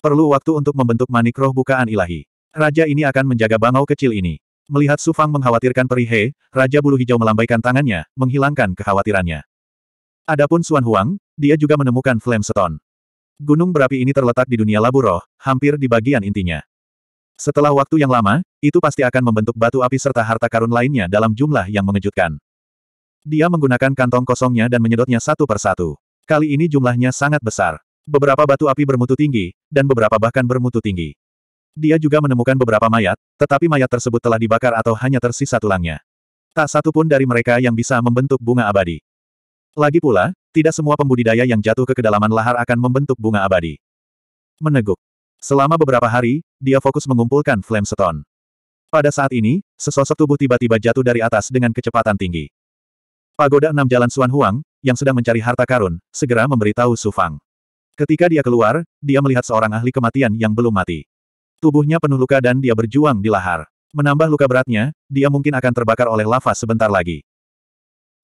Perlu waktu untuk membentuk manik roh bukaan ilahi. Raja ini akan menjaga bangau kecil ini. Melihat Sufang mengkhawatirkan Perihe, Raja Bulu Hijau melambaikan tangannya, menghilangkan kekhawatirannya. Adapun Suan Huang, dia juga menemukan Flame Stone. Gunung berapi ini terletak di dunia labu roh, hampir di bagian intinya. Setelah waktu yang lama, itu pasti akan membentuk batu api serta harta karun lainnya dalam jumlah yang mengejutkan. Dia menggunakan kantong kosongnya dan menyedotnya satu persatu. Kali ini jumlahnya sangat besar. Beberapa batu api bermutu tinggi, dan beberapa bahkan bermutu tinggi. Dia juga menemukan beberapa mayat, tetapi mayat tersebut telah dibakar atau hanya tersisa tulangnya. Tak satu pun dari mereka yang bisa membentuk bunga abadi. Lagi pula, tidak semua pembudidaya yang jatuh ke kedalaman lahar akan membentuk bunga abadi. Meneguk. Selama beberapa hari, dia fokus mengumpulkan flame stone. Pada saat ini, sesosok tubuh tiba-tiba jatuh dari atas dengan kecepatan tinggi. Pagoda enam jalan Suan Huang, yang sedang mencari harta karun, segera memberitahu Su Fang. Ketika dia keluar, dia melihat seorang ahli kematian yang belum mati. Tubuhnya penuh luka dan dia berjuang di lahar. Menambah luka beratnya, dia mungkin akan terbakar oleh lava sebentar lagi.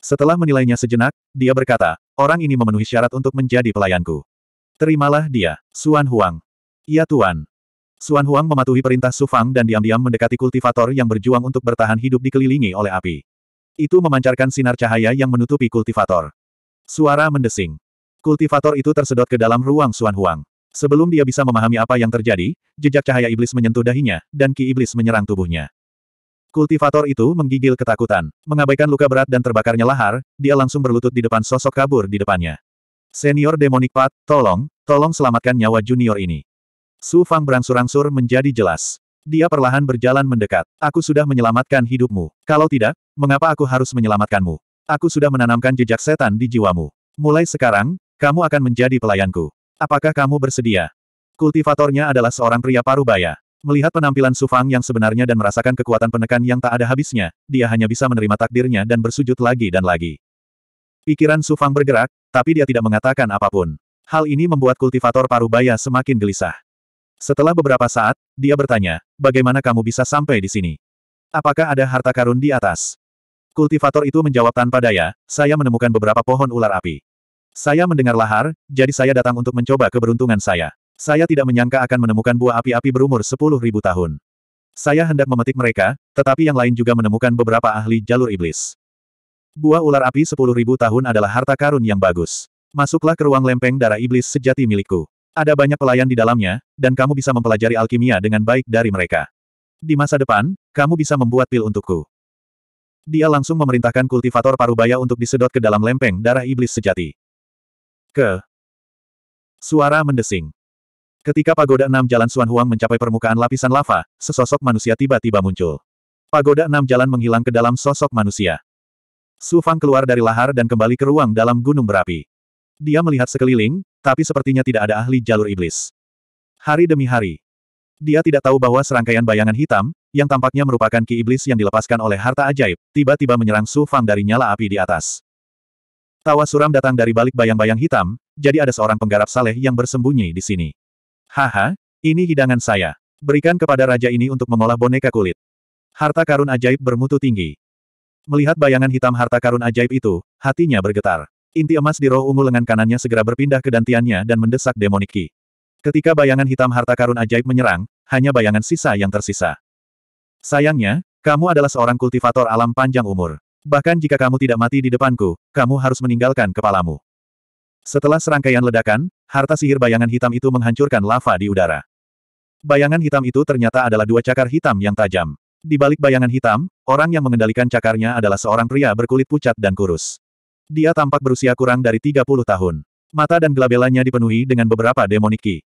Setelah menilainya sejenak, dia berkata, orang ini memenuhi syarat untuk menjadi pelayanku. Terimalah dia, Suan Huang. Iya Tuan. Suan Huang mematuhi perintah Su Fang dan diam-diam mendekati kultivator yang berjuang untuk bertahan hidup dikelilingi oleh api. Itu memancarkan sinar cahaya yang menutupi kultivator. Suara mendesing. Kultivator itu tersedot ke dalam ruang Suan Huang. Sebelum dia bisa memahami apa yang terjadi, jejak cahaya iblis menyentuh dahinya, dan ki iblis menyerang tubuhnya. Kultivator itu menggigil ketakutan, mengabaikan luka berat dan terbakarnya lahar, dia langsung berlutut di depan sosok kabur di depannya. Senior Demonic Pat, tolong, tolong selamatkan nyawa junior ini. Su Fang berangsur-angsur menjadi jelas. Dia perlahan berjalan mendekat. Aku sudah menyelamatkan hidupmu. Kalau tidak, mengapa aku harus menyelamatkanmu? Aku sudah menanamkan jejak setan di jiwamu. Mulai sekarang, kamu akan menjadi pelayanku. Apakah kamu bersedia? Kultivatornya adalah seorang pria parubaya. Melihat penampilan Sufang yang sebenarnya dan merasakan kekuatan penekan yang tak ada habisnya, dia hanya bisa menerima takdirnya dan bersujud lagi dan lagi. Pikiran Sufang bergerak, tapi dia tidak mengatakan apapun. Hal ini membuat kultivator parubaya semakin gelisah. Setelah beberapa saat, dia bertanya, bagaimana kamu bisa sampai di sini? Apakah ada harta karun di atas? Kultivator itu menjawab tanpa daya, saya menemukan beberapa pohon ular api. Saya mendengar lahar, jadi saya datang untuk mencoba keberuntungan saya. Saya tidak menyangka akan menemukan buah api-api berumur sepuluh ribu tahun. Saya hendak memetik mereka, tetapi yang lain juga menemukan beberapa ahli jalur iblis. Buah ular api sepuluh ribu tahun adalah harta karun yang bagus. Masuklah ke ruang lempeng darah iblis sejati milikku. Ada banyak pelayan di dalamnya, dan kamu bisa mempelajari alkimia dengan baik dari mereka. Di masa depan, kamu bisa membuat pil untukku. Dia langsung memerintahkan kultivator parubaya untuk disedot ke dalam lempeng darah iblis sejati. Ke. Suara mendesing. Ketika pagoda enam jalan Suan Huang mencapai permukaan lapisan lava, sesosok manusia tiba-tiba muncul. Pagoda enam jalan menghilang ke dalam sosok manusia. Su Fang keluar dari lahar dan kembali ke ruang dalam gunung berapi. Dia melihat sekeliling, tapi sepertinya tidak ada ahli jalur iblis. Hari demi hari. Dia tidak tahu bahwa serangkaian bayangan hitam, yang tampaknya merupakan ki iblis yang dilepaskan oleh harta ajaib, tiba-tiba menyerang Su Fang dari nyala api di atas. Tawa suram datang dari balik bayang-bayang hitam, jadi ada seorang penggarap saleh yang bersembunyi di sini. Haha, ini hidangan saya. Berikan kepada raja ini untuk mengolah boneka kulit. Harta karun ajaib bermutu tinggi. Melihat bayangan hitam harta karun ajaib itu, hatinya bergetar. Inti emas di roh ungu lengan kanannya segera berpindah ke dantiannya dan mendesak demonik ki. Ketika bayangan hitam harta karun ajaib menyerang, hanya bayangan sisa yang tersisa. Sayangnya, kamu adalah seorang kultivator alam panjang umur. Bahkan jika kamu tidak mati di depanku, kamu harus meninggalkan kepalamu. Setelah serangkaian ledakan, harta sihir bayangan hitam itu menghancurkan lava di udara. Bayangan hitam itu ternyata adalah dua cakar hitam yang tajam. Di balik bayangan hitam, orang yang mengendalikan cakarnya adalah seorang pria berkulit pucat dan kurus. Dia tampak berusia kurang dari 30 tahun. Mata dan gelabelanya dipenuhi dengan beberapa demoniki.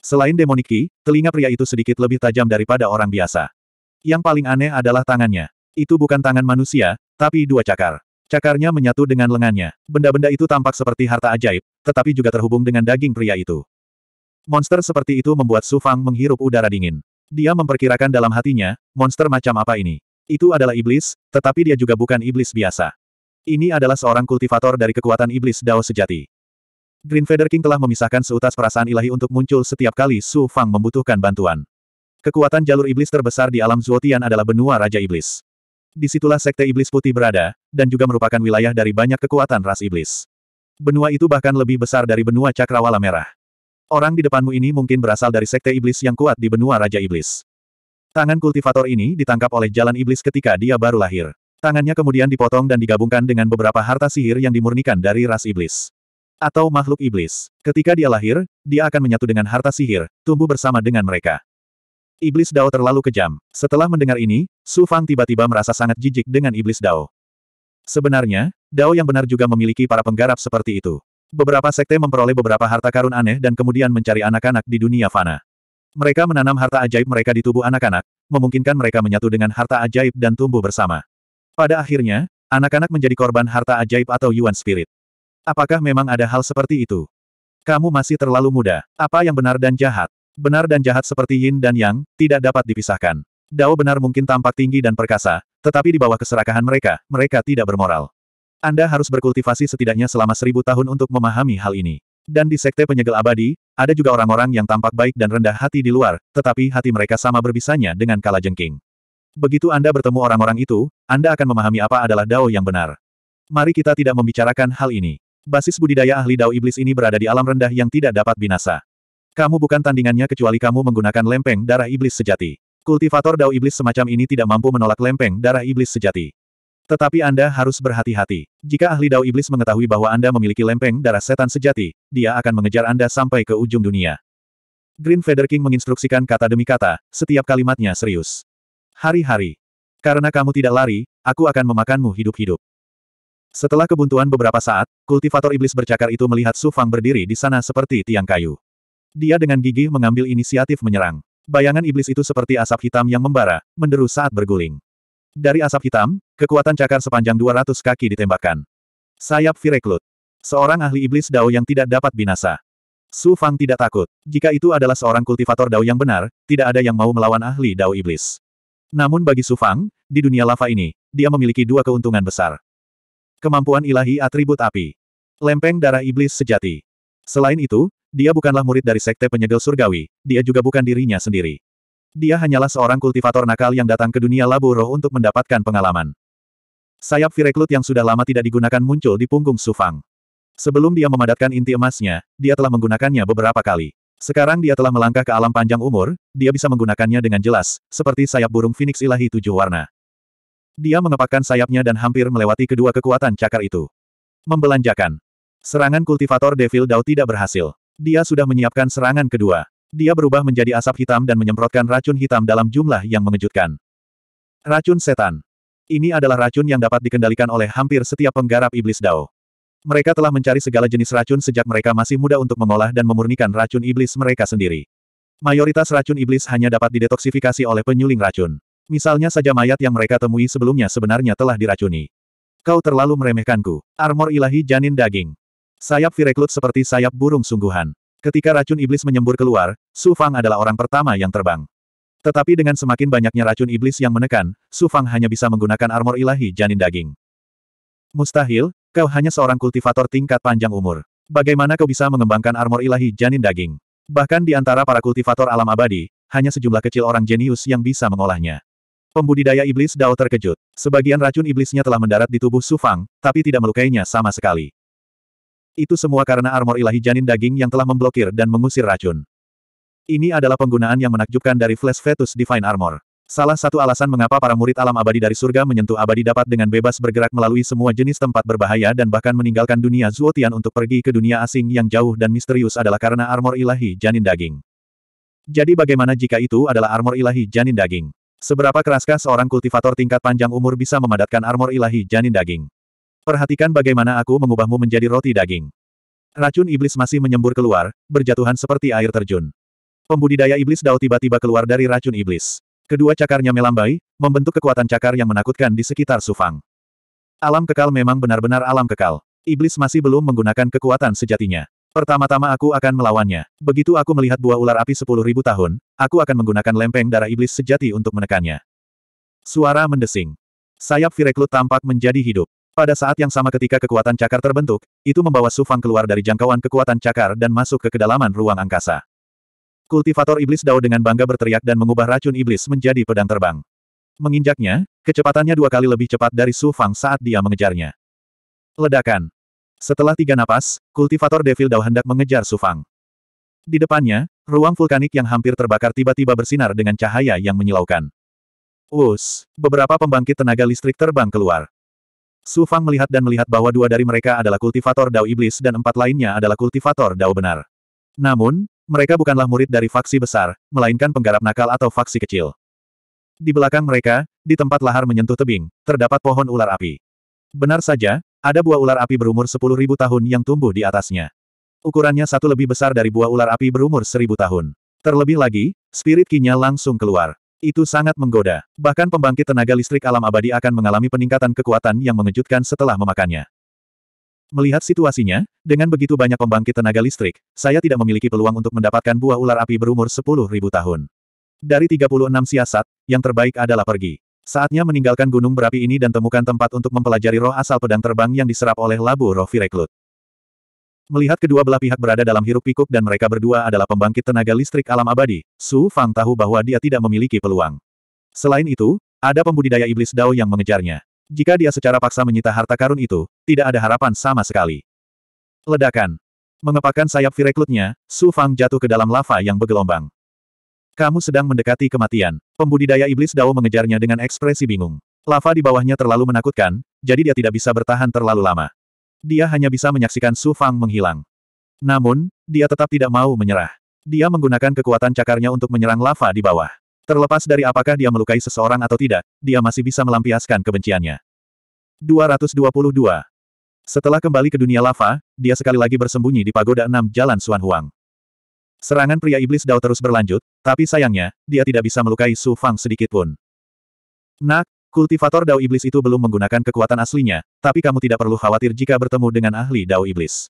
Selain demoniki, telinga pria itu sedikit lebih tajam daripada orang biasa. Yang paling aneh adalah tangannya. Itu bukan tangan manusia, tapi dua cakar. Cakarnya menyatu dengan lengannya. Benda-benda itu tampak seperti harta ajaib, tetapi juga terhubung dengan daging pria itu. Monster seperti itu membuat Su Fang menghirup udara dingin. Dia memperkirakan dalam hatinya, monster macam apa ini? Itu adalah iblis, tetapi dia juga bukan iblis biasa. Ini adalah seorang kultivator dari kekuatan iblis Dao sejati. Green Feather King telah memisahkan seutas perasaan ilahi untuk muncul setiap kali Su Fang membutuhkan bantuan. Kekuatan jalur iblis terbesar di alam Zuotian adalah benua Raja Iblis disitulah Sekte Iblis Putih berada, dan juga merupakan wilayah dari banyak kekuatan ras iblis. Benua itu bahkan lebih besar dari benua Cakrawala Merah. Orang di depanmu ini mungkin berasal dari Sekte Iblis yang kuat di benua Raja Iblis. Tangan kultivator ini ditangkap oleh jalan iblis ketika dia baru lahir. Tangannya kemudian dipotong dan digabungkan dengan beberapa harta sihir yang dimurnikan dari ras iblis. Atau makhluk iblis. Ketika dia lahir, dia akan menyatu dengan harta sihir, tumbuh bersama dengan mereka. Iblis Dao terlalu kejam. Setelah mendengar ini, Su Fang tiba-tiba merasa sangat jijik dengan Iblis Dao. Sebenarnya, Dao yang benar juga memiliki para penggarap seperti itu. Beberapa sekte memperoleh beberapa harta karun aneh dan kemudian mencari anak-anak di dunia fana. Mereka menanam harta ajaib mereka di tubuh anak-anak, memungkinkan mereka menyatu dengan harta ajaib dan tumbuh bersama. Pada akhirnya, anak-anak menjadi korban harta ajaib atau Yuan Spirit. Apakah memang ada hal seperti itu? Kamu masih terlalu muda. Apa yang benar dan jahat? Benar dan jahat seperti yin dan yang, tidak dapat dipisahkan. Dao benar mungkin tampak tinggi dan perkasa, tetapi di bawah keserakahan mereka, mereka tidak bermoral. Anda harus berkultivasi setidaknya selama seribu tahun untuk memahami hal ini. Dan di sekte penyegel abadi, ada juga orang-orang yang tampak baik dan rendah hati di luar, tetapi hati mereka sama berbisanya dengan kala jengking. Begitu Anda bertemu orang-orang itu, Anda akan memahami apa adalah Dao yang benar. Mari kita tidak membicarakan hal ini. Basis budidaya ahli Dao Iblis ini berada di alam rendah yang tidak dapat binasa. Kamu bukan tandingannya kecuali kamu menggunakan lempeng darah iblis sejati. Kultivator dao iblis semacam ini tidak mampu menolak lempeng darah iblis sejati. Tetapi Anda harus berhati-hati. Jika ahli dao iblis mengetahui bahwa Anda memiliki lempeng darah setan sejati, dia akan mengejar Anda sampai ke ujung dunia. Green Feather King menginstruksikan kata demi kata, setiap kalimatnya serius. Hari-hari. Karena kamu tidak lari, aku akan memakanmu hidup-hidup. Setelah kebuntuan beberapa saat, kultivator iblis bercakar itu melihat Su Fang berdiri di sana seperti tiang kayu. Dia dengan gigih mengambil inisiatif menyerang. Bayangan iblis itu seperti asap hitam yang membara, menderu saat berguling. Dari asap hitam, kekuatan cakar sepanjang 200 kaki ditembakkan. Sayap Vireklut. Seorang ahli iblis Dao yang tidak dapat binasa. Su Fang tidak takut. Jika itu adalah seorang kultivator Dao yang benar, tidak ada yang mau melawan ahli Dao iblis. Namun bagi Su Fang, di dunia lava ini, dia memiliki dua keuntungan besar. Kemampuan ilahi atribut api. Lempeng darah iblis sejati. Selain itu, dia bukanlah murid dari sekte penyegel surgawi, dia juga bukan dirinya sendiri. Dia hanyalah seorang kultivator nakal yang datang ke dunia labu roh untuk mendapatkan pengalaman. Sayap Vireklut yang sudah lama tidak digunakan muncul di punggung Sufang. Sebelum dia memadatkan inti emasnya, dia telah menggunakannya beberapa kali. Sekarang dia telah melangkah ke alam panjang umur, dia bisa menggunakannya dengan jelas, seperti sayap burung Phoenix ilahi tujuh warna. Dia mengepakkan sayapnya dan hampir melewati kedua kekuatan cakar itu. Membelanjakan. Serangan kultivator Devil Dao tidak berhasil. Dia sudah menyiapkan serangan kedua. Dia berubah menjadi asap hitam dan menyemprotkan racun hitam dalam jumlah yang mengejutkan. Racun setan. Ini adalah racun yang dapat dikendalikan oleh hampir setiap penggarap iblis Dao. Mereka telah mencari segala jenis racun sejak mereka masih muda untuk mengolah dan memurnikan racun iblis mereka sendiri. Mayoritas racun iblis hanya dapat didetoksifikasi oleh penyuling racun. Misalnya saja mayat yang mereka temui sebelumnya sebenarnya telah diracuni. Kau terlalu meremehkanku. Armor ilahi janin daging. Sayap Vireklut seperti sayap burung sungguhan. Ketika racun iblis menyembur keluar, Su Fang adalah orang pertama yang terbang. Tetapi dengan semakin banyaknya racun iblis yang menekan, Su Fang hanya bisa menggunakan armor ilahi janin daging. Mustahil, kau hanya seorang kultivator tingkat panjang umur. Bagaimana kau bisa mengembangkan armor ilahi janin daging? Bahkan di antara para kultivator alam abadi, hanya sejumlah kecil orang jenius yang bisa mengolahnya. Pembudidaya iblis Dao terkejut. Sebagian racun iblisnya telah mendarat di tubuh Su Fang, tapi tidak melukainya sama sekali. Itu semua karena armor ilahi janin daging yang telah memblokir dan mengusir racun. Ini adalah penggunaan yang menakjubkan dari Flash Fetus Divine Armor. Salah satu alasan mengapa para murid alam abadi dari surga menyentuh abadi dapat dengan bebas bergerak melalui semua jenis tempat berbahaya dan bahkan meninggalkan dunia Zuotian untuk pergi ke dunia asing yang jauh dan misterius adalah karena armor ilahi janin daging. Jadi bagaimana jika itu adalah armor ilahi janin daging? Seberapa keraskah seorang kultivator tingkat panjang umur bisa memadatkan armor ilahi janin daging? Perhatikan bagaimana aku mengubahmu menjadi roti daging. Racun iblis masih menyembur keluar, berjatuhan seperti air terjun. Pembudidaya iblis Dao tiba-tiba keluar dari racun iblis. Kedua cakarnya melambai, membentuk kekuatan cakar yang menakutkan di sekitar Sufang. Alam kekal memang benar-benar alam kekal. Iblis masih belum menggunakan kekuatan sejatinya. Pertama-tama aku akan melawannya. Begitu aku melihat buah ular api sepuluh ribu tahun, aku akan menggunakan lempeng darah iblis sejati untuk menekannya. Suara mendesing. Sayap Fireklut tampak menjadi hidup. Pada saat yang sama ketika kekuatan cakar terbentuk, itu membawa Su Fang keluar dari jangkauan kekuatan cakar dan masuk ke kedalaman ruang angkasa. Kultivator Iblis Dao dengan bangga berteriak dan mengubah racun iblis menjadi pedang terbang. Menginjaknya, kecepatannya dua kali lebih cepat dari Su Fang saat dia mengejarnya. Ledakan. Setelah tiga napas, kultivator Devil Dao hendak mengejar Su Fang. Di depannya, ruang vulkanik yang hampir terbakar tiba-tiba bersinar dengan cahaya yang menyilaukan. Wus, beberapa pembangkit tenaga listrik terbang keluar. Su Fang melihat dan melihat bahwa dua dari mereka adalah kultivator Dao Iblis dan empat lainnya adalah kultivator Dao benar. Namun, mereka bukanlah murid dari faksi besar, melainkan penggarap nakal atau faksi kecil. Di belakang mereka, di tempat lahar menyentuh tebing, terdapat pohon ular api. Benar saja, ada buah ular api berumur 10.000 tahun yang tumbuh di atasnya. Ukurannya satu lebih besar dari buah ular api berumur 1.000 tahun. Terlebih lagi, spirit kinya langsung keluar. Itu sangat menggoda. Bahkan pembangkit tenaga listrik alam abadi akan mengalami peningkatan kekuatan yang mengejutkan setelah memakannya. Melihat situasinya, dengan begitu banyak pembangkit tenaga listrik, saya tidak memiliki peluang untuk mendapatkan buah ular api berumur 10.000 tahun. Dari 36 siasat, yang terbaik adalah pergi. Saatnya meninggalkan gunung berapi ini dan temukan tempat untuk mempelajari roh asal pedang terbang yang diserap oleh labu roh Vireklut. Melihat kedua belah pihak berada dalam hiruk-pikuk dan mereka berdua adalah pembangkit tenaga listrik alam abadi, Su Fang tahu bahwa dia tidak memiliki peluang. Selain itu, ada pembudidaya iblis Dao yang mengejarnya. Jika dia secara paksa menyita harta karun itu, tidak ada harapan sama sekali. Ledakan. Mengepakkan sayap vireklutnya, Su Fang jatuh ke dalam lava yang bergelombang. Kamu sedang mendekati kematian. Pembudidaya iblis Dao mengejarnya dengan ekspresi bingung. Lava di bawahnya terlalu menakutkan, jadi dia tidak bisa bertahan terlalu lama dia hanya bisa menyaksikan Su Fang menghilang. Namun, dia tetap tidak mau menyerah. Dia menggunakan kekuatan cakarnya untuk menyerang lava di bawah. Terlepas dari apakah dia melukai seseorang atau tidak, dia masih bisa melampiaskan kebenciannya. 222. Setelah kembali ke dunia lava, dia sekali lagi bersembunyi di pagoda enam Jalan Suan Huang. Serangan pria iblis Dao terus berlanjut, tapi sayangnya, dia tidak bisa melukai Su Fang sedikitpun. Nak, Kultivator Dao Iblis itu belum menggunakan kekuatan aslinya, tapi kamu tidak perlu khawatir jika bertemu dengan ahli Dao Iblis.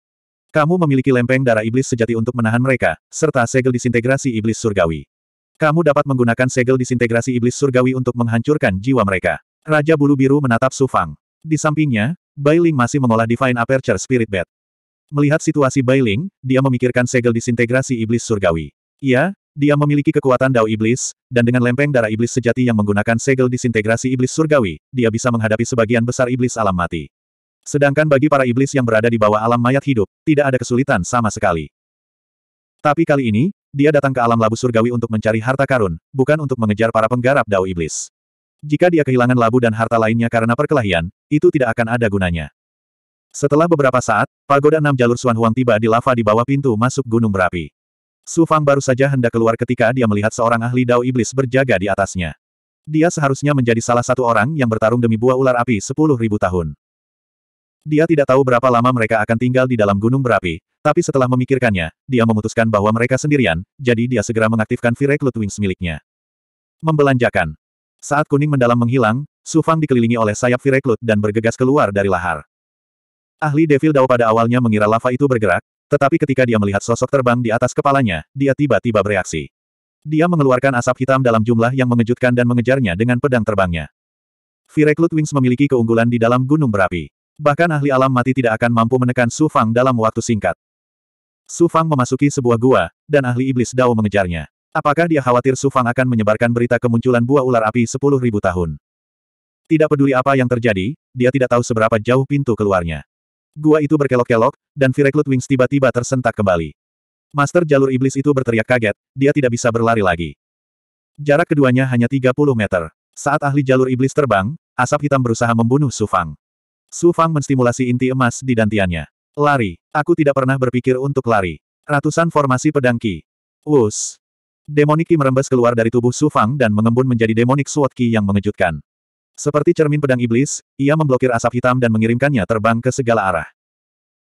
Kamu memiliki lempeng darah iblis sejati untuk menahan mereka, serta segel disintegrasi iblis surgawi. Kamu dapat menggunakan segel disintegrasi iblis surgawi untuk menghancurkan jiwa mereka. Raja Bulu Biru menatap Su Fang. Di sampingnya, Bailing masih mengolah Divine Aperture Spirit Bed. Melihat situasi Bailing, dia memikirkan segel disintegrasi iblis surgawi. Ia, dia memiliki kekuatan dao iblis, dan dengan lempeng darah iblis sejati yang menggunakan segel disintegrasi iblis surgawi, dia bisa menghadapi sebagian besar iblis alam mati. Sedangkan bagi para iblis yang berada di bawah alam mayat hidup, tidak ada kesulitan sama sekali. Tapi kali ini, dia datang ke alam labu surgawi untuk mencari harta karun, bukan untuk mengejar para penggarap dao iblis. Jika dia kehilangan labu dan harta lainnya karena perkelahian, itu tidak akan ada gunanya. Setelah beberapa saat, pagoda enam jalur Suan Huang tiba di lava di bawah pintu masuk Gunung Berapi. Su Fang baru saja hendak keluar ketika dia melihat seorang ahli dao iblis berjaga di atasnya. Dia seharusnya menjadi salah satu orang yang bertarung demi buah ular api sepuluh ribu tahun. Dia tidak tahu berapa lama mereka akan tinggal di dalam gunung berapi, tapi setelah memikirkannya, dia memutuskan bahwa mereka sendirian, jadi dia segera mengaktifkan V-Reclute Wings miliknya. Membelanjakan. Saat kuning mendalam menghilang, Su Fang dikelilingi oleh sayap V-Reclute dan bergegas keluar dari lahar. Ahli Devil Dao pada awalnya mengira lava itu bergerak, tetapi ketika dia melihat sosok terbang di atas kepalanya, dia tiba-tiba bereaksi. Dia mengeluarkan asap hitam dalam jumlah yang mengejutkan dan mengejarnya dengan pedang terbangnya. Fireclut Wings memiliki keunggulan di dalam gunung berapi. Bahkan ahli alam mati tidak akan mampu menekan Su Fang dalam waktu singkat. Su Fang memasuki sebuah gua, dan ahli iblis Dao mengejarnya. Apakah dia khawatir Su Fang akan menyebarkan berita kemunculan buah ular api 10.000 tahun? Tidak peduli apa yang terjadi, dia tidak tahu seberapa jauh pintu keluarnya. Gua itu berkelok-kelok, dan Vireclut Wings tiba-tiba tersentak kembali. Master jalur iblis itu berteriak kaget, dia tidak bisa berlari lagi. Jarak keduanya hanya 30 meter. Saat ahli jalur iblis terbang, asap hitam berusaha membunuh Su Fang. Su Fang menstimulasi inti emas di dantiannya. Lari. Aku tidak pernah berpikir untuk lari. Ratusan formasi pedang Ki. Wus. Demoniki merembes keluar dari tubuh Su Fang dan mengembun menjadi demonik SWAT Ki yang mengejutkan. Seperti cermin pedang iblis, ia memblokir asap hitam dan mengirimkannya terbang ke segala arah.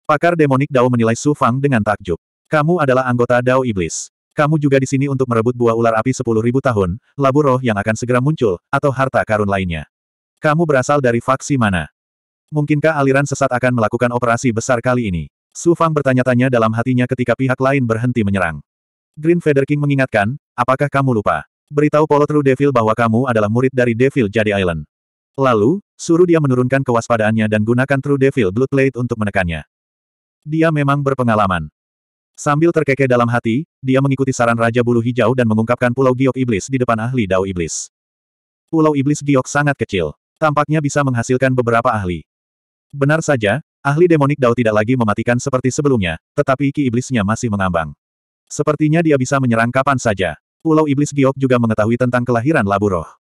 Pakar demonik Dao menilai Su Fang dengan takjub. Kamu adalah anggota Dao Iblis. Kamu juga di sini untuk merebut buah ular api sepuluh ribu tahun, labu roh yang akan segera muncul, atau harta karun lainnya. Kamu berasal dari faksi mana? Mungkinkah aliran sesat akan melakukan operasi besar kali ini? Su Fang bertanya-tanya dalam hatinya ketika pihak lain berhenti menyerang. Green Feather King mengingatkan, apakah kamu lupa? Beritahu Polo True Devil bahwa kamu adalah murid dari Devil Jade Island. Lalu, suruh dia menurunkan kewaspadaannya dan gunakan True Devil Blood Blade untuk menekannya. Dia memang berpengalaman. Sambil terkekeh dalam hati, dia mengikuti saran Raja Bulu Hijau dan mengungkapkan Pulau Giok Iblis di depan ahli Dao Iblis. Pulau Iblis Giok sangat kecil. Tampaknya bisa menghasilkan beberapa ahli. Benar saja, ahli demonik Dao tidak lagi mematikan seperti sebelumnya, tetapi ki iblisnya masih mengambang. Sepertinya dia bisa menyerang kapan saja. Pulau Iblis Giok juga mengetahui tentang kelahiran Labu Roh.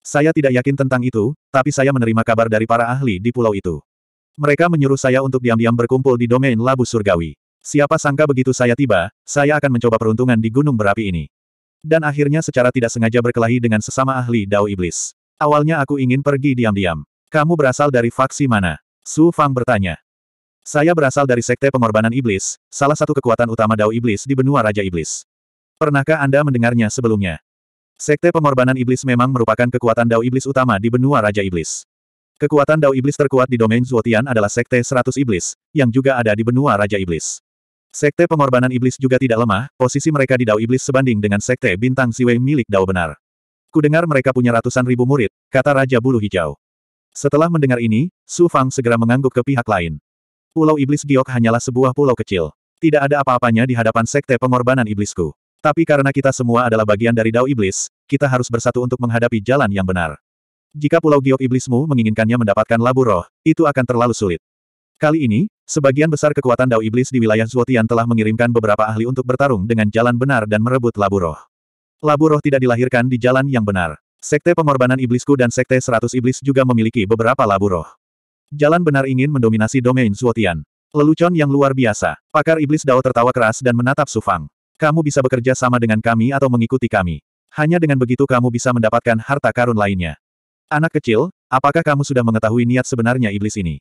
Saya tidak yakin tentang itu, tapi saya menerima kabar dari para ahli di pulau itu. Mereka menyuruh saya untuk diam-diam berkumpul di domain labu surgawi. Siapa sangka begitu saya tiba, saya akan mencoba peruntungan di gunung berapi ini. Dan akhirnya secara tidak sengaja berkelahi dengan sesama ahli Dao Iblis. Awalnya aku ingin pergi diam-diam. Kamu berasal dari faksi mana? Su Fang bertanya. Saya berasal dari Sekte Pengorbanan Iblis, salah satu kekuatan utama Dao Iblis di benua Raja Iblis. Pernahkah Anda mendengarnya sebelumnya? Sekte pengorbanan iblis memang merupakan kekuatan dao iblis utama di benua Raja Iblis. Kekuatan dao iblis terkuat di domain Zuotian adalah Sekte 100 Iblis, yang juga ada di benua Raja Iblis. Sekte pengorbanan iblis juga tidak lemah, posisi mereka di dao iblis sebanding dengan Sekte Bintang Siwe milik dao benar. Kudengar mereka punya ratusan ribu murid, kata Raja Bulu Hijau. Setelah mendengar ini, Su Fang segera mengangguk ke pihak lain. Pulau Iblis Giok hanyalah sebuah pulau kecil. Tidak ada apa-apanya di hadapan sekte pengorbanan iblisku. Tapi karena kita semua adalah bagian dari Dao Iblis, kita harus bersatu untuk menghadapi jalan yang benar. Jika Pulau Giok Iblismu menginginkannya mendapatkan labu roh, itu akan terlalu sulit. Kali ini, sebagian besar kekuatan Dao Iblis di wilayah Zuotian telah mengirimkan beberapa ahli untuk bertarung dengan jalan benar dan merebut labu roh. Labu roh tidak dilahirkan di jalan yang benar. Sekte pengorbanan iblisku dan sekte 100 iblis juga memiliki beberapa labu roh. Jalan benar ingin mendominasi domain Zuotian. Lelucon yang luar biasa. Pakar iblis Dao tertawa keras dan menatap Sufang. Kamu bisa bekerja sama dengan kami atau mengikuti kami. Hanya dengan begitu kamu bisa mendapatkan harta karun lainnya. Anak kecil, apakah kamu sudah mengetahui niat sebenarnya iblis ini?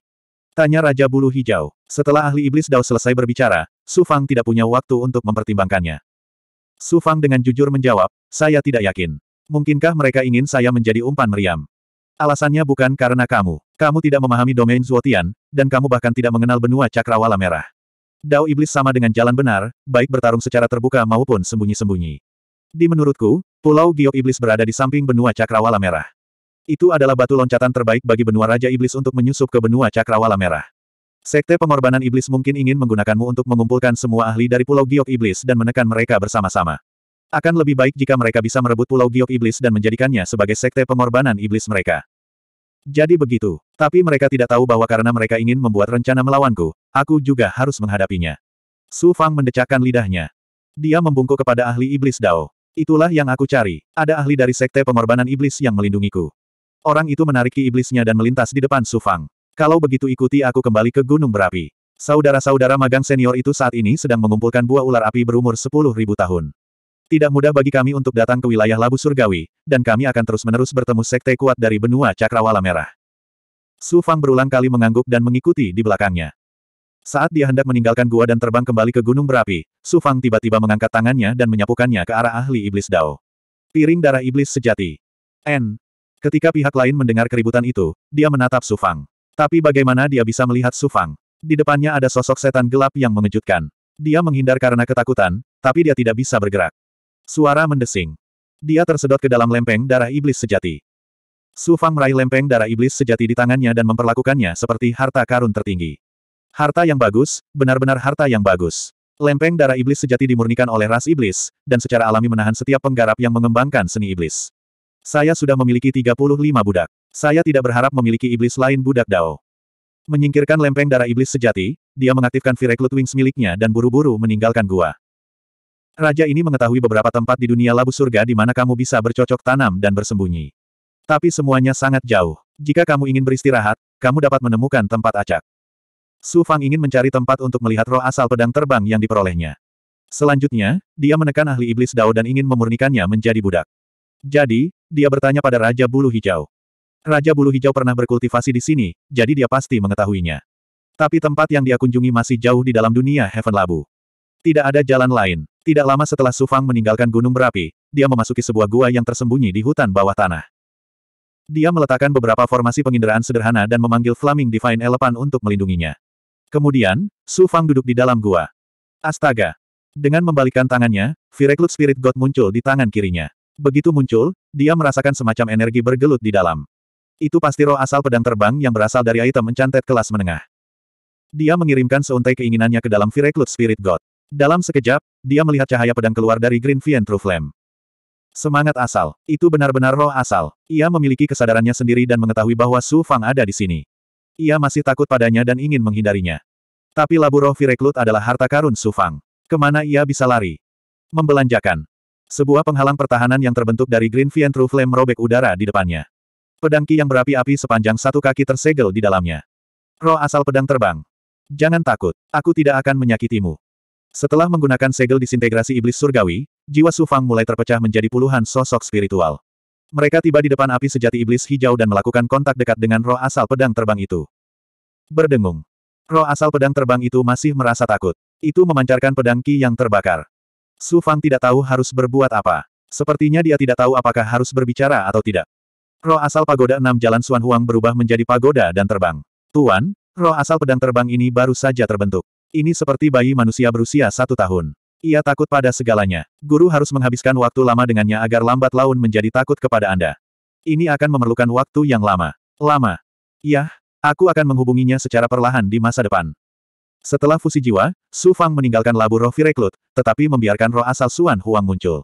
Tanya Raja Bulu Hijau. Setelah ahli iblis Dao selesai berbicara, Su Fang tidak punya waktu untuk mempertimbangkannya. Su Fang dengan jujur menjawab, saya tidak yakin. Mungkinkah mereka ingin saya menjadi umpan meriam? Alasannya bukan karena kamu. Kamu tidak memahami domain Zuotian, dan kamu bahkan tidak mengenal benua cakrawala merah. Dao iblis sama dengan jalan benar, baik bertarung secara terbuka maupun sembunyi-sembunyi. Di menurutku, Pulau Giok Iblis berada di samping benua Cakrawala Merah. Itu adalah batu loncatan terbaik bagi benua Raja Iblis untuk menyusup ke benua Cakrawala Merah. Sekte pengorbanan iblis mungkin ingin menggunakanmu untuk mengumpulkan semua ahli dari Pulau Giok Iblis dan menekan mereka bersama-sama. Akan lebih baik jika mereka bisa merebut Pulau Giok Iblis dan menjadikannya sebagai sekte pengorbanan iblis mereka. Jadi begitu. Tapi mereka tidak tahu bahwa karena mereka ingin membuat rencana melawanku, aku juga harus menghadapinya. Su Fang mendecakkan lidahnya. Dia membungkuk kepada ahli iblis Dao. Itulah yang aku cari. Ada ahli dari sekte pengorbanan iblis yang melindungiku. Orang itu menarik iblisnya dan melintas di depan Su Fang. Kalau begitu ikuti aku kembali ke gunung berapi. Saudara-saudara magang senior itu saat ini sedang mengumpulkan buah ular api berumur 10.000 tahun. Tidak mudah bagi kami untuk datang ke wilayah Labu Surgawi, dan kami akan terus-menerus bertemu sekte kuat dari benua Cakrawala Merah. Su Fang berulang kali mengangguk dan mengikuti di belakangnya. Saat dia hendak meninggalkan gua dan terbang kembali ke gunung berapi, Su Fang tiba-tiba mengangkat tangannya dan menyapukannya ke arah ahli iblis Dao. Piring darah iblis sejati. N. Ketika pihak lain mendengar keributan itu, dia menatap Su Fang. Tapi bagaimana dia bisa melihat Su Fang? Di depannya ada sosok setan gelap yang mengejutkan. Dia menghindar karena ketakutan, tapi dia tidak bisa bergerak. Suara mendesing. Dia tersedot ke dalam lempeng darah iblis sejati. Su Fang meraih lempeng darah iblis sejati di tangannya dan memperlakukannya seperti harta karun tertinggi. Harta yang bagus, benar-benar harta yang bagus. Lempeng darah iblis sejati dimurnikan oleh ras iblis, dan secara alami menahan setiap penggarap yang mengembangkan seni iblis. Saya sudah memiliki 35 budak. Saya tidak berharap memiliki iblis lain budak Dao. Menyingkirkan lempeng darah iblis sejati, dia mengaktifkan Vireclut Wings miliknya dan buru-buru meninggalkan gua. Raja ini mengetahui beberapa tempat di dunia labu surga di mana kamu bisa bercocok tanam dan bersembunyi. Tapi semuanya sangat jauh. Jika kamu ingin beristirahat, kamu dapat menemukan tempat acak. Su Fang ingin mencari tempat untuk melihat roh asal pedang terbang yang diperolehnya. Selanjutnya, dia menekan ahli iblis Dao dan ingin memurnikannya menjadi budak. Jadi, dia bertanya pada Raja Bulu Hijau. Raja Bulu Hijau pernah berkultivasi di sini, jadi dia pasti mengetahuinya. Tapi tempat yang dia kunjungi masih jauh di dalam dunia Heaven Labu. Tidak ada jalan lain. Tidak lama setelah Su Fang meninggalkan gunung berapi, dia memasuki sebuah gua yang tersembunyi di hutan bawah tanah. Dia meletakkan beberapa formasi penginderaan sederhana dan memanggil Flaming Divine Elephant untuk melindunginya. Kemudian, Su Fang duduk di dalam gua. Astaga! Dengan membalikkan tangannya, Fireclut Spirit God muncul di tangan kirinya. Begitu muncul, dia merasakan semacam energi bergelut di dalam. Itu pasti roh asal pedang terbang yang berasal dari item mencantet kelas menengah. Dia mengirimkan seuntai keinginannya ke dalam Fireclut Spirit God. Dalam sekejap, dia melihat cahaya pedang keluar dari Green Fiend True Flame. Semangat asal. Itu benar-benar roh asal. Ia memiliki kesadarannya sendiri dan mengetahui bahwa Su Fang ada di sini. Ia masih takut padanya dan ingin menghindarinya. Tapi labu roh Vireklut adalah harta karun Su Fang. Kemana ia bisa lari? Membelanjakan. Sebuah penghalang pertahanan yang terbentuk dari Green Vien True Flame merobek udara di depannya. Pedang Ki yang berapi-api sepanjang satu kaki tersegel di dalamnya. Roh asal pedang terbang. Jangan takut, aku tidak akan menyakitimu. Setelah menggunakan segel disintegrasi iblis surgawi, jiwa Sufang mulai terpecah menjadi puluhan sosok spiritual. Mereka tiba di depan api sejati iblis hijau dan melakukan kontak dekat dengan roh asal pedang terbang itu. Berdengung. Roh asal pedang terbang itu masih merasa takut. Itu memancarkan pedang Ki yang terbakar. Su Fang tidak tahu harus berbuat apa. Sepertinya dia tidak tahu apakah harus berbicara atau tidak. Roh asal pagoda enam jalan Suan Huang berubah menjadi pagoda dan terbang. Tuan, roh asal pedang terbang ini baru saja terbentuk. Ini seperti bayi manusia berusia satu tahun. Ia takut pada segalanya. Guru harus menghabiskan waktu lama dengannya agar lambat laun menjadi takut kepada Anda. Ini akan memerlukan waktu yang lama. Lama. Yah, aku akan menghubunginya secara perlahan di masa depan. Setelah fusi jiwa, Su Fang meninggalkan labu roh Vireklud, tetapi membiarkan roh asal Suan Huang muncul.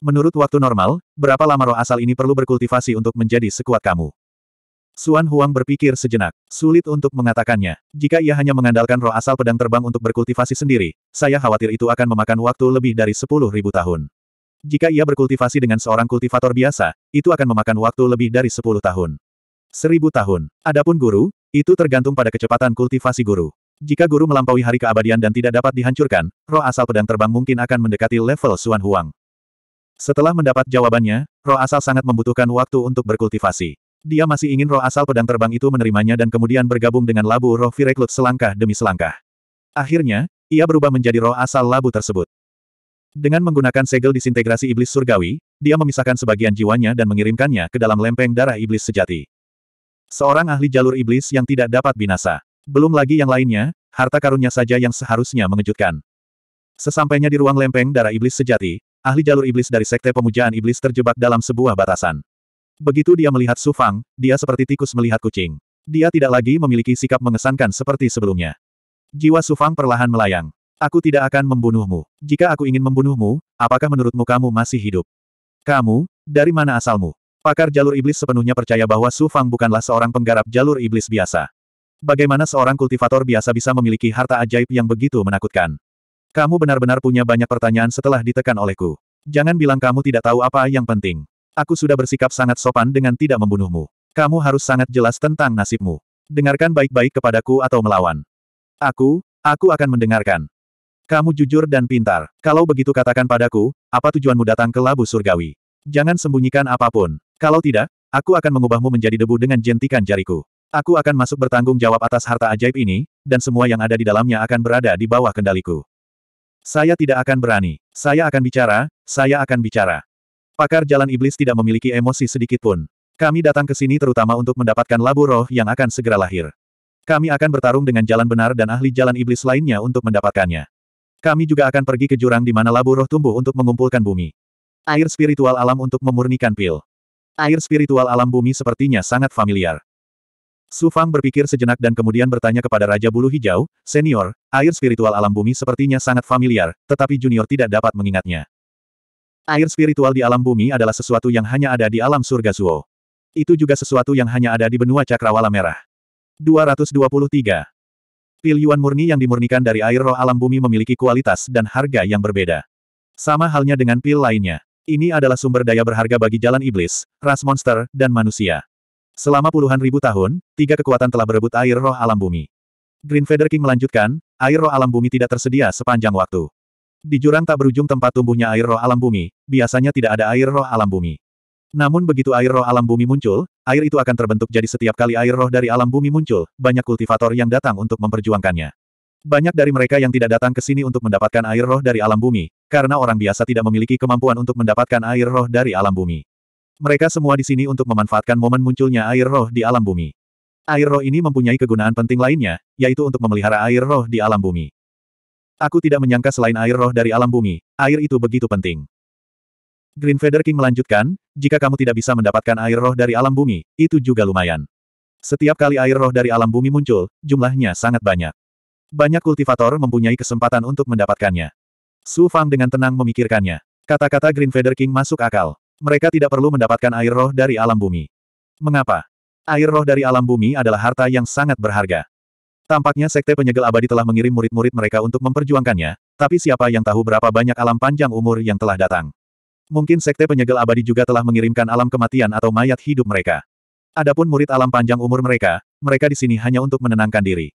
Menurut waktu normal, berapa lama roh asal ini perlu berkultivasi untuk menjadi sekuat kamu? Suan Huang berpikir sejenak. Sulit untuk mengatakannya. Jika ia hanya mengandalkan roh asal pedang terbang untuk berkultivasi sendiri, saya khawatir itu akan memakan waktu lebih dari sepuluh ribu tahun. Jika ia berkultivasi dengan seorang kultivator biasa, itu akan memakan waktu lebih dari sepuluh tahun. 1000 tahun. Adapun guru, itu tergantung pada kecepatan kultivasi guru. Jika guru melampaui hari keabadian dan tidak dapat dihancurkan, roh asal pedang terbang mungkin akan mendekati level Suan Huang. Setelah mendapat jawabannya, roh asal sangat membutuhkan waktu untuk berkultivasi. Dia masih ingin roh asal pedang terbang itu menerimanya dan kemudian bergabung dengan labu roh Vireklut selangkah demi selangkah. Akhirnya, ia berubah menjadi roh asal labu tersebut. Dengan menggunakan segel disintegrasi iblis surgawi, dia memisahkan sebagian jiwanya dan mengirimkannya ke dalam lempeng darah iblis sejati. Seorang ahli jalur iblis yang tidak dapat binasa. Belum lagi yang lainnya, harta karunnya saja yang seharusnya mengejutkan. Sesampainya di ruang lempeng darah iblis sejati, ahli jalur iblis dari sekte pemujaan iblis terjebak dalam sebuah batasan. Begitu dia melihat Su Fang, dia seperti tikus melihat kucing. Dia tidak lagi memiliki sikap mengesankan seperti sebelumnya. Jiwa Su Fang perlahan melayang. Aku tidak akan membunuhmu. Jika aku ingin membunuhmu, apakah menurutmu kamu masih hidup? Kamu, dari mana asalmu? Pakar jalur iblis sepenuhnya percaya bahwa Su Fang bukanlah seorang penggarap jalur iblis biasa. Bagaimana seorang kultivator biasa bisa memiliki harta ajaib yang begitu menakutkan? Kamu benar-benar punya banyak pertanyaan setelah ditekan olehku. Jangan bilang kamu tidak tahu apa yang penting. Aku sudah bersikap sangat sopan dengan tidak membunuhmu. Kamu harus sangat jelas tentang nasibmu. Dengarkan baik-baik kepadaku atau melawan. Aku, aku akan mendengarkan. Kamu jujur dan pintar. Kalau begitu katakan padaku, apa tujuanmu datang ke labu surgawi? Jangan sembunyikan apapun. Kalau tidak, aku akan mengubahmu menjadi debu dengan jentikan jariku. Aku akan masuk bertanggung jawab atas harta ajaib ini, dan semua yang ada di dalamnya akan berada di bawah kendaliku. Saya tidak akan berani. Saya akan bicara, saya akan bicara. Pakar jalan iblis tidak memiliki emosi sedikitpun. Kami datang ke sini terutama untuk mendapatkan labu roh yang akan segera lahir. Kami akan bertarung dengan jalan benar dan ahli jalan iblis lainnya untuk mendapatkannya. Kami juga akan pergi ke jurang di mana labu roh tumbuh untuk mengumpulkan bumi. Air spiritual alam untuk memurnikan pil. Air spiritual alam bumi sepertinya sangat familiar. Su Fang berpikir sejenak dan kemudian bertanya kepada Raja Bulu Hijau, Senior, air spiritual alam bumi sepertinya sangat familiar, tetapi Junior tidak dapat mengingatnya. Air spiritual di alam bumi adalah sesuatu yang hanya ada di alam surga Zuo. Itu juga sesuatu yang hanya ada di benua cakrawala merah. 223. Yuan murni yang dimurnikan dari air roh alam bumi memiliki kualitas dan harga yang berbeda. Sama halnya dengan pil lainnya. Ini adalah sumber daya berharga bagi jalan iblis, ras monster, dan manusia. Selama puluhan ribu tahun, tiga kekuatan telah berebut air roh alam bumi. Green Feather King melanjutkan, air roh alam bumi tidak tersedia sepanjang waktu. Di jurang tak berujung tempat tumbuhnya air roh alam bumi, biasanya tidak ada air roh alam bumi. Namun begitu air roh alam bumi muncul, air itu akan terbentuk jadi setiap kali air roh dari alam bumi muncul, banyak kultivator yang datang untuk memperjuangkannya. Banyak dari mereka yang tidak datang ke sini untuk mendapatkan air roh dari alam bumi, karena orang biasa tidak memiliki kemampuan untuk mendapatkan air roh dari alam bumi. Mereka semua di sini untuk memanfaatkan momen munculnya air roh di alam bumi. Air roh ini mempunyai kegunaan penting lainnya, yaitu untuk memelihara air roh di alam bumi. Aku tidak menyangka selain air roh dari alam bumi, air itu begitu penting. Green Feather King melanjutkan, jika kamu tidak bisa mendapatkan air roh dari alam bumi, itu juga lumayan. Setiap kali air roh dari alam bumi muncul, jumlahnya sangat banyak. Banyak kultivator mempunyai kesempatan untuk mendapatkannya. Su Fang dengan tenang memikirkannya. Kata-kata Green Feather King masuk akal. Mereka tidak perlu mendapatkan air roh dari alam bumi. Mengapa? Air roh dari alam bumi adalah harta yang sangat berharga. Tampaknya sekte penyegel abadi telah mengirim murid-murid mereka untuk memperjuangkannya, tapi siapa yang tahu berapa banyak alam panjang umur yang telah datang. Mungkin sekte penyegel abadi juga telah mengirimkan alam kematian atau mayat hidup mereka. Adapun murid alam panjang umur mereka, mereka di sini hanya untuk menenangkan diri.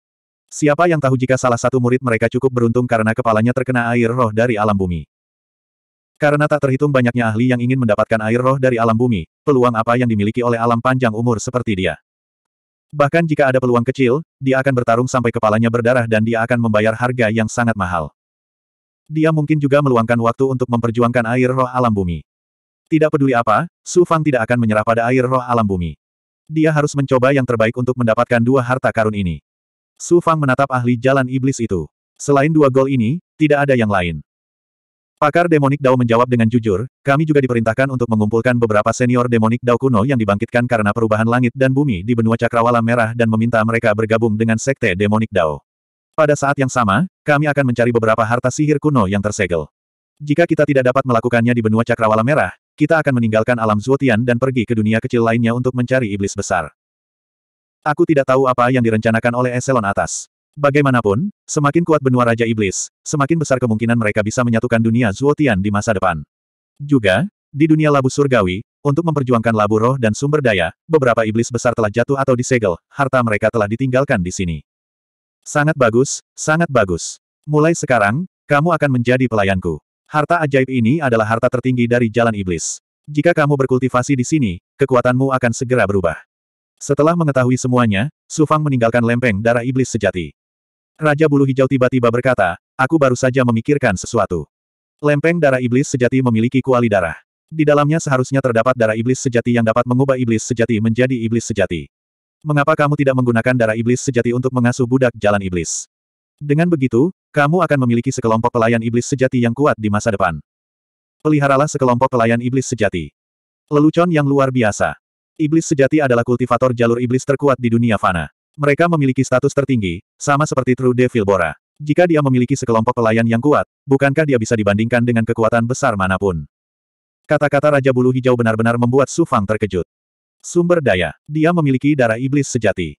Siapa yang tahu jika salah satu murid mereka cukup beruntung karena kepalanya terkena air roh dari alam bumi. Karena tak terhitung banyaknya ahli yang ingin mendapatkan air roh dari alam bumi, peluang apa yang dimiliki oleh alam panjang umur seperti dia. Bahkan jika ada peluang kecil, dia akan bertarung sampai kepalanya berdarah dan dia akan membayar harga yang sangat mahal. Dia mungkin juga meluangkan waktu untuk memperjuangkan air roh alam bumi. Tidak peduli apa, Su Fang tidak akan menyerah pada air roh alam bumi. Dia harus mencoba yang terbaik untuk mendapatkan dua harta karun ini. Su Fang menatap ahli jalan iblis itu. Selain dua gol ini, tidak ada yang lain. Pakar Demonik Dao menjawab dengan jujur, kami juga diperintahkan untuk mengumpulkan beberapa senior Demonik Dao kuno yang dibangkitkan karena perubahan langit dan bumi di benua Cakrawala Merah dan meminta mereka bergabung dengan Sekte Demonik Dao. Pada saat yang sama, kami akan mencari beberapa harta sihir kuno yang tersegel. Jika kita tidak dapat melakukannya di benua Cakrawala Merah, kita akan meninggalkan alam Zuotian dan pergi ke dunia kecil lainnya untuk mencari iblis besar. Aku tidak tahu apa yang direncanakan oleh eselon atas. Bagaimanapun, semakin kuat benua Raja Iblis, semakin besar kemungkinan mereka bisa menyatukan dunia Zuotian di masa depan. Juga, di dunia labu surgawi, untuk memperjuangkan labu roh dan sumber daya, beberapa iblis besar telah jatuh atau disegel, harta mereka telah ditinggalkan di sini. Sangat bagus, sangat bagus. Mulai sekarang, kamu akan menjadi pelayanku. Harta ajaib ini adalah harta tertinggi dari jalan iblis. Jika kamu berkultivasi di sini, kekuatanmu akan segera berubah. Setelah mengetahui semuanya, Sufang meninggalkan lempeng darah iblis sejati. Raja Bulu Hijau tiba-tiba berkata, aku baru saja memikirkan sesuatu. Lempeng darah iblis sejati memiliki kuali darah. Di dalamnya seharusnya terdapat darah iblis sejati yang dapat mengubah iblis sejati menjadi iblis sejati. Mengapa kamu tidak menggunakan darah iblis sejati untuk mengasuh budak jalan iblis? Dengan begitu, kamu akan memiliki sekelompok pelayan iblis sejati yang kuat di masa depan. Peliharalah sekelompok pelayan iblis sejati. Lelucon yang luar biasa. Iblis sejati adalah kultivator jalur iblis terkuat di dunia fana. Mereka memiliki status tertinggi, sama seperti True Devil Bora. Jika dia memiliki sekelompok pelayan yang kuat, bukankah dia bisa dibandingkan dengan kekuatan besar manapun? Kata-kata Raja Bulu Hijau benar-benar membuat Su Fang terkejut. Sumber daya, dia memiliki darah iblis sejati.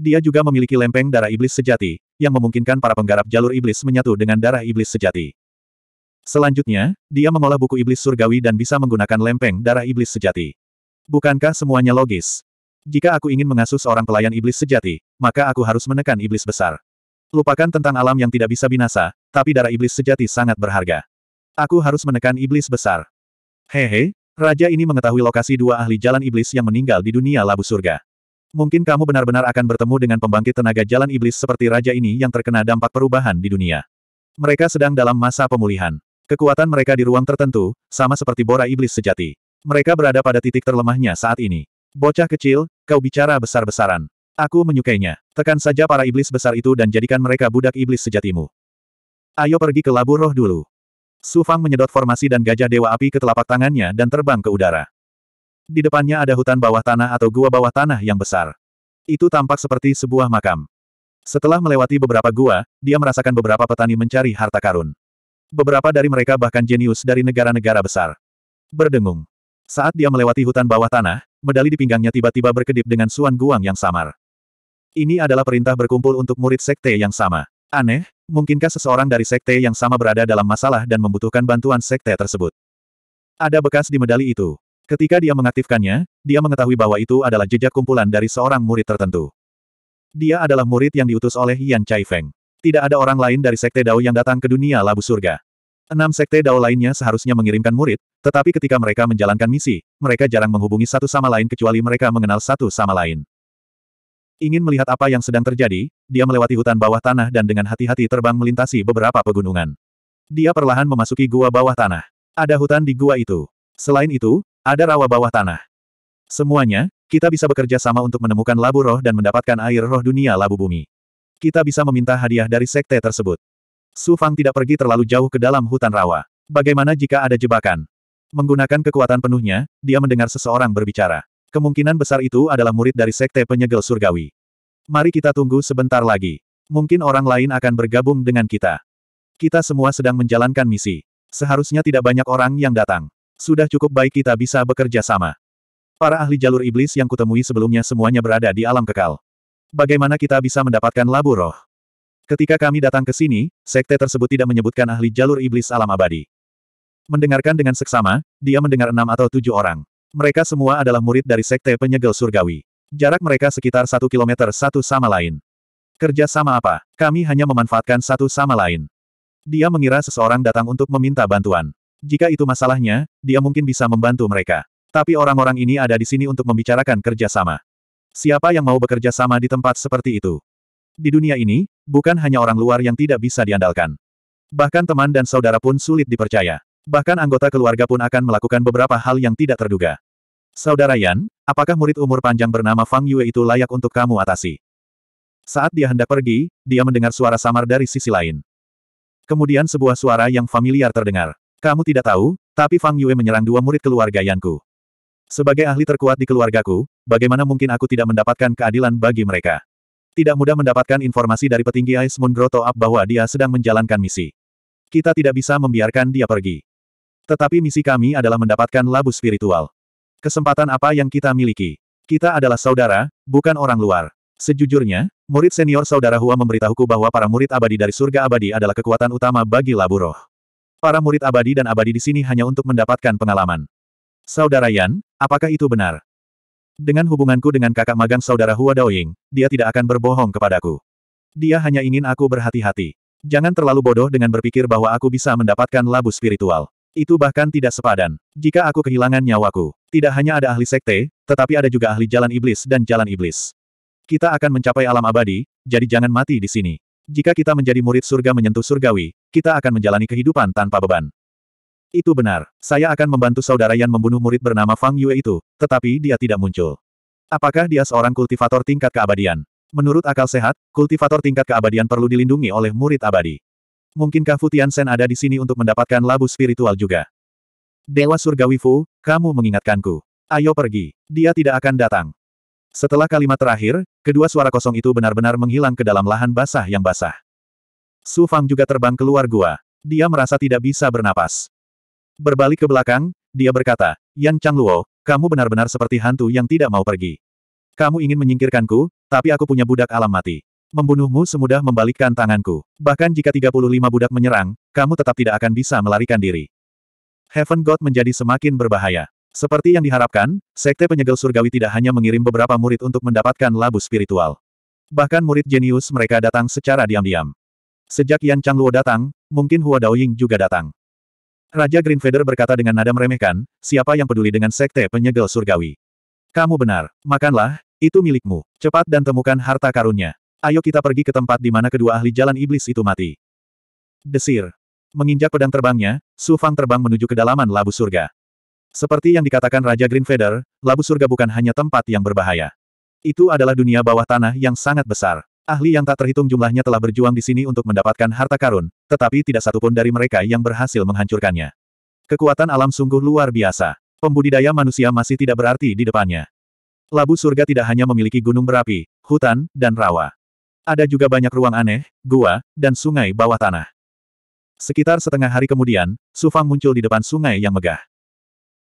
Dia juga memiliki lempeng darah iblis sejati, yang memungkinkan para penggarap jalur iblis menyatu dengan darah iblis sejati. Selanjutnya, dia mengolah buku iblis surgawi dan bisa menggunakan lempeng darah iblis sejati. Bukankah semuanya logis? Jika aku ingin mengasuh seorang pelayan iblis sejati, maka aku harus menekan iblis besar. Lupakan tentang alam yang tidak bisa binasa, tapi darah iblis sejati sangat berharga. Aku harus menekan iblis besar. Hehe, raja ini mengetahui lokasi dua ahli jalan iblis yang meninggal di dunia labu surga. Mungkin kamu benar-benar akan bertemu dengan pembangkit tenaga jalan iblis seperti raja ini yang terkena dampak perubahan di dunia. Mereka sedang dalam masa pemulihan. Kekuatan mereka di ruang tertentu, sama seperti bora iblis sejati. Mereka berada pada titik terlemahnya saat ini. Bocah kecil, kau bicara besar-besaran. Aku menyukainya. Tekan saja para iblis besar itu dan jadikan mereka budak iblis sejatimu. Ayo pergi ke labu roh dulu. Su Fang menyedot formasi dan gajah dewa api ke telapak tangannya dan terbang ke udara. Di depannya ada hutan bawah tanah atau gua bawah tanah yang besar. Itu tampak seperti sebuah makam. Setelah melewati beberapa gua, dia merasakan beberapa petani mencari harta karun. Beberapa dari mereka bahkan jenius dari negara-negara besar. Berdengung. Saat dia melewati hutan bawah tanah, medali di pinggangnya tiba-tiba berkedip dengan Suan Guang yang samar. Ini adalah perintah berkumpul untuk murid sekte yang sama. Aneh, mungkinkah seseorang dari sekte yang sama berada dalam masalah dan membutuhkan bantuan sekte tersebut? Ada bekas di medali itu. Ketika dia mengaktifkannya, dia mengetahui bahwa itu adalah jejak kumpulan dari seorang murid tertentu. Dia adalah murid yang diutus oleh Yan Chai Feng. Tidak ada orang lain dari sekte Dao yang datang ke dunia labu surga. Enam sekte dao lainnya seharusnya mengirimkan murid, tetapi ketika mereka menjalankan misi, mereka jarang menghubungi satu sama lain kecuali mereka mengenal satu sama lain. Ingin melihat apa yang sedang terjadi, dia melewati hutan bawah tanah dan dengan hati-hati terbang melintasi beberapa pegunungan. Dia perlahan memasuki gua bawah tanah. Ada hutan di gua itu. Selain itu, ada rawa bawah tanah. Semuanya, kita bisa bekerja sama untuk menemukan labu roh dan mendapatkan air roh dunia labu bumi. Kita bisa meminta hadiah dari sekte tersebut. Su Fang tidak pergi terlalu jauh ke dalam hutan rawa. Bagaimana jika ada jebakan? Menggunakan kekuatan penuhnya, dia mendengar seseorang berbicara. Kemungkinan besar itu adalah murid dari Sekte Penyegel Surgawi. Mari kita tunggu sebentar lagi. Mungkin orang lain akan bergabung dengan kita. Kita semua sedang menjalankan misi. Seharusnya tidak banyak orang yang datang. Sudah cukup baik kita bisa bekerja sama. Para ahli jalur iblis yang kutemui sebelumnya semuanya berada di alam kekal. Bagaimana kita bisa mendapatkan labu roh? Ketika kami datang ke sini, sekte tersebut tidak menyebutkan ahli jalur iblis alam abadi. Mendengarkan dengan seksama, dia mendengar enam atau tujuh orang. Mereka semua adalah murid dari sekte penyegel surgawi. Jarak mereka sekitar satu kilometer satu sama lain. Kerja sama apa? Kami hanya memanfaatkan satu sama lain. Dia mengira seseorang datang untuk meminta bantuan. Jika itu masalahnya, dia mungkin bisa membantu mereka. Tapi orang-orang ini ada di sini untuk membicarakan kerjasama. Siapa yang mau bekerja sama di tempat seperti itu? Di dunia ini, bukan hanya orang luar yang tidak bisa diandalkan. Bahkan teman dan saudara pun sulit dipercaya. Bahkan anggota keluarga pun akan melakukan beberapa hal yang tidak terduga. Saudara Yan, apakah murid umur panjang bernama Fang Yue itu layak untuk kamu atasi? Saat dia hendak pergi, dia mendengar suara samar dari sisi lain. Kemudian sebuah suara yang familiar terdengar. Kamu tidak tahu, tapi Fang Yue menyerang dua murid keluarga Yanku. Sebagai ahli terkuat di keluargaku, bagaimana mungkin aku tidak mendapatkan keadilan bagi mereka? Tidak mudah mendapatkan informasi dari petinggi Ice Moon Grotto Up bahwa dia sedang menjalankan misi. Kita tidak bisa membiarkan dia pergi. Tetapi misi kami adalah mendapatkan labu spiritual. Kesempatan apa yang kita miliki? Kita adalah saudara, bukan orang luar. Sejujurnya, murid senior saudara Hua memberitahuku bahwa para murid abadi dari surga abadi adalah kekuatan utama bagi labu roh. Para murid abadi dan abadi di sini hanya untuk mendapatkan pengalaman. Saudara Yan, apakah itu benar? Dengan hubunganku dengan kakak magang saudara Hua Daoying, dia tidak akan berbohong kepadaku. Dia hanya ingin aku berhati-hati. Jangan terlalu bodoh dengan berpikir bahwa aku bisa mendapatkan labu spiritual. Itu bahkan tidak sepadan. Jika aku kehilangan nyawaku, tidak hanya ada ahli sekte, tetapi ada juga ahli jalan iblis dan jalan iblis. Kita akan mencapai alam abadi, jadi jangan mati di sini. Jika kita menjadi murid surga menyentuh surgawi, kita akan menjalani kehidupan tanpa beban. Itu benar. Saya akan membantu saudara Yan membunuh murid bernama Fang Yue itu, tetapi dia tidak muncul. Apakah dia seorang kultivator tingkat keabadian? Menurut akal sehat, kultivator tingkat keabadian perlu dilindungi oleh murid abadi. Mungkinkah Futian Sen ada di sini untuk mendapatkan labu spiritual juga? Dewa Surgawi Fu, kamu mengingatkanku. Ayo pergi. Dia tidak akan datang. Setelah kalimat terakhir, kedua suara kosong itu benar-benar menghilang ke dalam lahan basah yang basah. Su Fang juga terbang keluar gua. Dia merasa tidak bisa bernapas. Berbalik ke belakang, dia berkata, Yan Changluo, kamu benar-benar seperti hantu yang tidak mau pergi. Kamu ingin menyingkirkanku, tapi aku punya budak alam mati. Membunuhmu semudah membalikkan tanganku. Bahkan jika 35 budak menyerang, kamu tetap tidak akan bisa melarikan diri. Heaven God menjadi semakin berbahaya. Seperti yang diharapkan, Sekte Penyegel Surgawi tidak hanya mengirim beberapa murid untuk mendapatkan labu spiritual. Bahkan murid jenius mereka datang secara diam-diam. Sejak Yan Changluo datang, mungkin Hua Daoying juga datang. Raja Greenfeather berkata dengan nada meremehkan, siapa yang peduli dengan sekte penyegel surgawi? Kamu benar, makanlah, itu milikmu. Cepat dan temukan harta karunnya. Ayo kita pergi ke tempat di mana kedua ahli jalan iblis itu mati. Desir. Menginjak pedang terbangnya, Su Fang terbang menuju kedalaman labu surga. Seperti yang dikatakan Raja Greenfeather, labu surga bukan hanya tempat yang berbahaya. Itu adalah dunia bawah tanah yang sangat besar. Ahli yang tak terhitung jumlahnya telah berjuang di sini untuk mendapatkan harta karun, tetapi tidak satupun dari mereka yang berhasil menghancurkannya. Kekuatan alam sungguh luar biasa. Pembudidaya manusia masih tidak berarti di depannya. Labu surga tidak hanya memiliki gunung berapi, hutan, dan rawa. Ada juga banyak ruang aneh, gua, dan sungai bawah tanah. Sekitar setengah hari kemudian, Sufang muncul di depan sungai yang megah.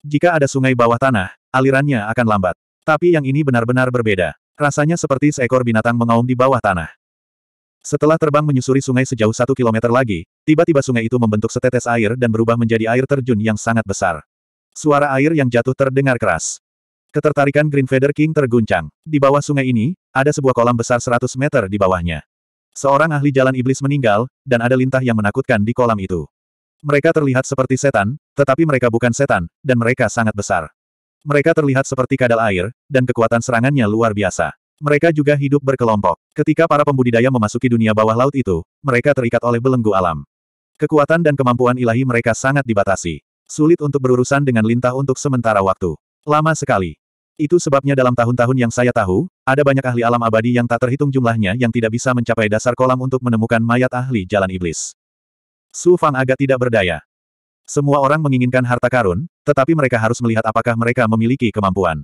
Jika ada sungai bawah tanah, alirannya akan lambat. Tapi yang ini benar-benar berbeda. Rasanya seperti seekor binatang mengaum di bawah tanah. Setelah terbang menyusuri sungai sejauh satu kilometer lagi, tiba-tiba sungai itu membentuk setetes air dan berubah menjadi air terjun yang sangat besar. Suara air yang jatuh terdengar keras. Ketertarikan Green Feather King terguncang. Di bawah sungai ini, ada sebuah kolam besar 100 meter di bawahnya. Seorang ahli jalan iblis meninggal, dan ada lintah yang menakutkan di kolam itu. Mereka terlihat seperti setan, tetapi mereka bukan setan, dan mereka sangat besar. Mereka terlihat seperti kadal air, dan kekuatan serangannya luar biasa. Mereka juga hidup berkelompok. Ketika para pembudidaya memasuki dunia bawah laut itu, mereka terikat oleh belenggu alam. Kekuatan dan kemampuan ilahi mereka sangat dibatasi. Sulit untuk berurusan dengan lintah untuk sementara waktu. Lama sekali. Itu sebabnya dalam tahun-tahun yang saya tahu, ada banyak ahli alam abadi yang tak terhitung jumlahnya yang tidak bisa mencapai dasar kolam untuk menemukan mayat ahli jalan iblis. Su Fang agak tidak berdaya. Semua orang menginginkan harta karun, tetapi mereka harus melihat apakah mereka memiliki kemampuan.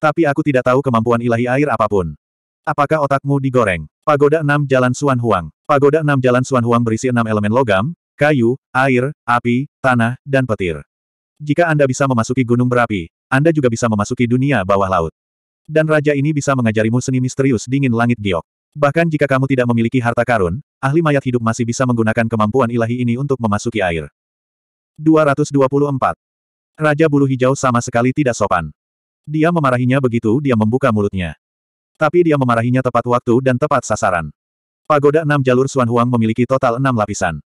Tapi aku tidak tahu kemampuan ilahi air apapun. Apakah otakmu digoreng? Pagoda 6 Jalan Suan Huang. Pagoda 6 Jalan Suan Huang berisi enam elemen logam, kayu, air, api, tanah, dan petir. Jika Anda bisa memasuki gunung berapi, Anda juga bisa memasuki dunia bawah laut. Dan raja ini bisa mengajarimu seni misterius dingin langit giok. Bahkan jika kamu tidak memiliki harta karun, ahli mayat hidup masih bisa menggunakan kemampuan ilahi ini untuk memasuki air. 224. Raja bulu hijau sama sekali tidak sopan. Dia memarahinya begitu dia membuka mulutnya. Tapi dia memarahinya tepat waktu dan tepat sasaran. Pagoda enam jalur Suan Huang memiliki total enam lapisan.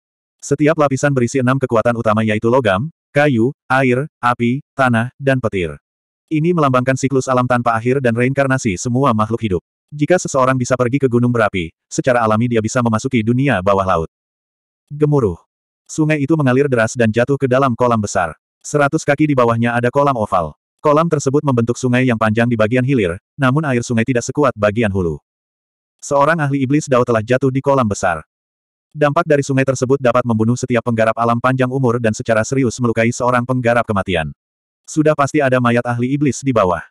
Setiap lapisan berisi enam kekuatan utama yaitu logam, kayu, air, api, tanah, dan petir. Ini melambangkan siklus alam tanpa akhir dan reinkarnasi semua makhluk hidup. Jika seseorang bisa pergi ke gunung berapi, secara alami dia bisa memasuki dunia bawah laut. Gemuruh. Sungai itu mengalir deras dan jatuh ke dalam kolam besar. Seratus kaki di bawahnya ada kolam oval. Kolam tersebut membentuk sungai yang panjang di bagian hilir, namun air sungai tidak sekuat bagian hulu. Seorang ahli iblis Dao telah jatuh di kolam besar. Dampak dari sungai tersebut dapat membunuh setiap penggarap alam panjang umur dan secara serius melukai seorang penggarap kematian. Sudah pasti ada mayat ahli iblis di bawah.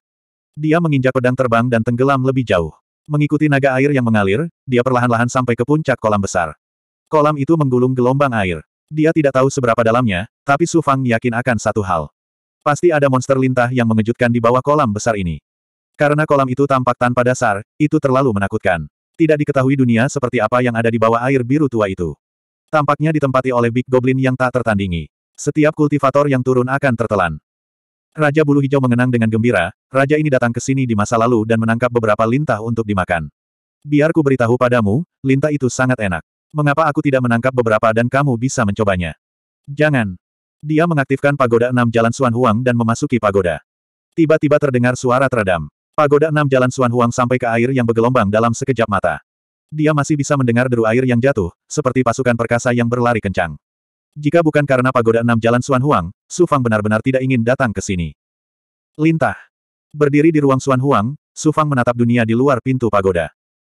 Dia menginjak pedang terbang dan tenggelam lebih jauh. Mengikuti naga air yang mengalir, dia perlahan-lahan sampai ke puncak kolam besar. Kolam itu menggulung gelombang air. Dia tidak tahu seberapa dalamnya, tapi Su Fang yakin akan satu hal. Pasti ada monster lintah yang mengejutkan di bawah kolam besar ini. Karena kolam itu tampak tanpa dasar, itu terlalu menakutkan. Tidak diketahui dunia seperti apa yang ada di bawah air biru tua itu. Tampaknya ditempati oleh Big Goblin yang tak tertandingi. Setiap kultivator yang turun akan tertelan. Raja Bulu Hijau mengenang dengan gembira, raja ini datang ke sini di masa lalu dan menangkap beberapa lintah untuk dimakan. Biarku beritahu padamu, lintah itu sangat enak. Mengapa aku tidak menangkap beberapa dan kamu bisa mencobanya? Jangan. Dia mengaktifkan pagoda enam jalan Suan Huang dan memasuki pagoda. Tiba-tiba terdengar suara teredam. Pagoda enam jalan Suan Huang sampai ke air yang bergelombang dalam sekejap mata. Dia masih bisa mendengar deru air yang jatuh, seperti pasukan perkasa yang berlari kencang. Jika bukan karena pagoda enam jalan Suan Huang, Su Fang benar-benar tidak ingin datang ke sini. Lintah. Berdiri di ruang Suan Huang, Su Fang menatap dunia di luar pintu pagoda.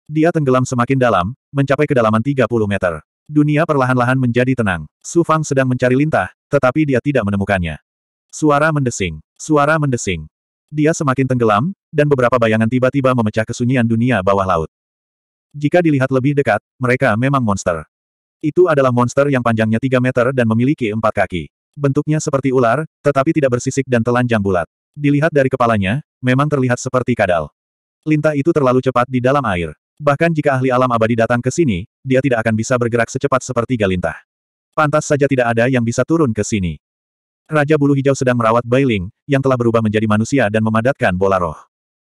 Dia tenggelam semakin dalam, mencapai kedalaman 30 meter. Dunia perlahan-lahan menjadi tenang. Su Fang sedang mencari lintah, tetapi dia tidak menemukannya. Suara mendesing. Suara mendesing. Dia semakin tenggelam, dan beberapa bayangan tiba-tiba memecah kesunyian dunia bawah laut. Jika dilihat lebih dekat, mereka memang monster. Itu adalah monster yang panjangnya 3 meter dan memiliki empat kaki. Bentuknya seperti ular, tetapi tidak bersisik dan telanjang bulat. Dilihat dari kepalanya, memang terlihat seperti kadal. Lintah itu terlalu cepat di dalam air. Bahkan jika ahli alam abadi datang ke sini, dia tidak akan bisa bergerak secepat seperti Galintah. Pantas saja tidak ada yang bisa turun ke sini. Raja Bulu Hijau sedang merawat Bailing, yang telah berubah menjadi manusia dan memadatkan bola roh.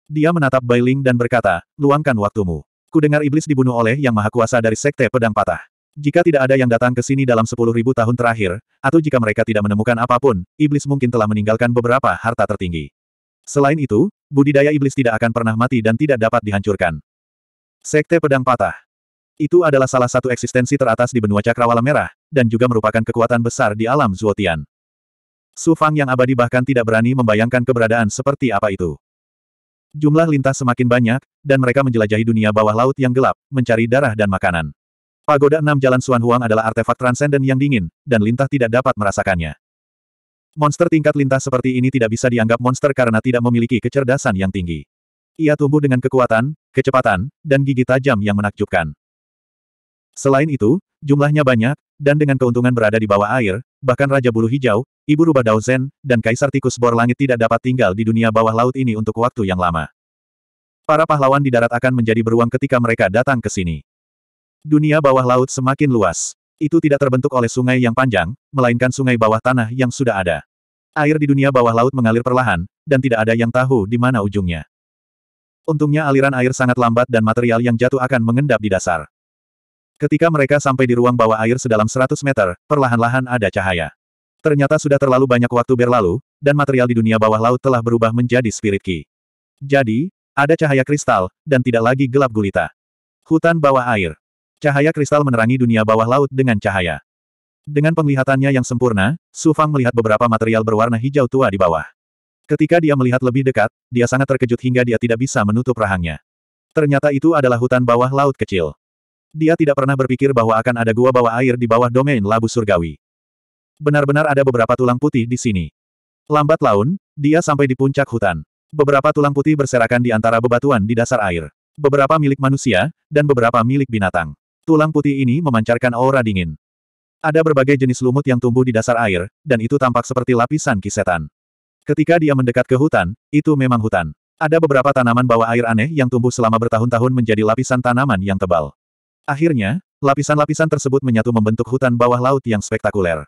Dia menatap Bailing dan berkata, luangkan waktumu. Kudengar iblis dibunuh oleh Yang Maha Kuasa dari Sekte Pedang Patah. Jika tidak ada yang datang ke sini dalam sepuluh ribu tahun terakhir, atau jika mereka tidak menemukan apapun, iblis mungkin telah meninggalkan beberapa harta tertinggi. Selain itu, budidaya iblis tidak akan pernah mati dan tidak dapat dihancurkan. Sekte Pedang Patah. Itu adalah salah satu eksistensi teratas di benua Cakrawala Merah, dan juga merupakan kekuatan besar di alam Zuotian. Su Fang yang abadi bahkan tidak berani membayangkan keberadaan seperti apa itu. Jumlah lintas semakin banyak, dan mereka menjelajahi dunia bawah laut yang gelap, mencari darah dan makanan. Pagoda enam jalan Suan Huang adalah artefak transenden yang dingin, dan lintah tidak dapat merasakannya. Monster tingkat lintah seperti ini tidak bisa dianggap monster karena tidak memiliki kecerdasan yang tinggi. Ia tumbuh dengan kekuatan, kecepatan, dan gigi tajam yang menakjubkan. Selain itu, jumlahnya banyak, dan dengan keuntungan berada di bawah air, bahkan Raja Bulu Hijau, Ibu Rubah Daozen, dan Kaisar Tikus Bor Langit tidak dapat tinggal di dunia bawah laut ini untuk waktu yang lama. Para pahlawan di darat akan menjadi beruang ketika mereka datang ke sini. Dunia bawah laut semakin luas. Itu tidak terbentuk oleh sungai yang panjang, melainkan sungai bawah tanah yang sudah ada. Air di dunia bawah laut mengalir perlahan, dan tidak ada yang tahu di mana ujungnya. Untungnya aliran air sangat lambat dan material yang jatuh akan mengendap di dasar. Ketika mereka sampai di ruang bawah air sedalam 100 meter, perlahan-lahan ada cahaya. Ternyata sudah terlalu banyak waktu berlalu, dan material di dunia bawah laut telah berubah menjadi spirit key. Jadi, ada cahaya kristal, dan tidak lagi gelap gulita. Hutan bawah air. Cahaya kristal menerangi dunia bawah laut dengan cahaya. Dengan penglihatannya yang sempurna, Su Fang melihat beberapa material berwarna hijau tua di bawah. Ketika dia melihat lebih dekat, dia sangat terkejut hingga dia tidak bisa menutup rahangnya. Ternyata itu adalah hutan bawah laut kecil. Dia tidak pernah berpikir bahwa akan ada gua bawah air di bawah domain labu surgawi. Benar-benar ada beberapa tulang putih di sini. Lambat laun, dia sampai di puncak hutan. Beberapa tulang putih berserakan di antara bebatuan di dasar air. Beberapa milik manusia, dan beberapa milik binatang. Tulang putih ini memancarkan aura dingin. Ada berbagai jenis lumut yang tumbuh di dasar air, dan itu tampak seperti lapisan kisetan. Ketika dia mendekat ke hutan, itu memang hutan. Ada beberapa tanaman bawah air aneh yang tumbuh selama bertahun-tahun menjadi lapisan tanaman yang tebal. Akhirnya, lapisan-lapisan tersebut menyatu membentuk hutan bawah laut yang spektakuler.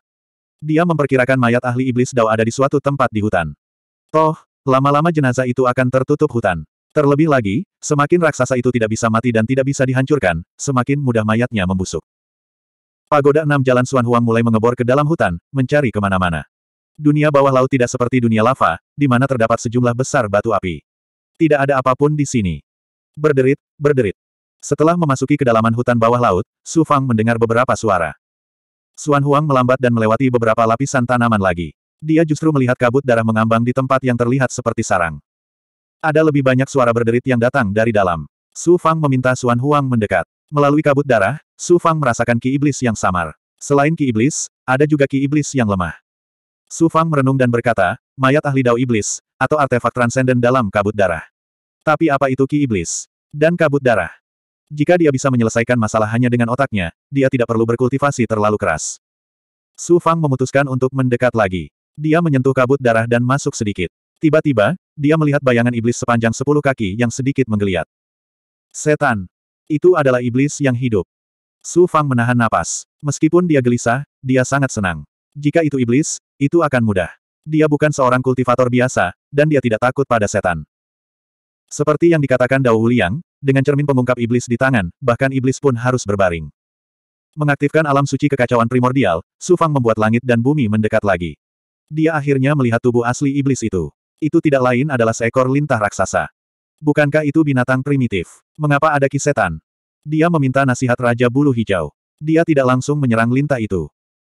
Dia memperkirakan mayat ahli iblis Dao ada di suatu tempat di hutan. Toh, lama-lama jenazah itu akan tertutup hutan. Terlebih lagi, semakin raksasa itu tidak bisa mati dan tidak bisa dihancurkan, semakin mudah mayatnya membusuk. Pagoda enam jalan Suan Huang mulai mengebor ke dalam hutan, mencari kemana-mana. Dunia bawah laut tidak seperti dunia lava, di mana terdapat sejumlah besar batu api. Tidak ada apapun di sini. Berderit, berderit. Setelah memasuki kedalaman hutan bawah laut, Su Fang mendengar beberapa suara. Suan Huang melambat dan melewati beberapa lapisan tanaman lagi. Dia justru melihat kabut darah mengambang di tempat yang terlihat seperti sarang. Ada lebih banyak suara berderit yang datang dari dalam. Su Fang meminta Suan Huang mendekat. Melalui kabut darah, Su Fang merasakan ki iblis yang samar. Selain ki iblis, ada juga ki iblis yang lemah. Su Fang merenung dan berkata, mayat ahli dao iblis, atau artefak transenden dalam kabut darah. Tapi apa itu ki iblis? Dan kabut darah? Jika dia bisa menyelesaikan masalah hanya dengan otaknya, dia tidak perlu berkultivasi terlalu keras. Su Fang memutuskan untuk mendekat lagi. Dia menyentuh kabut darah dan masuk sedikit. Tiba-tiba, dia melihat bayangan iblis sepanjang sepuluh kaki yang sedikit menggeliat. Setan. Itu adalah iblis yang hidup. Su Fang menahan napas. Meskipun dia gelisah, dia sangat senang. Jika itu iblis, itu akan mudah. Dia bukan seorang kultivator biasa, dan dia tidak takut pada setan. Seperti yang dikatakan Dao Wuliang, dengan cermin pengungkap iblis di tangan, bahkan iblis pun harus berbaring. Mengaktifkan alam suci kekacauan primordial, Su Fang membuat langit dan bumi mendekat lagi. Dia akhirnya melihat tubuh asli iblis itu. Itu tidak lain adalah seekor lintah raksasa. Bukankah itu binatang primitif? Mengapa ada kisetan? Dia meminta nasihat Raja Bulu Hijau. Dia tidak langsung menyerang lintah itu.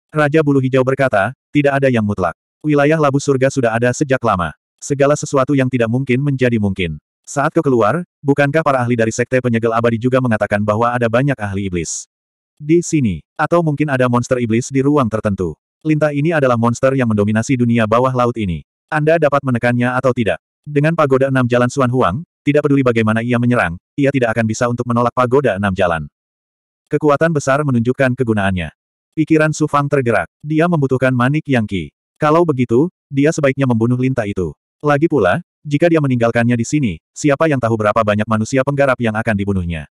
Raja Bulu Hijau berkata, tidak ada yang mutlak. Wilayah labu surga sudah ada sejak lama. Segala sesuatu yang tidak mungkin menjadi mungkin. Saat kau keluar, bukankah para ahli dari sekte penyegel abadi juga mengatakan bahwa ada banyak ahli iblis? Di sini, atau mungkin ada monster iblis di ruang tertentu. Lintah ini adalah monster yang mendominasi dunia bawah laut ini. Anda dapat menekannya atau tidak. Dengan pagoda enam jalan Suan Huang, tidak peduli bagaimana ia menyerang, ia tidak akan bisa untuk menolak pagoda enam jalan. Kekuatan besar menunjukkan kegunaannya. Pikiran Su Fang tergerak. Dia membutuhkan manik yang ki. Kalau begitu, dia sebaiknya membunuh Linta itu. Lagi pula, jika dia meninggalkannya di sini, siapa yang tahu berapa banyak manusia penggarap yang akan dibunuhnya.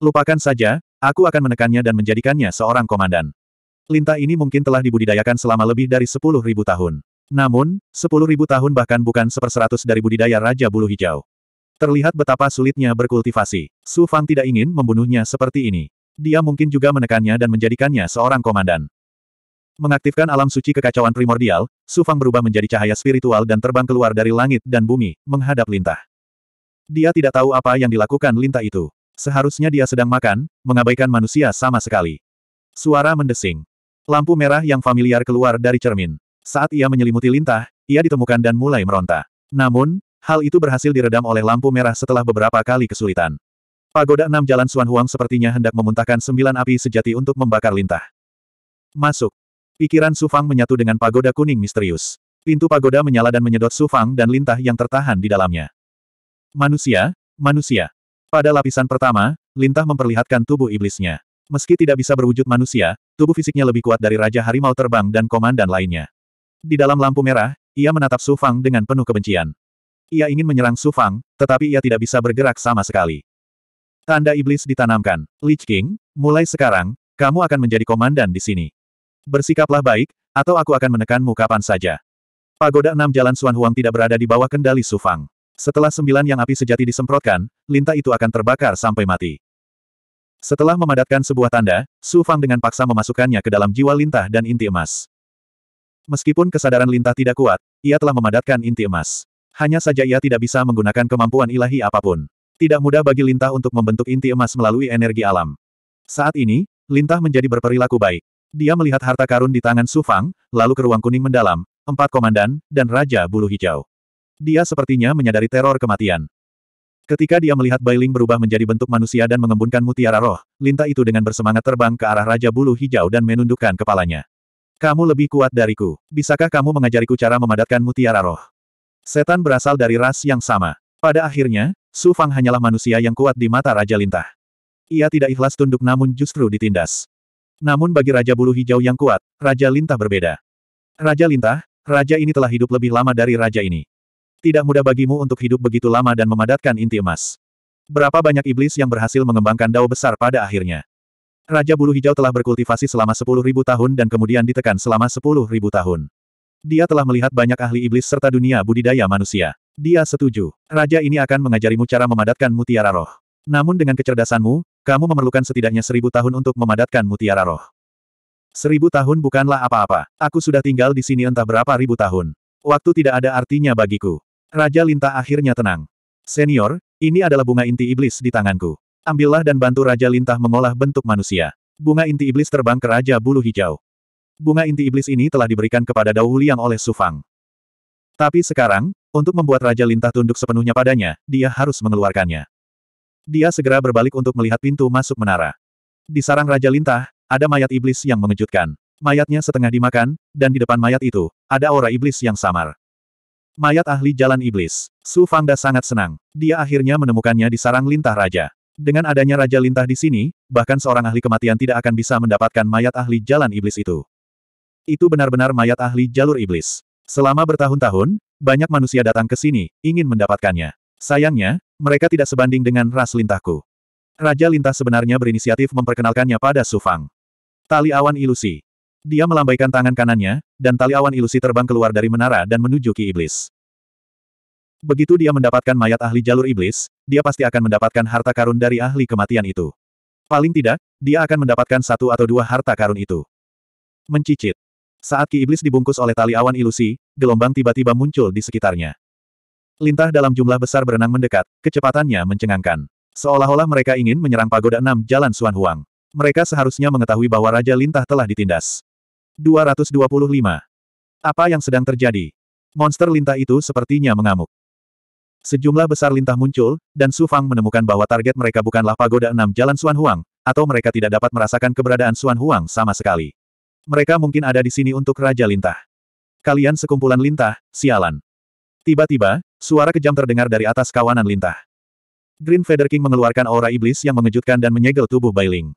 Lupakan saja, aku akan menekannya dan menjadikannya seorang komandan. Linta ini mungkin telah dibudidayakan selama lebih dari 10.000 tahun. Namun, 10.000 tahun bahkan bukan seperseratus dari budidaya Raja Bulu Hijau. Terlihat betapa sulitnya berkultivasi. Su Fang tidak ingin membunuhnya seperti ini. Dia mungkin juga menekannya dan menjadikannya seorang komandan. Mengaktifkan alam suci kekacauan primordial, Sufang berubah menjadi cahaya spiritual dan terbang keluar dari langit dan bumi, menghadap lintah. Dia tidak tahu apa yang dilakukan lintah itu. Seharusnya dia sedang makan, mengabaikan manusia sama sekali. Suara mendesing. Lampu merah yang familiar keluar dari cermin. Saat ia menyelimuti lintah, ia ditemukan dan mulai meronta. Namun, hal itu berhasil diredam oleh lampu merah setelah beberapa kali kesulitan. Pagoda enam jalan Suan Huang sepertinya hendak memuntahkan sembilan api sejati untuk membakar lintah. Masuk. Pikiran Su Fang menyatu dengan pagoda kuning misterius. Pintu pagoda menyala dan menyedot Su Fang dan lintah yang tertahan di dalamnya. Manusia, manusia. Pada lapisan pertama, lintah memperlihatkan tubuh iblisnya. Meski tidak bisa berwujud manusia, tubuh fisiknya lebih kuat dari Raja Harimau Terbang dan komandan lainnya. Di dalam lampu merah, ia menatap Su Fang dengan penuh kebencian. Ia ingin menyerang Su Fang, tetapi ia tidak bisa bergerak sama sekali. Tanda iblis ditanamkan. Lich King, mulai sekarang, kamu akan menjadi komandan di sini. Bersikaplah baik, atau aku akan menekanmu kapan saja. Pagoda enam Jalan Suan Huang tidak berada di bawah kendali Su Fang. Setelah sembilan yang api sejati disemprotkan, lintah itu akan terbakar sampai mati. Setelah memadatkan sebuah tanda, Su Fang dengan paksa memasukkannya ke dalam jiwa lintah dan inti emas. Meskipun kesadaran lintah tidak kuat, ia telah memadatkan inti emas. Hanya saja ia tidak bisa menggunakan kemampuan ilahi apapun. Tidak mudah bagi lintah untuk membentuk inti emas melalui energi alam. Saat ini, lintah menjadi berperilaku baik. Dia melihat harta karun di tangan Sufang, lalu ke ruang kuning mendalam, empat komandan, dan Raja Bulu Hijau. Dia sepertinya menyadari teror kematian. Ketika dia melihat Bailing berubah menjadi bentuk manusia dan mengembunkan mutiara roh, lintah itu dengan bersemangat terbang ke arah Raja Bulu Hijau dan menundukkan kepalanya. Kamu lebih kuat dariku. Bisakah kamu mengajariku cara memadatkan mutiara roh? Setan berasal dari ras yang sama. Pada akhirnya, Su Fang hanyalah manusia yang kuat di mata Raja Lintah. Ia tidak ikhlas tunduk namun justru ditindas. Namun bagi Raja Bulu Hijau yang kuat, Raja Lintah berbeda. Raja Lintah, Raja ini telah hidup lebih lama dari Raja ini. Tidak mudah bagimu untuk hidup begitu lama dan memadatkan inti emas. Berapa banyak iblis yang berhasil mengembangkan dao besar pada akhirnya. Raja Bulu Hijau telah berkultivasi selama 10.000 tahun dan kemudian ditekan selama 10.000 tahun. Dia telah melihat banyak ahli iblis serta dunia budidaya manusia. Dia setuju. Raja ini akan mengajarimu cara memadatkan mutiara roh. Namun dengan kecerdasanmu, kamu memerlukan setidaknya seribu tahun untuk memadatkan mutiara roh. Seribu tahun bukanlah apa-apa. Aku sudah tinggal di sini entah berapa ribu tahun. Waktu tidak ada artinya bagiku. Raja Lintah akhirnya tenang. Senior, ini adalah bunga inti iblis di tanganku. Ambillah dan bantu Raja Lintah mengolah bentuk manusia. Bunga inti iblis terbang ke Raja Bulu Hijau. Bunga inti iblis ini telah diberikan kepada Dao Liang oleh Sufang. Tapi sekarang, untuk membuat Raja Lintah tunduk sepenuhnya padanya, dia harus mengeluarkannya. Dia segera berbalik untuk melihat pintu masuk menara. Di sarang Raja Lintah, ada mayat iblis yang mengejutkan. Mayatnya setengah dimakan, dan di depan mayat itu, ada aura iblis yang samar. Mayat ahli jalan iblis. Su Fangda sangat senang. Dia akhirnya menemukannya di sarang lintah raja. Dengan adanya Raja Lintah di sini, bahkan seorang ahli kematian tidak akan bisa mendapatkan mayat ahli jalan iblis itu. Itu benar-benar mayat ahli jalur iblis. Selama bertahun-tahun, banyak manusia datang ke sini, ingin mendapatkannya. Sayangnya, mereka tidak sebanding dengan ras lintahku. Raja Lintah sebenarnya berinisiatif memperkenalkannya pada Sufang. Tali awan ilusi. Dia melambaikan tangan kanannya, dan tali awan ilusi terbang keluar dari menara dan menuju Ki Iblis. Begitu dia mendapatkan mayat ahli jalur iblis, dia pasti akan mendapatkan harta karun dari ahli kematian itu. Paling tidak, dia akan mendapatkan satu atau dua harta karun itu. Mencicit. Saat Ki Iblis dibungkus oleh tali awan ilusi, gelombang tiba-tiba muncul di sekitarnya. Lintah dalam jumlah besar berenang mendekat, kecepatannya mencengangkan. Seolah-olah mereka ingin menyerang pagoda enam Jalan Suan Huang. Mereka seharusnya mengetahui bahwa Raja Lintah telah ditindas. 225. Apa yang sedang terjadi? Monster lintah itu sepertinya mengamuk. Sejumlah besar lintah muncul, dan Su Fang menemukan bahwa target mereka bukanlah pagoda enam jalan Suan Huang, atau mereka tidak dapat merasakan keberadaan Suan Huang sama sekali. Mereka mungkin ada di sini untuk Raja Lintah. Kalian sekumpulan lintah, sialan. Tiba-tiba, suara kejam terdengar dari atas kawanan lintah. Green Feather King mengeluarkan aura iblis yang mengejutkan dan menyegel tubuh Bailing.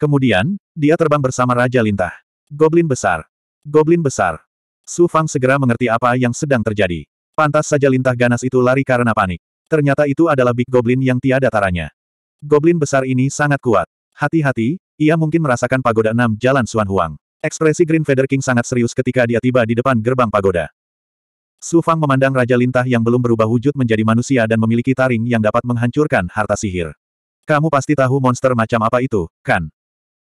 Kemudian, dia terbang bersama Raja Lintah. Goblin besar. Goblin besar. Su Fang segera mengerti apa yang sedang terjadi. Pantas saja lintah ganas itu lari karena panik. Ternyata itu adalah Big Goblin yang tiada taranya. Goblin besar ini sangat kuat. Hati-hati, ia mungkin merasakan pagoda enam jalan Suan Huang. Ekspresi Green Feather King sangat serius ketika dia tiba di depan gerbang pagoda. Su Fang memandang Raja Lintah yang belum berubah wujud menjadi manusia dan memiliki taring yang dapat menghancurkan harta sihir. Kamu pasti tahu monster macam apa itu, kan?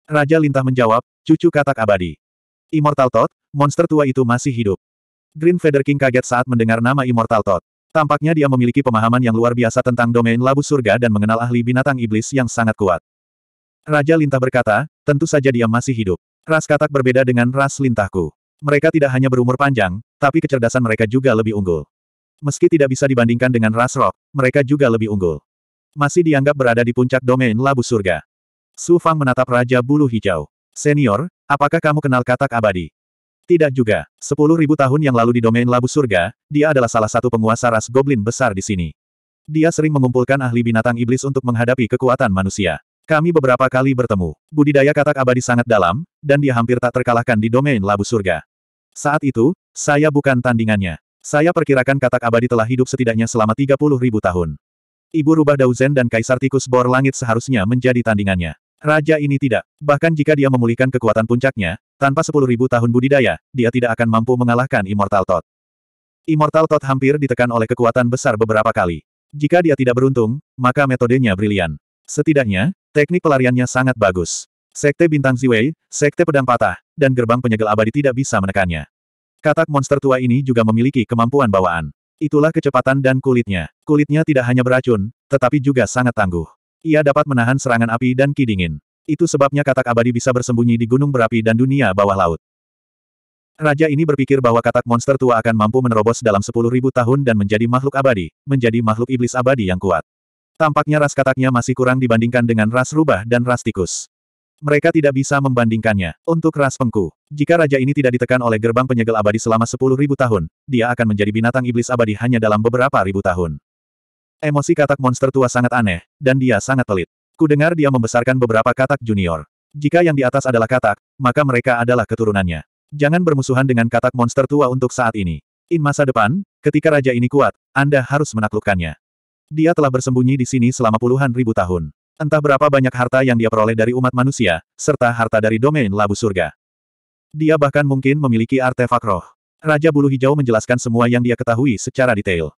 Raja Lintah menjawab, cucu katak abadi. Immortal Todd, monster tua itu masih hidup. Green Feather King kaget saat mendengar nama Immortal Todd. Tampaknya dia memiliki pemahaman yang luar biasa tentang domain labu surga dan mengenal ahli binatang iblis yang sangat kuat. Raja Lintah berkata, tentu saja dia masih hidup. Ras katak berbeda dengan ras lintahku. Mereka tidak hanya berumur panjang, tapi kecerdasan mereka juga lebih unggul. Meski tidak bisa dibandingkan dengan ras rock, mereka juga lebih unggul. Masih dianggap berada di puncak domain labu surga. Su Fang menatap Raja Bulu Hijau. Senior, apakah kamu kenal katak abadi? Tidak juga. Sepuluh ribu tahun yang lalu di domain labu surga, dia adalah salah satu penguasa ras goblin besar di sini. Dia sering mengumpulkan ahli binatang iblis untuk menghadapi kekuatan manusia. Kami beberapa kali bertemu. Budidaya katak abadi sangat dalam, dan dia hampir tak terkalahkan di domain labu surga. Saat itu, saya bukan tandingannya. Saya perkirakan katak abadi telah hidup setidaknya selama 30 ribu tahun. Ibu rubah Dauzen dan Kaisar Tikus Bor Langit seharusnya menjadi tandingannya. Raja ini tidak. Bahkan jika dia memulihkan kekuatan puncaknya, tanpa 10.000 tahun budidaya, dia tidak akan mampu mengalahkan Immortal Tot. Immortal Tot hampir ditekan oleh kekuatan besar beberapa kali. Jika dia tidak beruntung, maka metodenya brilian. Setidaknya, teknik pelariannya sangat bagus. Sekte Bintang Ziwei, Sekte Pedang Patah, dan Gerbang Penyegel Abadi tidak bisa menekannya. Katak monster tua ini juga memiliki kemampuan bawaan. Itulah kecepatan dan kulitnya. Kulitnya tidak hanya beracun, tetapi juga sangat tangguh. Ia dapat menahan serangan api dan ki dingin. Itu sebabnya katak abadi bisa bersembunyi di gunung berapi dan dunia bawah laut. Raja ini berpikir bahwa katak monster tua akan mampu menerobos dalam 10.000 tahun dan menjadi makhluk abadi, menjadi makhluk iblis abadi yang kuat. Tampaknya ras kataknya masih kurang dibandingkan dengan ras rubah dan ras tikus. Mereka tidak bisa membandingkannya. Untuk ras pengku, jika raja ini tidak ditekan oleh gerbang penyegel abadi selama sepuluh ribu tahun, dia akan menjadi binatang iblis abadi hanya dalam beberapa ribu tahun. Emosi katak monster tua sangat aneh, dan dia sangat pelit. Kudengar dia membesarkan beberapa katak junior. Jika yang di atas adalah katak, maka mereka adalah keturunannya. Jangan bermusuhan dengan katak monster tua untuk saat ini. In masa depan, ketika raja ini kuat, Anda harus menaklukkannya. Dia telah bersembunyi di sini selama puluhan ribu tahun. Entah berapa banyak harta yang dia peroleh dari umat manusia, serta harta dari domain labu surga. Dia bahkan mungkin memiliki artefak roh. Raja Bulu Hijau menjelaskan semua yang dia ketahui secara detail.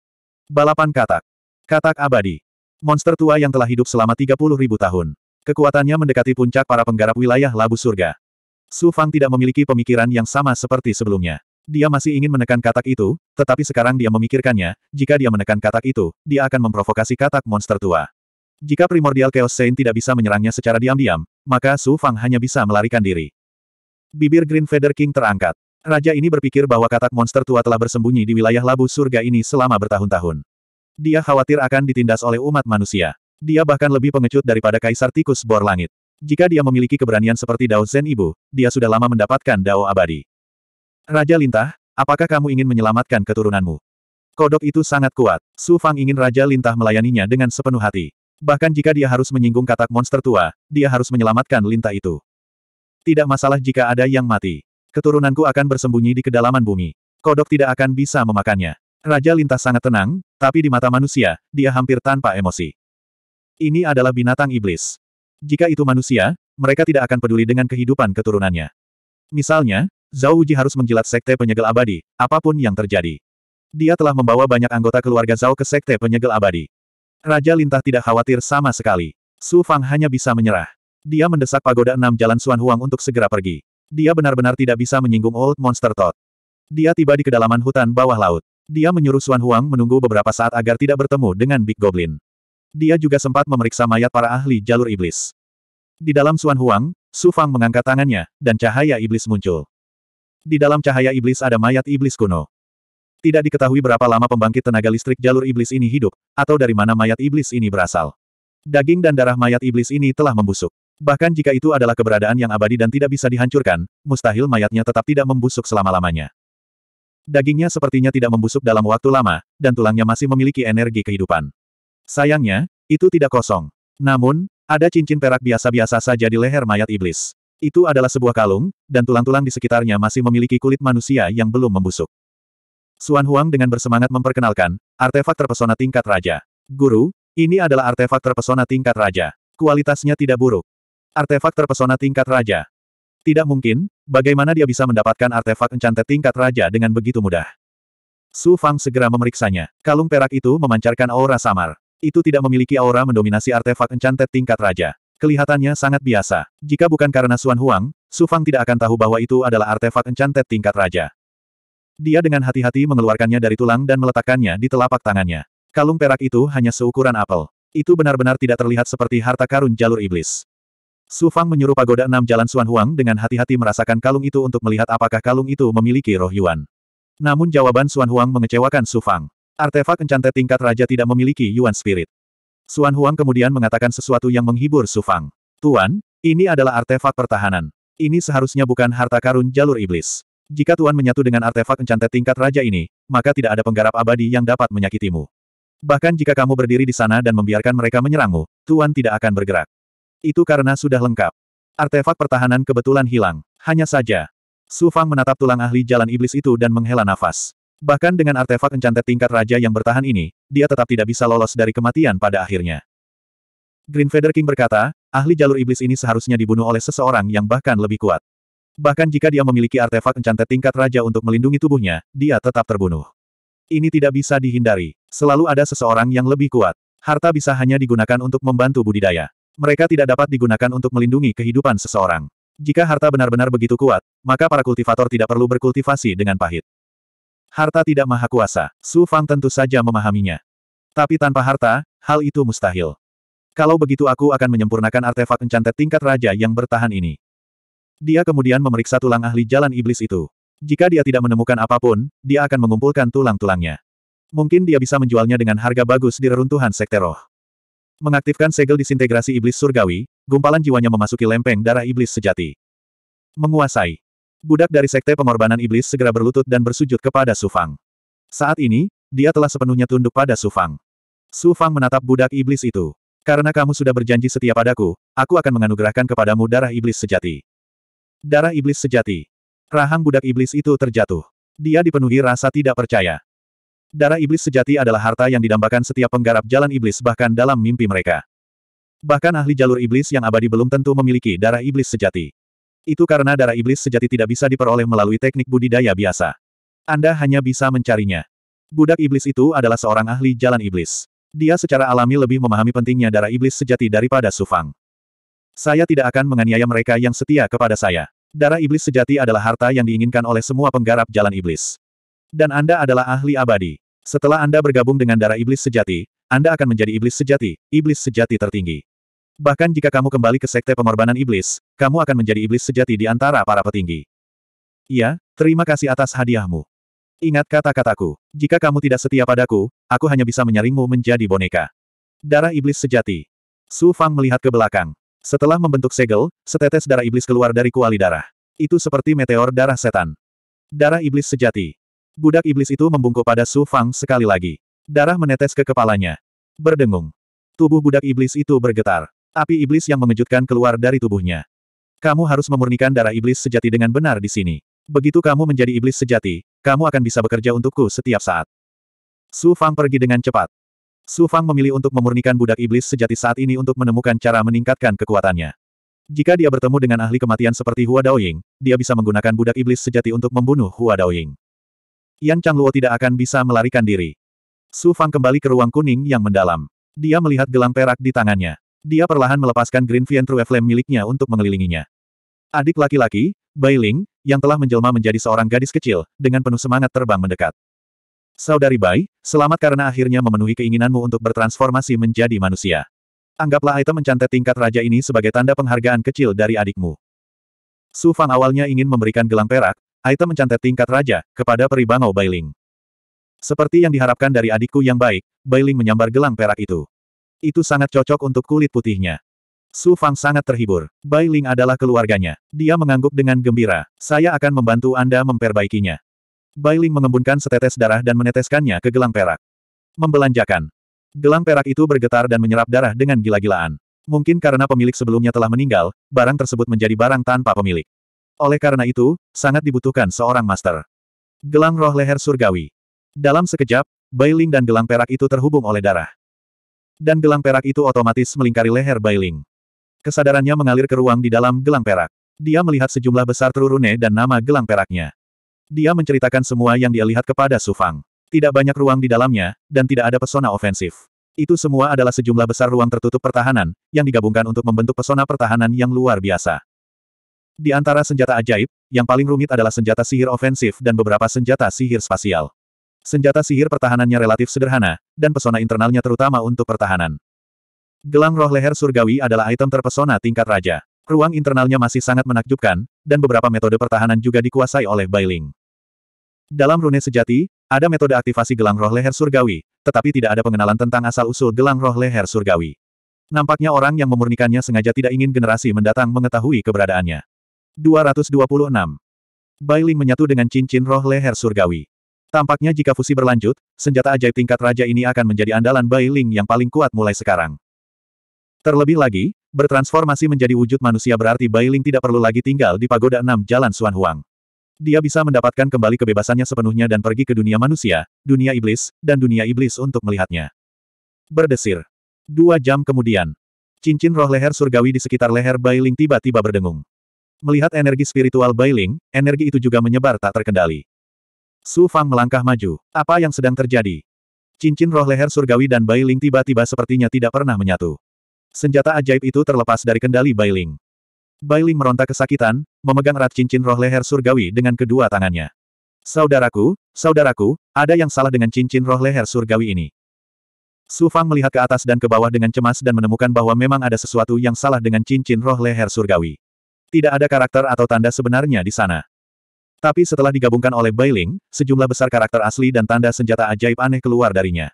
Balapan katak. Katak abadi. Monster tua yang telah hidup selama 30 ribu tahun. Kekuatannya mendekati puncak para penggarap wilayah labu surga. Su Fang tidak memiliki pemikiran yang sama seperti sebelumnya. Dia masih ingin menekan katak itu, tetapi sekarang dia memikirkannya, jika dia menekan katak itu, dia akan memprovokasi katak monster tua. Jika primordial Chaos Saint tidak bisa menyerangnya secara diam-diam, maka Su Fang hanya bisa melarikan diri. Bibir Green Feather King terangkat. Raja ini berpikir bahwa katak monster tua telah bersembunyi di wilayah labu surga ini selama bertahun-tahun. Dia khawatir akan ditindas oleh umat manusia. Dia bahkan lebih pengecut daripada Kaisar Tikus Bor Langit. Jika dia memiliki keberanian seperti Dao Zen Ibu, dia sudah lama mendapatkan Dao Abadi. Raja Lintah, apakah kamu ingin menyelamatkan keturunanmu? Kodok itu sangat kuat. Su Fang ingin Raja Lintah melayaninya dengan sepenuh hati. Bahkan jika dia harus menyinggung katak monster tua, dia harus menyelamatkan lintah itu. Tidak masalah jika ada yang mati. Keturunanku akan bersembunyi di kedalaman bumi. Kodok tidak akan bisa memakannya. Raja Lintah sangat tenang, tapi di mata manusia, dia hampir tanpa emosi. Ini adalah binatang iblis. Jika itu manusia, mereka tidak akan peduli dengan kehidupan keturunannya. Misalnya, Zhao Wuji harus menjilat sekte penyegel abadi, apapun yang terjadi. Dia telah membawa banyak anggota keluarga Zhao ke sekte penyegel abadi. Raja Lintah tidak khawatir sama sekali. Su Fang hanya bisa menyerah. Dia mendesak pagoda enam jalan Suan Huang untuk segera pergi. Dia benar-benar tidak bisa menyinggung Old Monster Todd. Dia tiba di kedalaman hutan bawah laut. Dia menyuruh Suan Huang menunggu beberapa saat agar tidak bertemu dengan Big Goblin. Dia juga sempat memeriksa mayat para ahli jalur iblis. Di dalam Suan Huang, Su Fang mengangkat tangannya, dan cahaya iblis muncul. Di dalam cahaya iblis ada mayat iblis kuno. Tidak diketahui berapa lama pembangkit tenaga listrik jalur iblis ini hidup, atau dari mana mayat iblis ini berasal. Daging dan darah mayat iblis ini telah membusuk. Bahkan jika itu adalah keberadaan yang abadi dan tidak bisa dihancurkan, mustahil mayatnya tetap tidak membusuk selama-lamanya. Dagingnya sepertinya tidak membusuk dalam waktu lama, dan tulangnya masih memiliki energi kehidupan. Sayangnya, itu tidak kosong. Namun, ada cincin perak biasa-biasa saja di leher mayat iblis. Itu adalah sebuah kalung, dan tulang-tulang di sekitarnya masih memiliki kulit manusia yang belum membusuk. Suan Huang dengan bersemangat memperkenalkan, artefak terpesona tingkat raja. Guru, ini adalah artefak terpesona tingkat raja. Kualitasnya tidak buruk. Artefak terpesona tingkat raja. Tidak mungkin, bagaimana dia bisa mendapatkan artefak encante tingkat raja dengan begitu mudah. Su Fang segera memeriksanya. Kalung perak itu memancarkan aura samar. Itu tidak memiliki aura mendominasi artefak encante tingkat raja. Kelihatannya sangat biasa. Jika bukan karena Suan Huang, Su Fang tidak akan tahu bahwa itu adalah artefak encantet tingkat raja. Dia dengan hati-hati mengeluarkannya dari tulang dan meletakkannya di telapak tangannya. Kalung perak itu hanya seukuran apel. Itu benar-benar tidak terlihat seperti harta karun jalur iblis. Su Fang menyuruh pagoda enam jalan Suan Huang dengan hati-hati merasakan kalung itu untuk melihat apakah kalung itu memiliki roh Yuan. Namun jawaban Suan Huang mengecewakan Su Fang. Artefak encantet tingkat raja tidak memiliki Yuan Spirit. Suan Huang kemudian mengatakan sesuatu yang menghibur Su Fang. Tuan, ini adalah artefak pertahanan. Ini seharusnya bukan harta karun jalur iblis. Jika Tuan menyatu dengan artefak encantet tingkat raja ini, maka tidak ada penggarap abadi yang dapat menyakitimu. Bahkan jika kamu berdiri di sana dan membiarkan mereka menyerangmu, Tuan tidak akan bergerak. Itu karena sudah lengkap. Artefak pertahanan kebetulan hilang. Hanya saja, Su Fang menatap tulang ahli jalan iblis itu dan menghela nafas. Bahkan dengan artefak encantet tingkat raja yang bertahan ini, dia tetap tidak bisa lolos dari kematian pada akhirnya. Green Feather King berkata, ahli jalur iblis ini seharusnya dibunuh oleh seseorang yang bahkan lebih kuat. Bahkan jika dia memiliki artefak encantet tingkat raja untuk melindungi tubuhnya, dia tetap terbunuh. Ini tidak bisa dihindari. Selalu ada seseorang yang lebih kuat. Harta bisa hanya digunakan untuk membantu budidaya. Mereka tidak dapat digunakan untuk melindungi kehidupan seseorang. Jika harta benar-benar begitu kuat, maka para kultivator tidak perlu berkultivasi dengan pahit. Harta tidak maha kuasa, Su Fang tentu saja memahaminya. Tapi tanpa harta, hal itu mustahil. Kalau begitu aku akan menyempurnakan artefak encantet tingkat raja yang bertahan ini. Dia kemudian memeriksa tulang ahli jalan iblis itu. Jika dia tidak menemukan apapun, dia akan mengumpulkan tulang-tulangnya. Mungkin dia bisa menjualnya dengan harga bagus di reruntuhan sekte roh. Mengaktifkan segel disintegrasi iblis surgawi, gumpalan jiwanya memasuki lempeng darah iblis sejati. Menguasai. Budak dari Sekte Pengorbanan Iblis segera berlutut dan bersujud kepada Sufang. Saat ini, dia telah sepenuhnya tunduk pada Sufang. Sufang menatap budak iblis itu. Karena kamu sudah berjanji setia padaku, aku akan menganugerahkan kepadamu darah iblis sejati. Darah iblis sejati. Rahang budak iblis itu terjatuh. Dia dipenuhi rasa tidak percaya. Darah iblis sejati adalah harta yang didambakan setiap penggarap jalan iblis bahkan dalam mimpi mereka. Bahkan ahli jalur iblis yang abadi belum tentu memiliki darah iblis sejati. Itu karena darah iblis sejati tidak bisa diperoleh melalui teknik budidaya biasa. Anda hanya bisa mencarinya. Budak iblis itu adalah seorang ahli jalan iblis. Dia secara alami lebih memahami pentingnya darah iblis sejati daripada Sufang. Saya tidak akan menganiaya mereka yang setia kepada saya. Darah iblis sejati adalah harta yang diinginkan oleh semua penggarap jalan iblis. Dan Anda adalah ahli abadi. Setelah Anda bergabung dengan darah iblis sejati, Anda akan menjadi iblis sejati, iblis sejati tertinggi. Bahkan jika kamu kembali ke sekte pengorbanan iblis, kamu akan menjadi iblis sejati di antara para petinggi. Iya, terima kasih atas hadiahmu. Ingat kata-kataku, jika kamu tidak setia padaku, aku hanya bisa menyaringmu menjadi boneka. Darah iblis sejati. Su Fang melihat ke belakang. Setelah membentuk segel, setetes darah iblis keluar dari kuali darah. Itu seperti meteor darah setan. Darah iblis sejati. Budak iblis itu membungkuk pada Su Fang sekali lagi. Darah menetes ke kepalanya. Berdengung. Tubuh budak iblis itu bergetar. Api iblis yang mengejutkan keluar dari tubuhnya. Kamu harus memurnikan darah iblis sejati dengan benar di sini. Begitu kamu menjadi iblis sejati, kamu akan bisa bekerja untukku setiap saat. Su Fang pergi dengan cepat. Su Fang memilih untuk memurnikan budak iblis sejati saat ini untuk menemukan cara meningkatkan kekuatannya. Jika dia bertemu dengan ahli kematian seperti Hua Daoying, dia bisa menggunakan budak iblis sejati untuk membunuh Hua Daoying. Yan Changluo tidak akan bisa melarikan diri. Su Fang kembali ke ruang kuning yang mendalam. Dia melihat gelang perak di tangannya. Dia perlahan melepaskan Green True Flame miliknya untuk mengelilinginya. Adik laki-laki, Bai Ling, yang telah menjelma menjadi seorang gadis kecil, dengan penuh semangat terbang mendekat. Saudari Bai, selamat karena akhirnya memenuhi keinginanmu untuk bertransformasi menjadi manusia. Anggaplah item mencantet tingkat raja ini sebagai tanda penghargaan kecil dari adikmu. Su Fang awalnya ingin memberikan gelang perak, item mencantet tingkat raja, kepada peribangau Bailing. Seperti yang diharapkan dari adikku yang baik, Bailing menyambar gelang perak itu. Itu sangat cocok untuk kulit putihnya. Su Fang sangat terhibur. Bai Ling adalah keluarganya. Dia mengangguk dengan gembira. Saya akan membantu Anda memperbaikinya. Bai Ling mengembunkan setetes darah dan meneteskannya ke gelang perak. Membelanjakan. Gelang perak itu bergetar dan menyerap darah dengan gila-gilaan. Mungkin karena pemilik sebelumnya telah meninggal, barang tersebut menjadi barang tanpa pemilik. Oleh karena itu, sangat dibutuhkan seorang master. Gelang roh leher surgawi. Dalam sekejap, Bai dan gelang perak itu terhubung oleh darah. Dan gelang perak itu otomatis melingkari leher Bailing. Kesadarannya mengalir ke ruang di dalam gelang perak. Dia melihat sejumlah besar terurune dan nama gelang peraknya. Dia menceritakan semua yang dia lihat kepada Sufang. Tidak banyak ruang di dalamnya, dan tidak ada pesona ofensif. Itu semua adalah sejumlah besar ruang tertutup pertahanan, yang digabungkan untuk membentuk pesona pertahanan yang luar biasa. Di antara senjata ajaib, yang paling rumit adalah senjata sihir ofensif dan beberapa senjata sihir spasial. Senjata sihir pertahanannya relatif sederhana, dan pesona internalnya terutama untuk pertahanan. Gelang roh leher surgawi adalah item terpesona tingkat raja. Ruang internalnya masih sangat menakjubkan, dan beberapa metode pertahanan juga dikuasai oleh Bailing. Dalam rune sejati, ada metode aktivasi gelang roh leher surgawi, tetapi tidak ada pengenalan tentang asal-usul gelang roh leher surgawi. Nampaknya orang yang memurnikannya sengaja tidak ingin generasi mendatang mengetahui keberadaannya. 226. Bailing menyatu dengan cincin roh leher surgawi. Tampaknya jika fusi berlanjut, senjata ajaib tingkat raja ini akan menjadi andalan Bai Ling yang paling kuat mulai sekarang. Terlebih lagi, bertransformasi menjadi wujud manusia berarti Bai Ling tidak perlu lagi tinggal di Pagoda enam Jalan Suan Huang. Dia bisa mendapatkan kembali kebebasannya sepenuhnya dan pergi ke dunia manusia, dunia iblis, dan dunia iblis untuk melihatnya. Berdesir. Dua jam kemudian. Cincin roh leher surgawi di sekitar leher Bai Ling tiba-tiba berdengung. Melihat energi spiritual Bai Ling, energi itu juga menyebar tak terkendali. Su Fang melangkah maju. Apa yang sedang terjadi? Cincin roh leher surgawi dan Bai Ling tiba-tiba sepertinya tidak pernah menyatu. Senjata ajaib itu terlepas dari kendali Bai Ling. Bai Ling meronta kesakitan, memegang erat cincin roh leher surgawi dengan kedua tangannya. Saudaraku, saudaraku, ada yang salah dengan cincin roh leher surgawi ini. Su Fang melihat ke atas dan ke bawah dengan cemas dan menemukan bahwa memang ada sesuatu yang salah dengan cincin roh leher surgawi. Tidak ada karakter atau tanda sebenarnya di sana. Tapi setelah digabungkan oleh Bailing, sejumlah besar karakter asli dan tanda senjata ajaib aneh keluar darinya.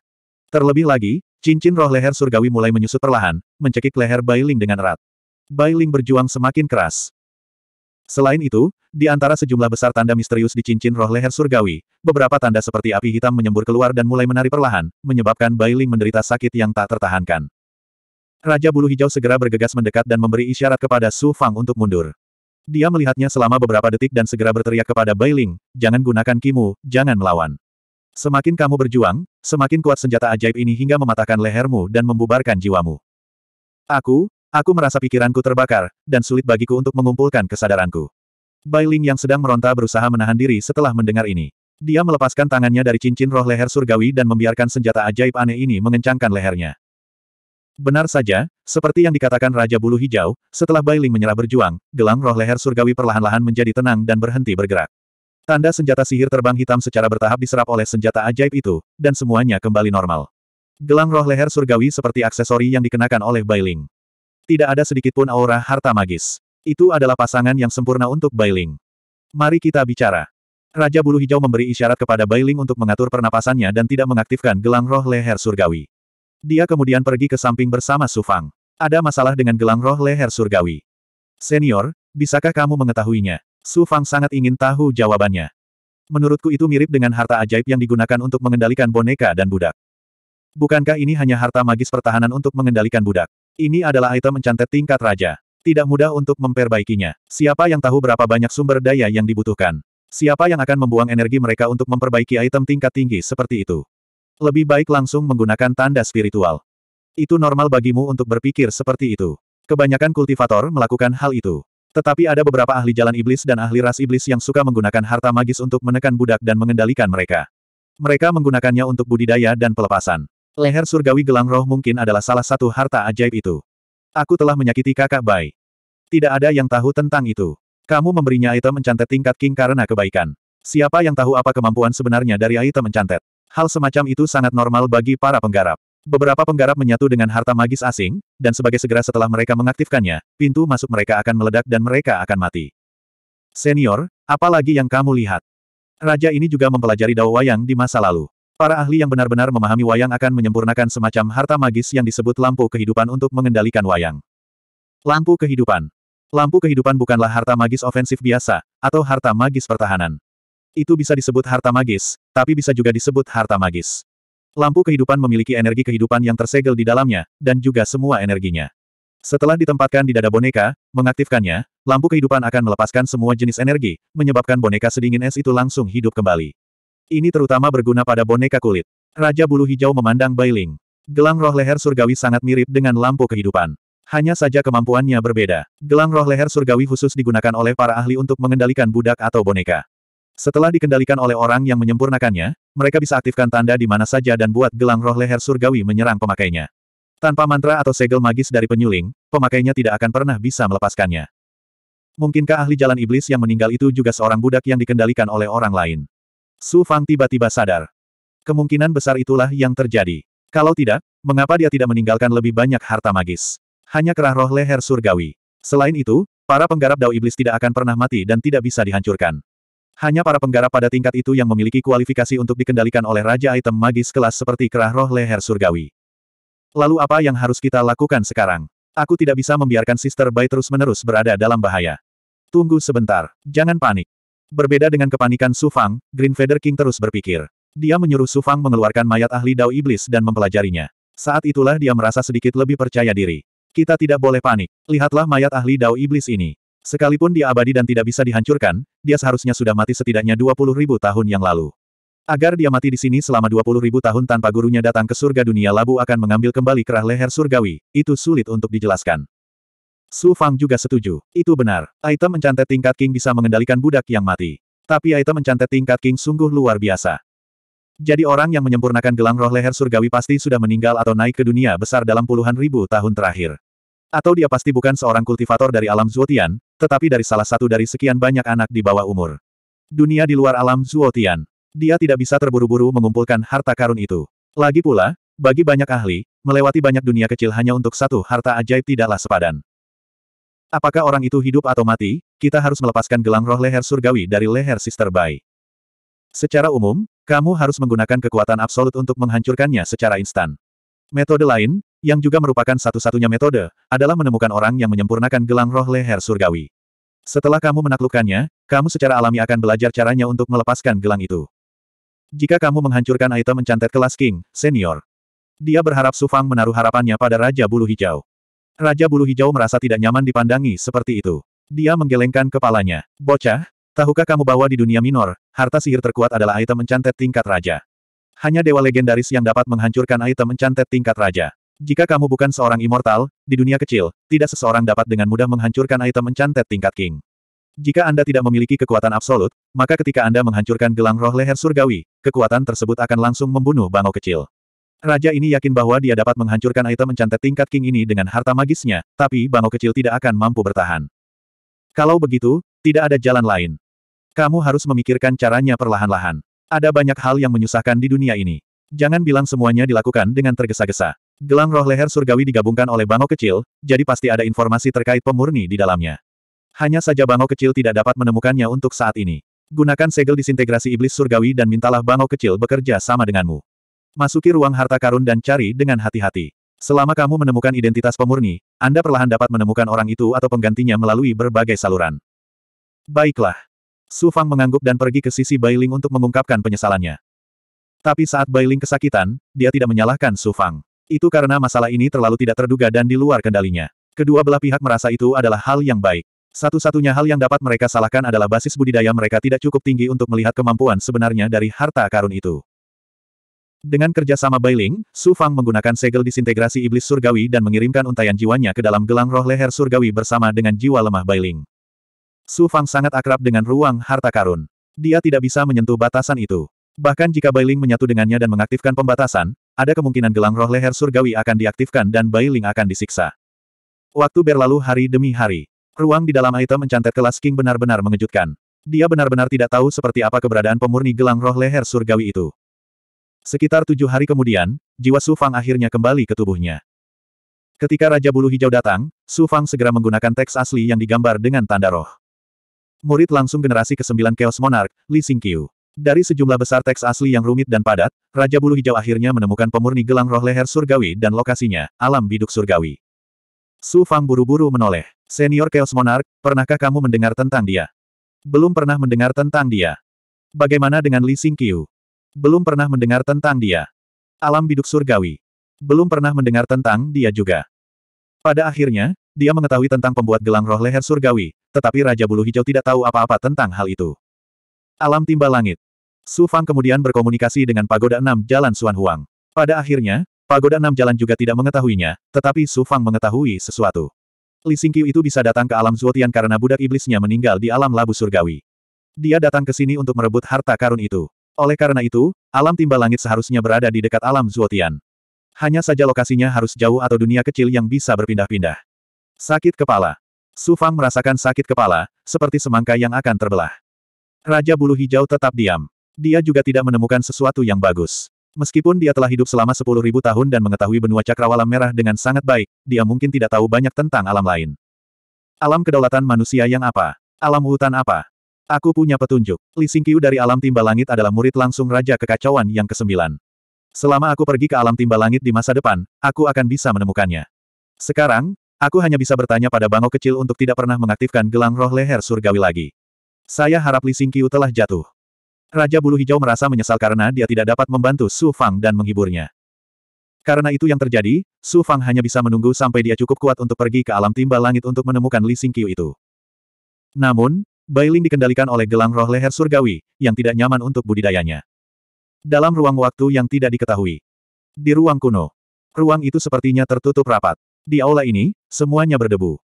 Terlebih lagi, cincin roh leher surgawi mulai menyusut perlahan, mencekik leher Bailing dengan erat. Bailing berjuang semakin keras. Selain itu, di antara sejumlah besar tanda misterius di cincin roh leher surgawi, beberapa tanda seperti api hitam menyembur keluar dan mulai menari perlahan, menyebabkan Bailing menderita sakit yang tak tertahankan. Raja Bulu Hijau segera bergegas mendekat dan memberi isyarat kepada Su Fang untuk mundur. Dia melihatnya selama beberapa detik dan segera berteriak kepada Bailing, jangan gunakan kimu, jangan melawan. Semakin kamu berjuang, semakin kuat senjata ajaib ini hingga mematahkan lehermu dan membubarkan jiwamu. Aku, aku merasa pikiranku terbakar, dan sulit bagiku untuk mengumpulkan kesadaranku. Bailing yang sedang meronta berusaha menahan diri setelah mendengar ini. Dia melepaskan tangannya dari cincin roh leher surgawi dan membiarkan senjata ajaib aneh ini mengencangkan lehernya. Benar saja, seperti yang dikatakan Raja Bulu Hijau, setelah Bailing menyerah berjuang, gelang roh leher surgawi perlahan-lahan menjadi tenang dan berhenti bergerak. Tanda senjata sihir terbang hitam secara bertahap diserap oleh senjata ajaib itu, dan semuanya kembali normal. Gelang roh leher surgawi seperti aksesori yang dikenakan oleh Bailing. Tidak ada sedikitpun aura harta magis. Itu adalah pasangan yang sempurna untuk Bailing. Mari kita bicara. Raja Bulu Hijau memberi isyarat kepada Bailing untuk mengatur pernapasannya dan tidak mengaktifkan gelang roh leher surgawi. Dia kemudian pergi ke samping bersama Sufang. Ada masalah dengan gelang roh leher surgawi. Senior, bisakah kamu mengetahuinya? Sufang sangat ingin tahu jawabannya. Menurutku itu mirip dengan harta ajaib yang digunakan untuk mengendalikan boneka dan budak. Bukankah ini hanya harta magis pertahanan untuk mengendalikan budak? Ini adalah item mencantet tingkat raja. Tidak mudah untuk memperbaikinya. Siapa yang tahu berapa banyak sumber daya yang dibutuhkan? Siapa yang akan membuang energi mereka untuk memperbaiki item tingkat tinggi seperti itu? Lebih baik langsung menggunakan tanda spiritual. Itu normal bagimu untuk berpikir seperti itu. Kebanyakan kultivator melakukan hal itu. Tetapi ada beberapa ahli jalan iblis dan ahli ras iblis yang suka menggunakan harta magis untuk menekan budak dan mengendalikan mereka. Mereka menggunakannya untuk budidaya dan pelepasan. Leher surgawi gelang roh mungkin adalah salah satu harta ajaib itu. Aku telah menyakiti kakak Bai. Tidak ada yang tahu tentang itu. Kamu memberinya item mencantet tingkat king karena kebaikan. Siapa yang tahu apa kemampuan sebenarnya dari item mencantet? Hal semacam itu sangat normal bagi para penggarap. Beberapa penggarap menyatu dengan harta magis asing, dan sebagai segera setelah mereka mengaktifkannya, pintu masuk mereka akan meledak dan mereka akan mati. Senior, apalagi yang kamu lihat? Raja ini juga mempelajari dao wayang di masa lalu. Para ahli yang benar-benar memahami wayang akan menyempurnakan semacam harta magis yang disebut lampu kehidupan untuk mengendalikan wayang. Lampu kehidupan. Lampu kehidupan bukanlah harta magis ofensif biasa, atau harta magis pertahanan. Itu bisa disebut harta magis, tapi bisa juga disebut harta magis. Lampu kehidupan memiliki energi kehidupan yang tersegel di dalamnya, dan juga semua energinya. Setelah ditempatkan di dada boneka, mengaktifkannya, lampu kehidupan akan melepaskan semua jenis energi, menyebabkan boneka sedingin es itu langsung hidup kembali. Ini terutama berguna pada boneka kulit. Raja bulu hijau memandang Bailing. Gelang roh leher surgawi sangat mirip dengan lampu kehidupan. Hanya saja kemampuannya berbeda. Gelang roh leher surgawi khusus digunakan oleh para ahli untuk mengendalikan budak atau boneka. Setelah dikendalikan oleh orang yang menyempurnakannya, mereka bisa aktifkan tanda di mana saja dan buat gelang roh leher surgawi menyerang pemakainya. Tanpa mantra atau segel magis dari penyuling, pemakainya tidak akan pernah bisa melepaskannya. Mungkinkah ahli jalan iblis yang meninggal itu juga seorang budak yang dikendalikan oleh orang lain? Su Fang tiba-tiba sadar. Kemungkinan besar itulah yang terjadi. Kalau tidak, mengapa dia tidak meninggalkan lebih banyak harta magis? Hanya kerah roh leher surgawi. Selain itu, para penggarap dao iblis tidak akan pernah mati dan tidak bisa dihancurkan. Hanya para penggarap pada tingkat itu yang memiliki kualifikasi untuk dikendalikan oleh Raja Item Magis kelas seperti kerah roh leher surgawi. Lalu apa yang harus kita lakukan sekarang? Aku tidak bisa membiarkan Sister Bai terus-menerus berada dalam bahaya. Tunggu sebentar, jangan panik. Berbeda dengan kepanikan Su Fang, Green Feather King terus berpikir. Dia menyuruh Su Fang mengeluarkan mayat ahli Dao Iblis dan mempelajarinya. Saat itulah dia merasa sedikit lebih percaya diri. Kita tidak boleh panik. Lihatlah mayat ahli Dao Iblis ini. Sekalipun dia abadi dan tidak bisa dihancurkan, dia seharusnya sudah mati setidaknya dua puluh ribu tahun yang lalu. Agar dia mati di sini selama dua puluh ribu tahun tanpa gurunya datang ke surga dunia labu akan mengambil kembali kerah leher surgawi, itu sulit untuk dijelaskan. Su Fang juga setuju, itu benar, item mencantet tingkat King bisa mengendalikan budak yang mati. Tapi item mencantet tingkat King sungguh luar biasa. Jadi orang yang menyempurnakan gelang roh leher surgawi pasti sudah meninggal atau naik ke dunia besar dalam puluhan ribu tahun terakhir. Atau dia pasti bukan seorang kultivator dari alam Zuotian, tetapi dari salah satu dari sekian banyak anak di bawah umur. Dunia di luar alam Zuotian. Dia tidak bisa terburu-buru mengumpulkan harta karun itu. Lagi pula, bagi banyak ahli, melewati banyak dunia kecil hanya untuk satu harta ajaib tidaklah sepadan. Apakah orang itu hidup atau mati, kita harus melepaskan gelang roh leher surgawi dari leher Sister Bai. Secara umum, kamu harus menggunakan kekuatan absolut untuk menghancurkannya secara instan. Metode lain, yang juga merupakan satu-satunya metode, adalah menemukan orang yang menyempurnakan gelang roh leher surgawi. Setelah kamu menaklukkannya, kamu secara alami akan belajar caranya untuk melepaskan gelang itu. Jika kamu menghancurkan item encantet kelas King, senior. Dia berharap Sufang menaruh harapannya pada Raja Bulu Hijau. Raja Bulu Hijau merasa tidak nyaman dipandangi seperti itu. Dia menggelengkan kepalanya. Bocah, tahukah kamu bahwa di dunia minor, harta sihir terkuat adalah item encantet tingkat raja. Hanya dewa legendaris yang dapat menghancurkan item encantet tingkat raja. Jika kamu bukan seorang immortal, di dunia kecil, tidak seseorang dapat dengan mudah menghancurkan item mencantet tingkat king. Jika Anda tidak memiliki kekuatan absolut, maka ketika Anda menghancurkan gelang roh leher surgawi, kekuatan tersebut akan langsung membunuh bangau kecil. Raja ini yakin bahwa dia dapat menghancurkan item mencantet tingkat king ini dengan harta magisnya, tapi bangau kecil tidak akan mampu bertahan. Kalau begitu, tidak ada jalan lain. Kamu harus memikirkan caranya perlahan-lahan. Ada banyak hal yang menyusahkan di dunia ini. Jangan bilang semuanya dilakukan dengan tergesa-gesa. Gelang roh leher surgawi digabungkan oleh Bangau kecil, jadi pasti ada informasi terkait pemurni di dalamnya. Hanya saja Bangau kecil tidak dapat menemukannya untuk saat ini. Gunakan segel disintegrasi iblis surgawi dan mintalah Bangau kecil bekerja sama denganmu. Masuki ruang harta karun dan cari dengan hati-hati. Selama kamu menemukan identitas pemurni, Anda perlahan dapat menemukan orang itu atau penggantinya melalui berbagai saluran. Baiklah. Su Fang mengangguk dan pergi ke sisi Bailing untuk mengungkapkan penyesalannya. Tapi saat Bailing kesakitan, dia tidak menyalahkan Su Fang. Itu karena masalah ini terlalu tidak terduga dan di luar kendalinya. Kedua belah pihak merasa itu adalah hal yang baik. Satu-satunya hal yang dapat mereka salahkan adalah basis budidaya mereka tidak cukup tinggi untuk melihat kemampuan sebenarnya dari harta karun itu. Dengan kerjasama Bailing, Su Fang menggunakan segel disintegrasi iblis surgawi dan mengirimkan untayan jiwanya ke dalam gelang roh leher surgawi bersama dengan jiwa lemah Bailing. Su Fang sangat akrab dengan ruang harta karun. Dia tidak bisa menyentuh batasan itu. Bahkan jika Bailing menyatu dengannya dan mengaktifkan pembatasan, ada kemungkinan gelang roh leher surgawi akan diaktifkan dan Bailing akan disiksa. Waktu berlalu hari demi hari. Ruang di dalam item mencantet kelas King benar-benar mengejutkan. Dia benar-benar tidak tahu seperti apa keberadaan pemurni gelang roh leher surgawi itu. Sekitar tujuh hari kemudian, jiwa Su Fang akhirnya kembali ke tubuhnya. Ketika Raja Bulu Hijau datang, Su Fang segera menggunakan teks asli yang digambar dengan tanda roh. Murid langsung generasi ke-9 Chaos Monarch, Li Xingqiu. Dari sejumlah besar teks asli yang rumit dan padat, Raja Bulu Hijau akhirnya menemukan pemurni gelang roh leher surgawi dan lokasinya, alam biduk surgawi. Su Fang buru-buru menoleh. Senior Chaos Monarch, pernahkah kamu mendengar tentang dia? Belum pernah mendengar tentang dia. Bagaimana dengan Li Qiu? Belum pernah mendengar tentang dia. Alam biduk surgawi. Belum pernah mendengar tentang dia juga. Pada akhirnya, dia mengetahui tentang pembuat gelang roh leher surgawi, tetapi Raja Bulu Hijau tidak tahu apa-apa tentang hal itu. Alam timba langit. Su Fang kemudian berkomunikasi dengan Pagoda Enam Jalan Suan Huang. Pada akhirnya, Pagoda Enam Jalan juga tidak mengetahuinya, tetapi Su Fang mengetahui sesuatu. Li Xingqiu itu bisa datang ke alam Zuotian karena budak iblisnya meninggal di alam labu surgawi. Dia datang ke sini untuk merebut harta karun itu. Oleh karena itu, alam timba langit seharusnya berada di dekat alam Zuotian. Hanya saja lokasinya harus jauh atau dunia kecil yang bisa berpindah-pindah. Sakit kepala. Su Fang merasakan sakit kepala, seperti semangka yang akan terbelah. Raja Bulu Hijau tetap diam. Dia juga tidak menemukan sesuatu yang bagus. Meskipun dia telah hidup selama sepuluh ribu tahun dan mengetahui benua cakrawala merah dengan sangat baik, dia mungkin tidak tahu banyak tentang alam lain. Alam kedaulatan manusia yang apa? Alam hutan apa? Aku punya petunjuk. Li Xingqiu dari alam timba langit adalah murid langsung Raja Kekacauan yang kesembilan. Selama aku pergi ke alam timba langit di masa depan, aku akan bisa menemukannya. Sekarang, aku hanya bisa bertanya pada bangau kecil untuk tidak pernah mengaktifkan gelang roh leher surgawi lagi. Saya harap Li Xingqiu telah jatuh. Raja Bulu Hijau merasa menyesal karena dia tidak dapat membantu Su Fang dan menghiburnya. Karena itu yang terjadi, Su Fang hanya bisa menunggu sampai dia cukup kuat untuk pergi ke alam timba langit untuk menemukan Li Xingqiu itu. Namun, Ling dikendalikan oleh gelang roh leher surgawi, yang tidak nyaman untuk budidayanya. Dalam ruang waktu yang tidak diketahui. Di ruang kuno. Ruang itu sepertinya tertutup rapat. Di aula ini, semuanya berdebu.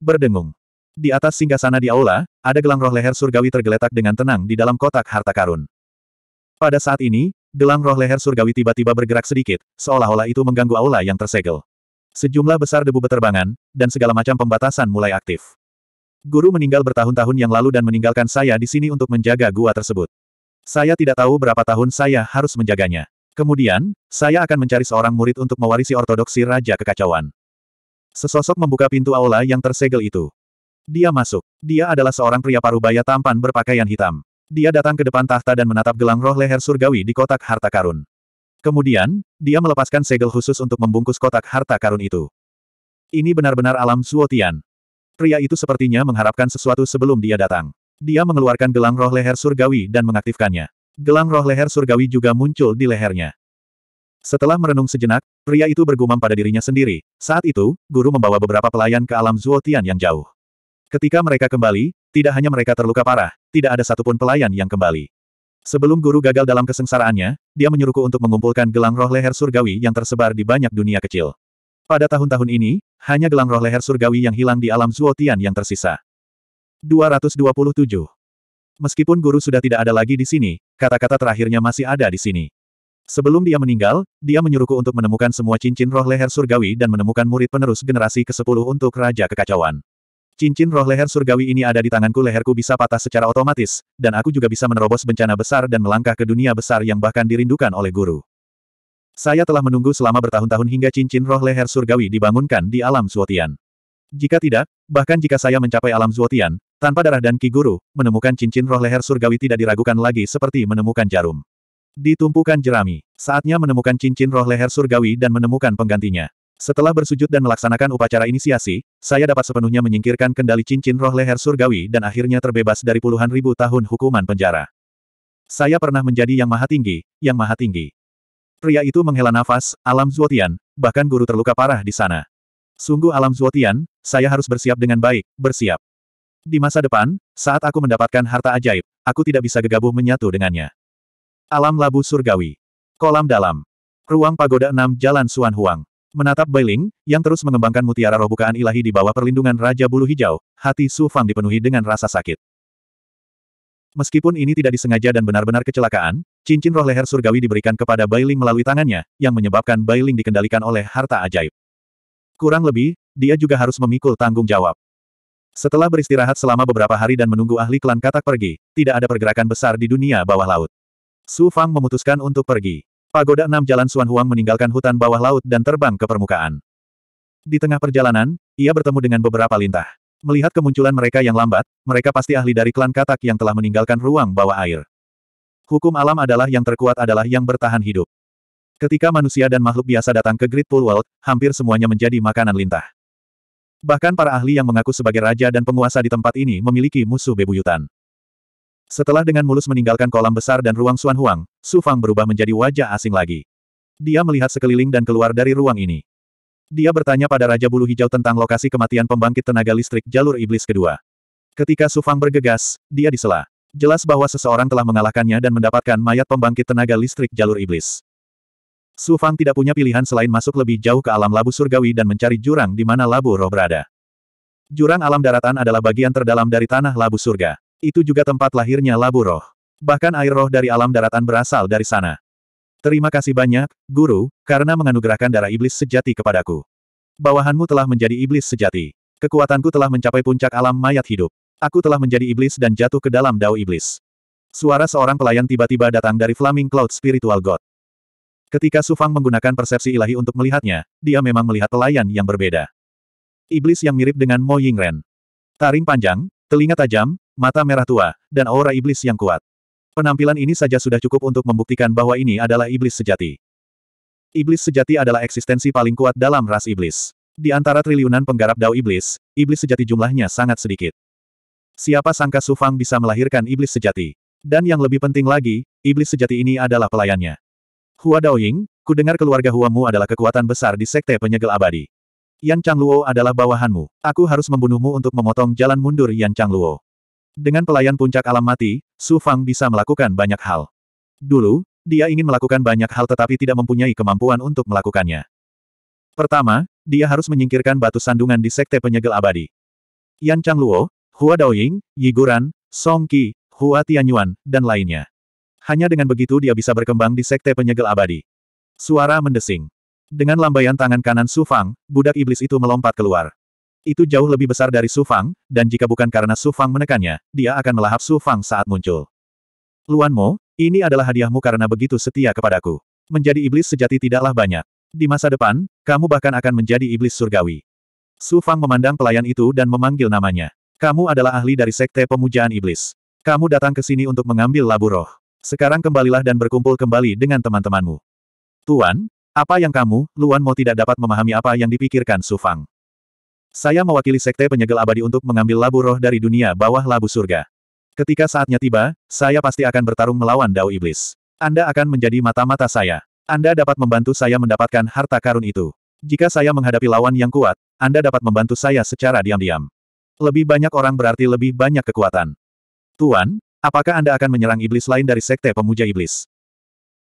Berdengung. Di atas singgasana di aula, ada gelang roh leher surgawi tergeletak dengan tenang di dalam kotak harta karun. Pada saat ini, gelang roh leher surgawi tiba-tiba bergerak sedikit, seolah-olah itu mengganggu aula yang tersegel. Sejumlah besar debu beterbangan, dan segala macam pembatasan mulai aktif. Guru meninggal bertahun-tahun yang lalu dan meninggalkan saya di sini untuk menjaga gua tersebut. Saya tidak tahu berapa tahun saya harus menjaganya. Kemudian, saya akan mencari seorang murid untuk mewarisi ortodoksi Raja Kekacauan. Sesosok membuka pintu aula yang tersegel itu. Dia masuk. Dia adalah seorang pria parubaya tampan berpakaian hitam. Dia datang ke depan tahta dan menatap gelang roh leher surgawi di kotak harta karun. Kemudian, dia melepaskan segel khusus untuk membungkus kotak harta karun itu. Ini benar-benar alam Suotian. Pria itu sepertinya mengharapkan sesuatu sebelum dia datang. Dia mengeluarkan gelang roh leher surgawi dan mengaktifkannya. Gelang roh leher surgawi juga muncul di lehernya. Setelah merenung sejenak, pria itu bergumam pada dirinya sendiri. Saat itu, guru membawa beberapa pelayan ke alam Zuotian yang jauh. Ketika mereka kembali, tidak hanya mereka terluka parah, tidak ada satupun pelayan yang kembali. Sebelum guru gagal dalam kesengsaraannya, dia menyuruhku untuk mengumpulkan gelang roh leher surgawi yang tersebar di banyak dunia kecil. Pada tahun-tahun ini, hanya gelang roh leher surgawi yang hilang di alam Zuotian yang tersisa. 227. Meskipun guru sudah tidak ada lagi di sini, kata-kata terakhirnya masih ada di sini. Sebelum dia meninggal, dia menyuruhku untuk menemukan semua cincin roh leher surgawi dan menemukan murid penerus generasi ke-10 untuk Raja Kekacauan. Cincin roh leher surgawi ini ada di tanganku leherku bisa patah secara otomatis, dan aku juga bisa menerobos bencana besar dan melangkah ke dunia besar yang bahkan dirindukan oleh guru. Saya telah menunggu selama bertahun-tahun hingga cincin roh leher surgawi dibangunkan di alam Zuotian. Jika tidak, bahkan jika saya mencapai alam Zuotian, tanpa darah dan Ki Guru, menemukan cincin roh leher surgawi tidak diragukan lagi seperti menemukan jarum. Ditumpukan jerami, saatnya menemukan cincin roh leher surgawi dan menemukan penggantinya. Setelah bersujud dan melaksanakan upacara inisiasi, saya dapat sepenuhnya menyingkirkan kendali cincin roh leher surgawi dan akhirnya terbebas dari puluhan ribu tahun hukuman penjara. Saya pernah menjadi yang maha tinggi, yang maha tinggi. Pria itu menghela nafas, alam Zuotian, bahkan guru terluka parah di sana. Sungguh alam Zuotian, saya harus bersiap dengan baik, bersiap. Di masa depan, saat aku mendapatkan harta ajaib, aku tidak bisa gegabah menyatu dengannya. Alam Labu Surgawi. Kolam Dalam. Ruang Pagoda 6 Jalan Suan Huang. Menatap Bailing, yang terus mengembangkan mutiara roh bukaan ilahi di bawah perlindungan Raja Bulu Hijau, hati Su Fang dipenuhi dengan rasa sakit. Meskipun ini tidak disengaja dan benar-benar kecelakaan, cincin roh leher surgawi diberikan kepada Bailing melalui tangannya, yang menyebabkan Bailing dikendalikan oleh harta ajaib. Kurang lebih, dia juga harus memikul tanggung jawab. Setelah beristirahat selama beberapa hari dan menunggu ahli klan katak pergi, tidak ada pergerakan besar di dunia bawah laut. Su Fang memutuskan untuk pergi. Pagoda enam jalan Suan Huang meninggalkan hutan bawah laut dan terbang ke permukaan. Di tengah perjalanan, ia bertemu dengan beberapa lintah. Melihat kemunculan mereka yang lambat, mereka pasti ahli dari klan katak yang telah meninggalkan ruang bawah air. Hukum alam adalah yang terkuat adalah yang bertahan hidup. Ketika manusia dan makhluk biasa datang ke Great Pool World, hampir semuanya menjadi makanan lintah. Bahkan para ahli yang mengaku sebagai raja dan penguasa di tempat ini memiliki musuh bebuyutan. Setelah dengan mulus meninggalkan kolam besar dan ruang Xuan Huang, Su Fang berubah menjadi wajah asing lagi. Dia melihat sekeliling dan keluar dari ruang ini. Dia bertanya pada Raja Bulu Hijau tentang lokasi kematian pembangkit tenaga listrik jalur iblis kedua. Ketika Su Fang bergegas, dia disela. Jelas bahwa seseorang telah mengalahkannya dan mendapatkan mayat pembangkit tenaga listrik jalur iblis. Su Fang tidak punya pilihan selain masuk lebih jauh ke alam labu surgawi dan mencari jurang di mana labu roh berada. Jurang alam daratan adalah bagian terdalam dari tanah labu surga. Itu juga tempat lahirnya labu roh. Bahkan air roh dari alam daratan berasal dari sana. Terima kasih banyak, Guru, karena menganugerahkan darah iblis sejati kepadaku. Bawahanmu telah menjadi iblis sejati. Kekuatanku telah mencapai puncak alam mayat hidup. Aku telah menjadi iblis dan jatuh ke dalam dao iblis. Suara seorang pelayan tiba-tiba datang dari Flaming Cloud Spiritual God. Ketika Sufang menggunakan persepsi ilahi untuk melihatnya, dia memang melihat pelayan yang berbeda. Iblis yang mirip dengan Mo Yingren. Taring panjang, telinga tajam, mata merah tua, dan aura iblis yang kuat. Penampilan ini saja sudah cukup untuk membuktikan bahwa ini adalah iblis sejati. Iblis sejati adalah eksistensi paling kuat dalam ras iblis. Di antara triliunan penggarap dao iblis, iblis sejati jumlahnya sangat sedikit. Siapa sangka Sufang bisa melahirkan iblis sejati? Dan yang lebih penting lagi, iblis sejati ini adalah pelayannya. Hua Daoying, kudengar keluarga Huamu adalah kekuatan besar di sekte penyegel abadi. Yan Changluo adalah bawahanmu. Aku harus membunuhmu untuk memotong jalan mundur Yan Changluo. Dengan pelayan puncak alam mati, Su Fang bisa melakukan banyak hal. Dulu, dia ingin melakukan banyak hal tetapi tidak mempunyai kemampuan untuk melakukannya. Pertama, dia harus menyingkirkan batu sandungan di Sekte Penyegel Abadi. Yan Changluo, Hua Daoying, Yiguran, Song Qi, Hua Tianyuan, dan lainnya. Hanya dengan begitu dia bisa berkembang di Sekte Penyegel Abadi. Suara mendesing. Dengan lambaian tangan kanan Su Fang, budak iblis itu melompat keluar itu jauh lebih besar dari Su Fang, dan jika bukan karena Su Fang menekannya, dia akan melahap Su Fang saat muncul. Luan Mo, ini adalah hadiahmu karena begitu setia kepadaku. Menjadi iblis sejati tidaklah banyak. Di masa depan, kamu bahkan akan menjadi iblis surgawi. Su Fang memandang pelayan itu dan memanggil namanya. Kamu adalah ahli dari Sekte Pemujaan Iblis. Kamu datang ke sini untuk mengambil labu roh. Sekarang kembalilah dan berkumpul kembali dengan teman-temanmu. Tuan, apa yang kamu, Luan Mo tidak dapat memahami apa yang dipikirkan Su Fang. Saya mewakili sekte penyegel abadi untuk mengambil labu roh dari dunia bawah labu surga. Ketika saatnya tiba, saya pasti akan bertarung melawan Dao Iblis. Anda akan menjadi mata-mata saya. Anda dapat membantu saya mendapatkan harta karun itu. Jika saya menghadapi lawan yang kuat, Anda dapat membantu saya secara diam-diam. Lebih banyak orang berarti lebih banyak kekuatan. Tuan, apakah Anda akan menyerang iblis lain dari sekte pemuja iblis?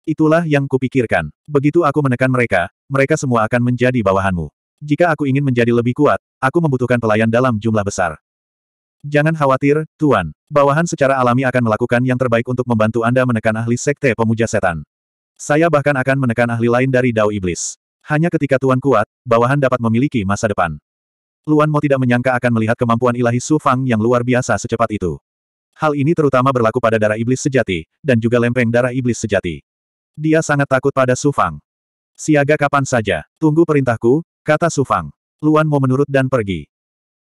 Itulah yang kupikirkan. Begitu aku menekan mereka, mereka semua akan menjadi bawahanmu. Jika aku ingin menjadi lebih kuat, aku membutuhkan pelayan dalam jumlah besar. Jangan khawatir, Tuan. Bawahan secara alami akan melakukan yang terbaik untuk membantu Anda menekan ahli sekte pemuja setan. Saya bahkan akan menekan ahli lain dari Dao Iblis. Hanya ketika Tuan kuat, bawahan dapat memiliki masa depan. Luan Mo tidak menyangka akan melihat kemampuan ilahi Su Fang yang luar biasa secepat itu. Hal ini terutama berlaku pada darah iblis sejati, dan juga lempeng darah iblis sejati. Dia sangat takut pada Su Fang. Siaga kapan saja, tunggu perintahku, Kata Sufang. Luan Mo menurut dan pergi.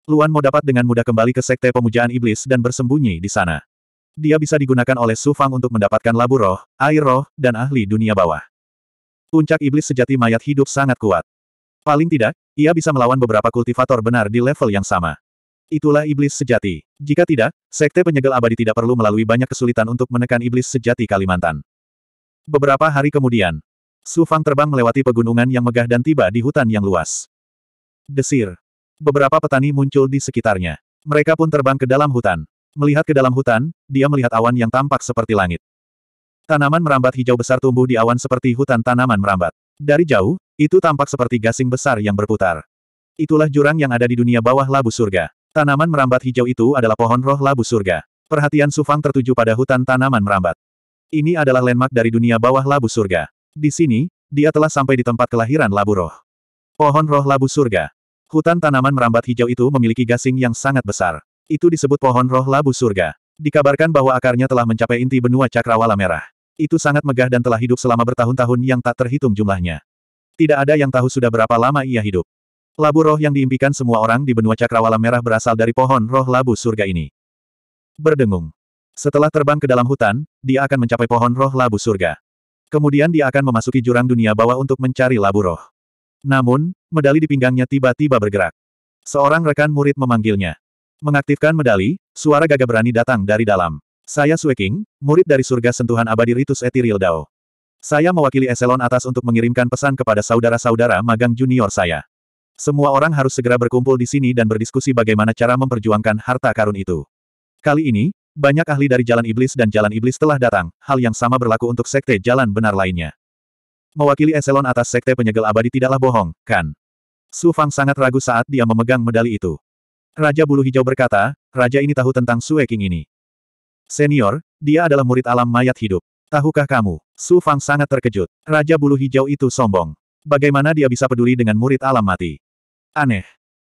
Luan Mo dapat dengan mudah kembali ke Sekte Pemujaan Iblis dan bersembunyi di sana. Dia bisa digunakan oleh Sufang untuk mendapatkan labu roh, air roh, dan ahli dunia bawah. Puncak Iblis sejati mayat hidup sangat kuat. Paling tidak, ia bisa melawan beberapa kultivator benar di level yang sama. Itulah iblis sejati. Jika tidak, Sekte Penyegel Abadi tidak perlu melalui banyak kesulitan untuk menekan iblis sejati Kalimantan. Beberapa hari kemudian, Su Fang terbang melewati pegunungan yang megah dan tiba di hutan yang luas. Desir. Beberapa petani muncul di sekitarnya. Mereka pun terbang ke dalam hutan. Melihat ke dalam hutan, dia melihat awan yang tampak seperti langit. Tanaman merambat hijau besar tumbuh di awan seperti hutan tanaman merambat. Dari jauh, itu tampak seperti gasing besar yang berputar. Itulah jurang yang ada di dunia bawah labu surga. Tanaman merambat hijau itu adalah pohon roh labu surga. Perhatian Sufang tertuju pada hutan tanaman merambat. Ini adalah landmark dari dunia bawah labu surga. Di sini, dia telah sampai di tempat kelahiran labu roh. Pohon roh labu surga. Hutan tanaman merambat hijau itu memiliki gasing yang sangat besar. Itu disebut pohon roh labu surga. Dikabarkan bahwa akarnya telah mencapai inti benua cakrawala merah. Itu sangat megah dan telah hidup selama bertahun-tahun yang tak terhitung jumlahnya. Tidak ada yang tahu sudah berapa lama ia hidup. Labu roh yang diimpikan semua orang di benua cakrawala merah berasal dari pohon roh labu surga ini. Berdengung. Setelah terbang ke dalam hutan, dia akan mencapai pohon roh labu surga. Kemudian dia akan memasuki jurang dunia bawah untuk mencari labu roh. Namun, medali di pinggangnya tiba-tiba bergerak. Seorang rekan murid memanggilnya. Mengaktifkan medali, suara gagah berani datang dari dalam. Saya Sueking, murid dari surga sentuhan abadi Ritus Etiril Dao. Saya mewakili eselon atas untuk mengirimkan pesan kepada saudara-saudara magang junior saya. Semua orang harus segera berkumpul di sini dan berdiskusi bagaimana cara memperjuangkan harta karun itu. Kali ini, banyak ahli dari Jalan Iblis dan Jalan Iblis telah datang, hal yang sama berlaku untuk Sekte Jalan Benar lainnya. Mewakili eselon atas Sekte Penyegel Abadi tidaklah bohong, kan? Su Fang sangat ragu saat dia memegang medali itu. Raja Bulu Hijau berkata, Raja ini tahu tentang Sue King ini. Senior, dia adalah murid alam mayat hidup. Tahukah kamu? Su Fang sangat terkejut. Raja Bulu Hijau itu sombong. Bagaimana dia bisa peduli dengan murid alam mati? Aneh.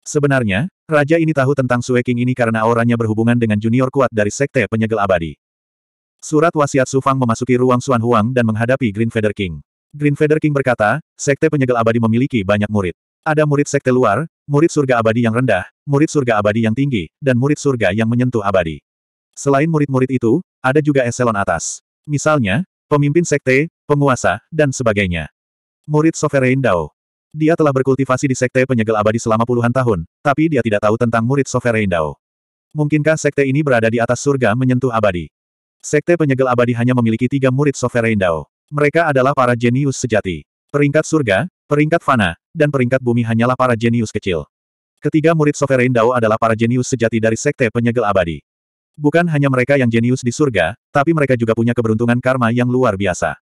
Sebenarnya, raja ini tahu tentang Sue King ini karena auranya berhubungan dengan junior kuat dari Sekte Penyegel Abadi. Surat wasiat Su Fang memasuki ruang Suan Huang dan menghadapi Green Feather King. Green Feather King berkata, Sekte Penyegel Abadi memiliki banyak murid. Ada murid Sekte luar, murid surga abadi yang rendah, murid surga abadi yang tinggi, dan murid surga yang menyentuh abadi. Selain murid-murid itu, ada juga eselon atas. Misalnya, pemimpin Sekte, penguasa, dan sebagainya. Murid Sovereign Dao. Dia telah berkultivasi di Sekte Penyegel Abadi selama puluhan tahun, tapi dia tidak tahu tentang murid Sovereign Dao. Mungkinkah Sekte ini berada di atas surga menyentuh abadi? Sekte Penyegel Abadi hanya memiliki tiga murid Sovereign Dao. Mereka adalah para jenius sejati. Peringkat surga, peringkat fana, dan peringkat bumi hanyalah para jenius kecil. Ketiga murid Sovereign Dao adalah para jenius sejati dari Sekte Penyegel Abadi. Bukan hanya mereka yang jenius di surga, tapi mereka juga punya keberuntungan karma yang luar biasa.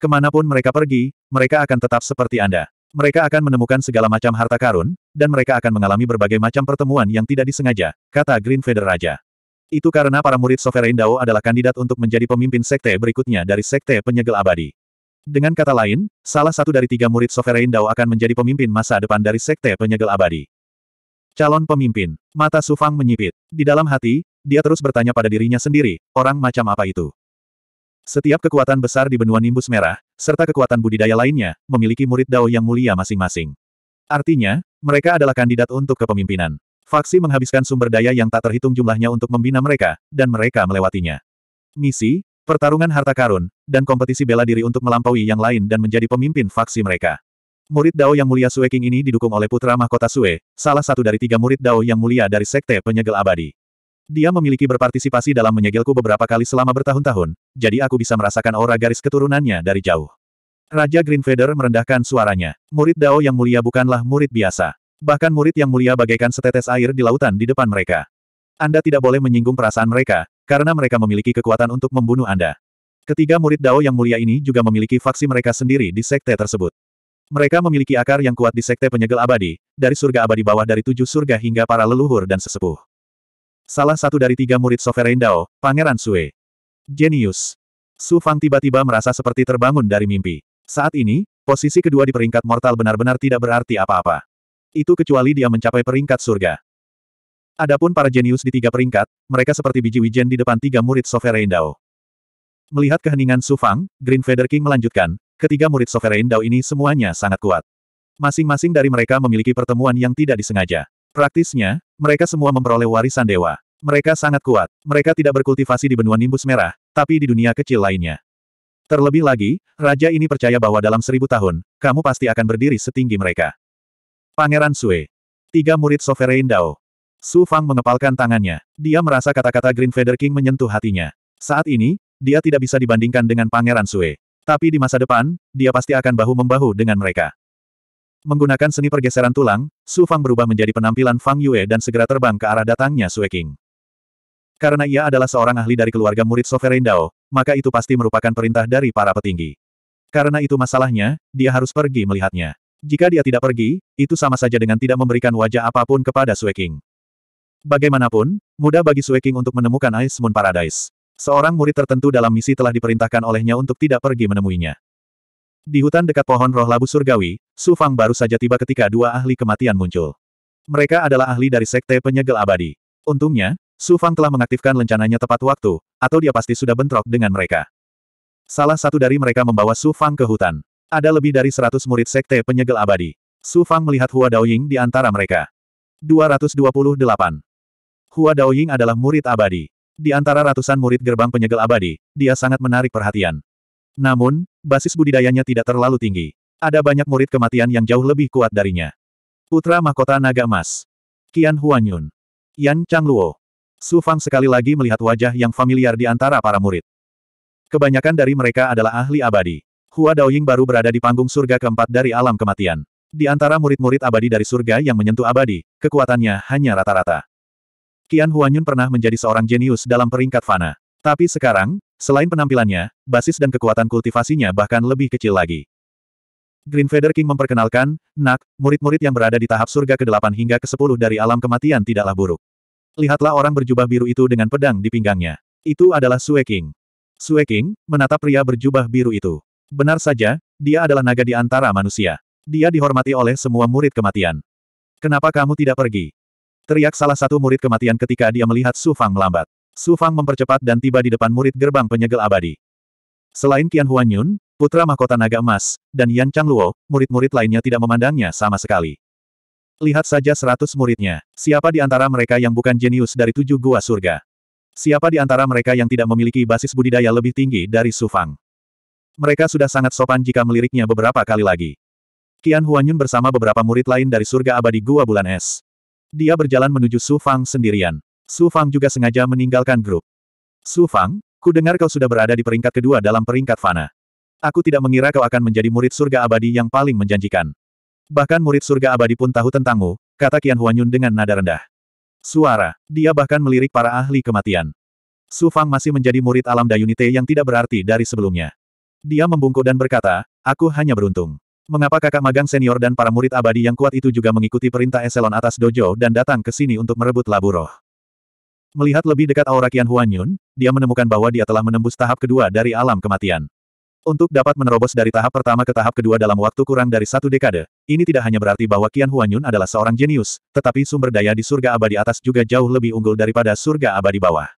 Kemanapun mereka pergi, mereka akan tetap seperti Anda mereka akan menemukan segala macam harta karun, dan mereka akan mengalami berbagai macam pertemuan yang tidak disengaja, kata Green Feather Raja. Itu karena para murid Sovereign Dao adalah kandidat untuk menjadi pemimpin sekte berikutnya dari sekte penyegel abadi. Dengan kata lain, salah satu dari tiga murid Sovereign Dao akan menjadi pemimpin masa depan dari sekte penyegel abadi. Calon pemimpin, mata Sufang menyipit. Di dalam hati, dia terus bertanya pada dirinya sendiri, orang macam apa itu? Setiap kekuatan besar di benua nimbus merah, serta kekuatan budidaya lainnya, memiliki murid Dao yang mulia masing-masing. Artinya, mereka adalah kandidat untuk kepemimpinan. Faksi menghabiskan sumber daya yang tak terhitung jumlahnya untuk membina mereka, dan mereka melewatinya. Misi, pertarungan harta karun, dan kompetisi bela diri untuk melampaui yang lain dan menjadi pemimpin faksi mereka. Murid Dao yang mulia Sue King ini didukung oleh putra mahkota Sue, salah satu dari tiga murid Dao yang mulia dari Sekte Penyegel Abadi. Dia memiliki berpartisipasi dalam menyegelku beberapa kali selama bertahun-tahun, jadi aku bisa merasakan aura garis keturunannya dari jauh. Raja Greenfeather merendahkan suaranya. Murid Dao yang mulia bukanlah murid biasa. Bahkan murid yang mulia bagaikan setetes air di lautan di depan mereka. Anda tidak boleh menyinggung perasaan mereka, karena mereka memiliki kekuatan untuk membunuh Anda. Ketiga murid Dao yang mulia ini juga memiliki faksi mereka sendiri di sekte tersebut. Mereka memiliki akar yang kuat di sekte penyegel abadi, dari surga abadi bawah dari tujuh surga hingga para leluhur dan sesepuh. Salah satu dari tiga murid Sovereign Dao, Pangeran Sue. Genius. Su Fang tiba-tiba merasa seperti terbangun dari mimpi. Saat ini, posisi kedua di peringkat mortal benar-benar tidak berarti apa-apa. Itu kecuali dia mencapai peringkat surga. Adapun para jenius di tiga peringkat, mereka seperti biji wijen di depan tiga murid Sovereign Dao. Melihat keheningan Su Fang, Green Feather King melanjutkan, ketiga murid Sovereign Dao ini semuanya sangat kuat. Masing-masing dari mereka memiliki pertemuan yang tidak disengaja. Praktisnya, mereka semua memperoleh warisan dewa. Mereka sangat kuat. Mereka tidak berkultivasi di benua nimbus merah, tapi di dunia kecil lainnya. Terlebih lagi, raja ini percaya bahwa dalam seribu tahun, kamu pasti akan berdiri setinggi mereka. Pangeran Sue. Tiga murid Sovereign Dao. Su Fang mengepalkan tangannya. Dia merasa kata-kata Green Feather King menyentuh hatinya. Saat ini, dia tidak bisa dibandingkan dengan Pangeran Sue. Tapi di masa depan, dia pasti akan bahu-membahu dengan mereka. Menggunakan seni pergeseran tulang, Su Fang berubah menjadi penampilan Fang Yue dan segera terbang ke arah datangnya Sue King. Karena ia adalah seorang ahli dari keluarga murid Sovereign Dao, maka itu pasti merupakan perintah dari para petinggi. Karena itu masalahnya, dia harus pergi melihatnya. Jika dia tidak pergi, itu sama saja dengan tidak memberikan wajah apapun kepada Sue King. Bagaimanapun, mudah bagi Sue King untuk menemukan Ice Moon Paradise. Seorang murid tertentu dalam misi telah diperintahkan olehnya untuk tidak pergi menemuinya. Di hutan dekat pohon roh labu surgawi, Su Fang baru saja tiba ketika dua ahli kematian muncul. Mereka adalah ahli dari Sekte Penyegel Abadi. Untungnya, Su Fang telah mengaktifkan lencananya tepat waktu, atau dia pasti sudah bentrok dengan mereka. Salah satu dari mereka membawa Su Fang ke hutan. Ada lebih dari seratus murid Sekte Penyegel Abadi. Su Fang melihat Hua Daoying di antara mereka. 228. Hua Daoying adalah murid abadi. Di antara ratusan murid gerbang penyegel abadi, dia sangat menarik perhatian. Namun, basis budidayanya tidak terlalu tinggi. Ada banyak murid kematian yang jauh lebih kuat darinya. Putra Mahkota Naga Emas. Qian Huanyun. Yan Changluo. Su Fang sekali lagi melihat wajah yang familiar di antara para murid. Kebanyakan dari mereka adalah ahli abadi. Hua Daoying baru berada di panggung surga keempat dari alam kematian. Di antara murid-murid abadi dari surga yang menyentuh abadi, kekuatannya hanya rata-rata. Qian Huanyun pernah menjadi seorang jenius dalam peringkat fana. Tapi sekarang, Selain penampilannya, basis dan kekuatan kultivasinya bahkan lebih kecil lagi. Green Feather King memperkenalkan, Nak, murid-murid yang berada di tahap surga ke-8 hingga ke-10 dari alam kematian tidaklah buruk. Lihatlah orang berjubah biru itu dengan pedang di pinggangnya. Itu adalah Sue King. Sue King, menatap pria berjubah biru itu. Benar saja, dia adalah naga di antara manusia. Dia dihormati oleh semua murid kematian. Kenapa kamu tidak pergi? Teriak salah satu murid kematian ketika dia melihat Su Fang melambat. Su Fang mempercepat dan tiba di depan murid gerbang penyegel abadi. Selain Qian Huan Yun, putra mahkota naga emas, dan Yan Changluo, murid-murid lainnya tidak memandangnya sama sekali. Lihat saja seratus muridnya. Siapa di antara mereka yang bukan jenius dari tujuh gua surga? Siapa di antara mereka yang tidak memiliki basis budidaya lebih tinggi dari Su Fang? Mereka sudah sangat sopan jika meliriknya beberapa kali lagi. Qian Huanyun bersama beberapa murid lain dari surga abadi Gua Bulan Es. Dia berjalan menuju Su Fang sendirian. Su Fang juga sengaja meninggalkan grup. Su Fang, ku dengar kau sudah berada di peringkat kedua dalam peringkat fana. Aku tidak mengira kau akan menjadi murid surga abadi yang paling menjanjikan. Bahkan murid surga abadi pun tahu tentangmu, kata Qian Huanyun dengan nada rendah. Suara, dia bahkan melirik para ahli kematian. Su Fang masih menjadi murid alam Dayunite yang tidak berarti dari sebelumnya. Dia membungkuk dan berkata, aku hanya beruntung. Mengapa kakak magang senior dan para murid abadi yang kuat itu juga mengikuti perintah eselon atas dojo dan datang ke sini untuk merebut labu roh? Melihat lebih dekat aura Qian Huan Yun, dia menemukan bahwa dia telah menembus tahap kedua dari alam kematian. Untuk dapat menerobos dari tahap pertama ke tahap kedua dalam waktu kurang dari satu dekade, ini tidak hanya berarti bahwa Qian Huan Yun adalah seorang jenius, tetapi sumber daya di surga abadi atas juga jauh lebih unggul daripada surga abadi bawah.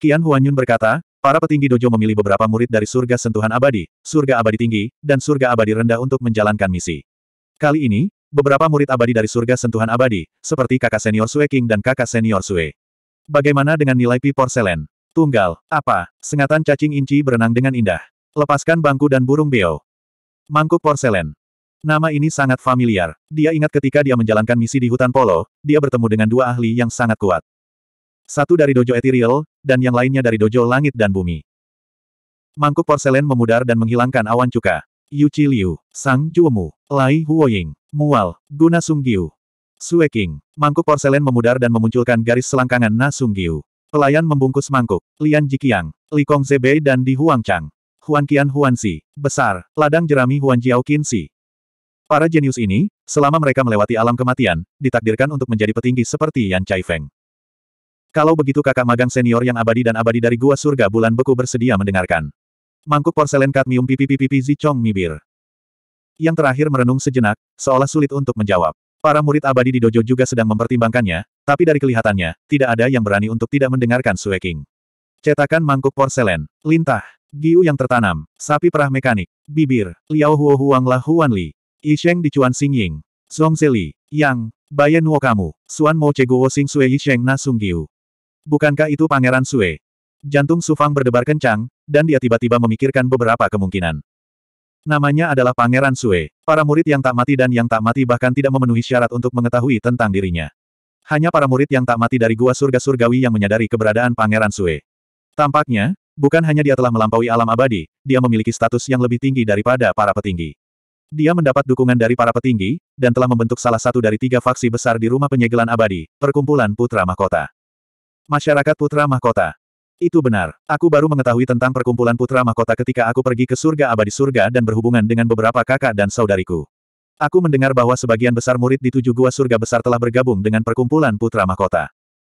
Qian Huan Yun berkata, para petinggi dojo memilih beberapa murid dari surga sentuhan abadi, surga abadi tinggi, dan surga abadi rendah untuk menjalankan misi. Kali ini, beberapa murid abadi dari surga sentuhan abadi, seperti kakak senior Sue King dan kakak senior Sue Bagaimana dengan nilai pi porselen? Tunggal, apa? Sengatan cacing inci berenang dengan indah. Lepaskan bangku dan burung beo. Mangkuk porselen. Nama ini sangat familiar. Dia ingat ketika dia menjalankan misi di hutan polo, dia bertemu dengan dua ahli yang sangat kuat. Satu dari dojo ethereal, dan yang lainnya dari dojo langit dan bumi. Mangkuk porselen memudar dan menghilangkan awan cuka. Yu Liu, Sang Juemu, Lai Huoying, Mual, Guna Sung Giu, Sue King. Mangkuk porselen memudar dan memunculkan garis selangkangan Na Sung Giu. Pelayan membungkus mangkuk. Lian Jikiang, Li Kong Zebei dan Di Huang Chang. Huan Qian Huan Si. Besar, ladang jerami Huan Jiao Qin Si. Para jenius ini, selama mereka melewati alam kematian, ditakdirkan untuk menjadi petinggi seperti Yan Chai Feng. Kalau begitu kakak magang senior yang abadi dan abadi dari gua surga bulan beku bersedia mendengarkan. Mangkuk porselen kadmium pipi-pipi Zichong mibir. Yang terakhir merenung sejenak, seolah sulit untuk menjawab. Para murid abadi di dojo juga sedang mempertimbangkannya, tapi dari kelihatannya, tidak ada yang berani untuk tidak mendengarkan Sue King. Cetakan mangkuk porselen, lintah, giu yang tertanam, sapi perah mekanik, bibir, liao huo huang lah huan li, isheng di cuan sing ying, Song zeli, yang, bayan wo kamu, suan mo ceguo sing sue isheng na sung giu. Bukankah itu pangeran Sue? Jantung Sufang berdebar kencang, dan dia tiba-tiba memikirkan beberapa kemungkinan. Namanya adalah Pangeran Sue. Para murid yang tak mati dan yang tak mati bahkan tidak memenuhi syarat untuk mengetahui tentang dirinya. Hanya para murid yang tak mati dari gua surga-surgawi yang menyadari keberadaan Pangeran Sue. Tampaknya, bukan hanya dia telah melampaui alam abadi, dia memiliki status yang lebih tinggi daripada para petinggi. Dia mendapat dukungan dari para petinggi, dan telah membentuk salah satu dari tiga faksi besar di rumah penyegelan abadi, perkumpulan Putra Mahkota. Masyarakat Putra Mahkota itu benar. Aku baru mengetahui tentang perkumpulan putra mahkota ketika aku pergi ke surga abadi surga dan berhubungan dengan beberapa kakak dan saudariku. Aku mendengar bahwa sebagian besar murid di tujuh gua surga besar telah bergabung dengan perkumpulan putra mahkota.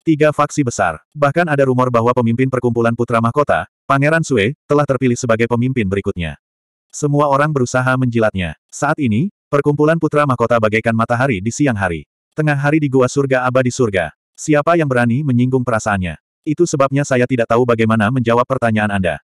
Tiga faksi besar. Bahkan ada rumor bahwa pemimpin perkumpulan putra mahkota, Pangeran Sue, telah terpilih sebagai pemimpin berikutnya. Semua orang berusaha menjilatnya. Saat ini, perkumpulan putra mahkota bagaikan matahari di siang hari. Tengah hari di gua surga abadi surga. Siapa yang berani menyinggung perasaannya? Itu sebabnya saya tidak tahu bagaimana menjawab pertanyaan Anda.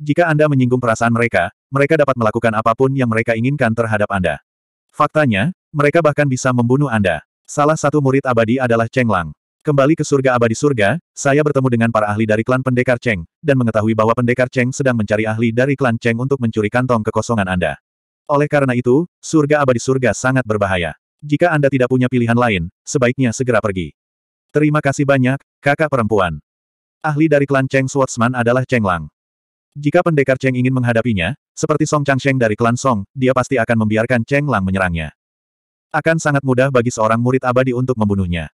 Jika Anda menyinggung perasaan mereka, mereka dapat melakukan apapun yang mereka inginkan terhadap Anda. Faktanya, mereka bahkan bisa membunuh Anda. Salah satu murid abadi adalah Cheng Lang. Kembali ke surga abadi surga, saya bertemu dengan para ahli dari klan pendekar Cheng, dan mengetahui bahwa pendekar Cheng sedang mencari ahli dari klan Cheng untuk mencuri kantong kekosongan Anda. Oleh karena itu, surga abadi surga sangat berbahaya. Jika Anda tidak punya pilihan lain, sebaiknya segera pergi. Terima kasih banyak, kakak perempuan. Ahli dari klan Cheng Swordsman adalah Cheng Lang. Jika pendekar Cheng ingin menghadapinya, seperti Song Changsheng dari klan Song, dia pasti akan membiarkan Cheng Lang menyerangnya. Akan sangat mudah bagi seorang murid abadi untuk membunuhnya.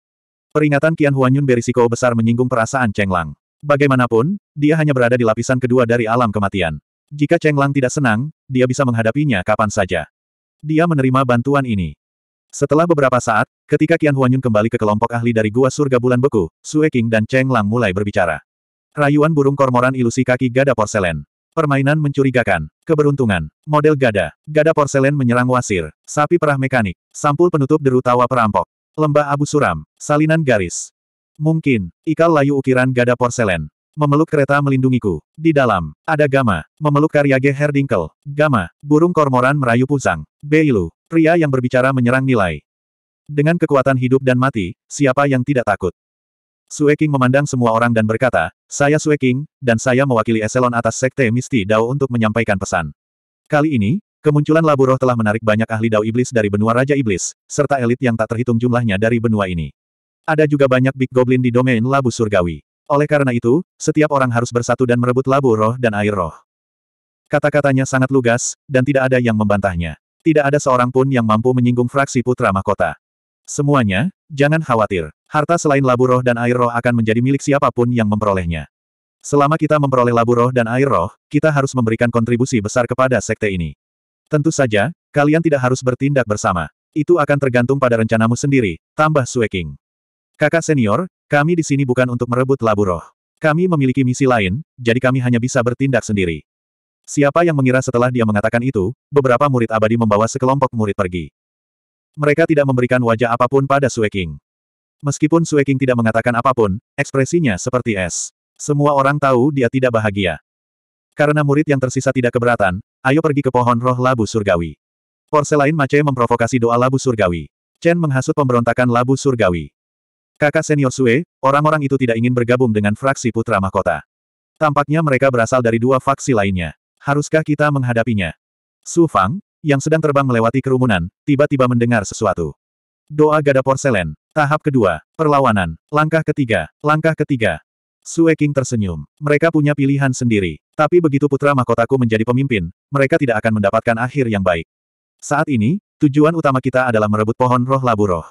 Peringatan Qian Huanyun berisiko besar menyinggung perasaan Cheng Lang. Bagaimanapun, dia hanya berada di lapisan kedua dari alam kematian. Jika Cheng Lang tidak senang, dia bisa menghadapinya kapan saja. Dia menerima bantuan ini. Setelah beberapa saat, ketika Qian Huanyun kembali ke kelompok ahli dari Gua Surga Bulan Beku, Sue King dan Cheng Lang mulai berbicara. Rayuan burung kormoran ilusi kaki gada porselen. Permainan mencurigakan. Keberuntungan. Model gada. Gada porselen menyerang wasir. Sapi perah mekanik. Sampul penutup deru tawa perampok. Lembah abu suram. Salinan garis. Mungkin, ikal layu ukiran gada porselen memeluk kereta melindungiku. Di dalam, ada Gama, memeluk karyage Herdinkel. Gama, burung kormoran merayu pusang. Beilu, pria yang berbicara menyerang nilai. Dengan kekuatan hidup dan mati, siapa yang tidak takut? Sueking memandang semua orang dan berkata, saya Sueking, dan saya mewakili eselon atas sekte Misti Dao untuk menyampaikan pesan. Kali ini, kemunculan labu roh telah menarik banyak ahli Dao Iblis dari benua Raja Iblis, serta elit yang tak terhitung jumlahnya dari benua ini. Ada juga banyak Big Goblin di domain labu surgawi. Oleh karena itu, setiap orang harus bersatu dan merebut labu roh dan air roh. Kata-katanya sangat lugas, dan tidak ada yang membantahnya. Tidak ada seorang pun yang mampu menyinggung fraksi putra mahkota. Semuanya, jangan khawatir. Harta selain labu roh dan air roh akan menjadi milik siapapun yang memperolehnya. Selama kita memperoleh labu roh dan air roh, kita harus memberikan kontribusi besar kepada sekte ini. Tentu saja, kalian tidak harus bertindak bersama. Itu akan tergantung pada rencanamu sendiri, tambah Sueking. Kakak senior, kami di sini bukan untuk merebut labu roh. Kami memiliki misi lain, jadi kami hanya bisa bertindak sendiri. Siapa yang mengira setelah dia mengatakan itu, beberapa murid abadi membawa sekelompok murid pergi. Mereka tidak memberikan wajah apapun pada Sue King. Meskipun Sue King tidak mengatakan apapun, ekspresinya seperti es. Semua orang tahu dia tidak bahagia. Karena murid yang tersisa tidak keberatan, ayo pergi ke pohon roh labu surgawi. Porselain Mace memprovokasi doa labu surgawi. Chen menghasut pemberontakan labu surgawi. Kakak senior Sue, orang-orang itu tidak ingin bergabung dengan fraksi Putra Mahkota. Tampaknya mereka berasal dari dua faksi lainnya. Haruskah kita menghadapinya? Su Fang, yang sedang terbang melewati kerumunan, tiba-tiba mendengar sesuatu. Doa gada porselen. Tahap kedua, perlawanan. Langkah ketiga, langkah ketiga. Sue King tersenyum. Mereka punya pilihan sendiri. Tapi begitu putra mahkotaku menjadi pemimpin, mereka tidak akan mendapatkan akhir yang baik. Saat ini, tujuan utama kita adalah merebut pohon roh labu roh.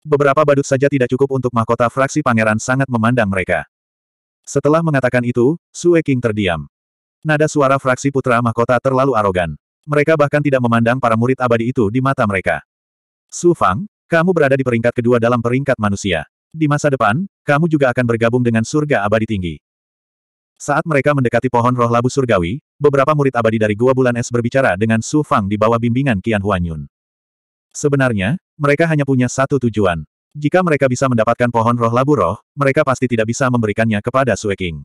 Beberapa badut saja tidak cukup untuk mahkota fraksi pangeran sangat memandang mereka. Setelah mengatakan itu, Sue King terdiam. Nada suara fraksi putra mahkota terlalu arogan. Mereka bahkan tidak memandang para murid abadi itu di mata mereka. Su Fang, kamu berada di peringkat kedua dalam peringkat manusia. Di masa depan, kamu juga akan bergabung dengan surga abadi tinggi. Saat mereka mendekati pohon roh labu surgawi, beberapa murid abadi dari Gua Bulan Es berbicara dengan Su Fang di bawah bimbingan Qian Huanyun. Sebenarnya, mereka hanya punya satu tujuan. Jika mereka bisa mendapatkan pohon roh labu roh, mereka pasti tidak bisa memberikannya kepada Sueking.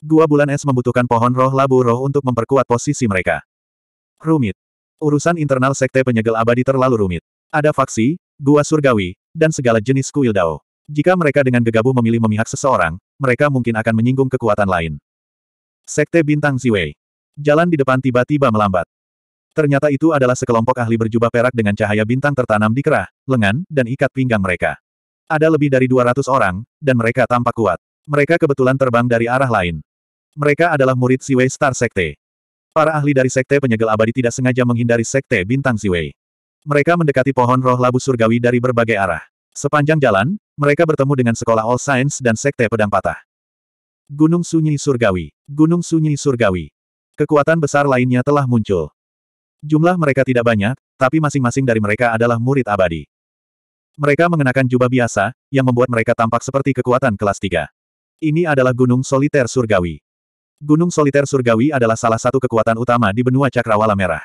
Gua bulan es membutuhkan pohon roh labu roh untuk memperkuat posisi mereka. Rumit. Urusan internal sekte penyegel abadi terlalu rumit. Ada faksi, gua surgawi, dan segala jenis kuil dao. Jika mereka dengan gegabah memilih memihak seseorang, mereka mungkin akan menyinggung kekuatan lain. Sekte Bintang Ziwei. Jalan di depan tiba-tiba melambat. Ternyata itu adalah sekelompok ahli berjubah perak dengan cahaya bintang tertanam di kerah, lengan, dan ikat pinggang mereka. Ada lebih dari 200 orang, dan mereka tampak kuat. Mereka kebetulan terbang dari arah lain. Mereka adalah murid Siwei Star Sekte. Para ahli dari Sekte Penyegel Abadi tidak sengaja menghindari Sekte Bintang Siwei. Mereka mendekati pohon roh labu surgawi dari berbagai arah. Sepanjang jalan, mereka bertemu dengan Sekolah All Science dan Sekte Pedang Patah. Gunung Sunyi Surgawi. Gunung Sunyi Surgawi. Kekuatan besar lainnya telah muncul. Jumlah mereka tidak banyak, tapi masing-masing dari mereka adalah murid abadi. Mereka mengenakan jubah biasa, yang membuat mereka tampak seperti kekuatan kelas 3. Ini adalah Gunung Soliter Surgawi. Gunung Soliter Surgawi adalah salah satu kekuatan utama di benua Cakrawala Merah.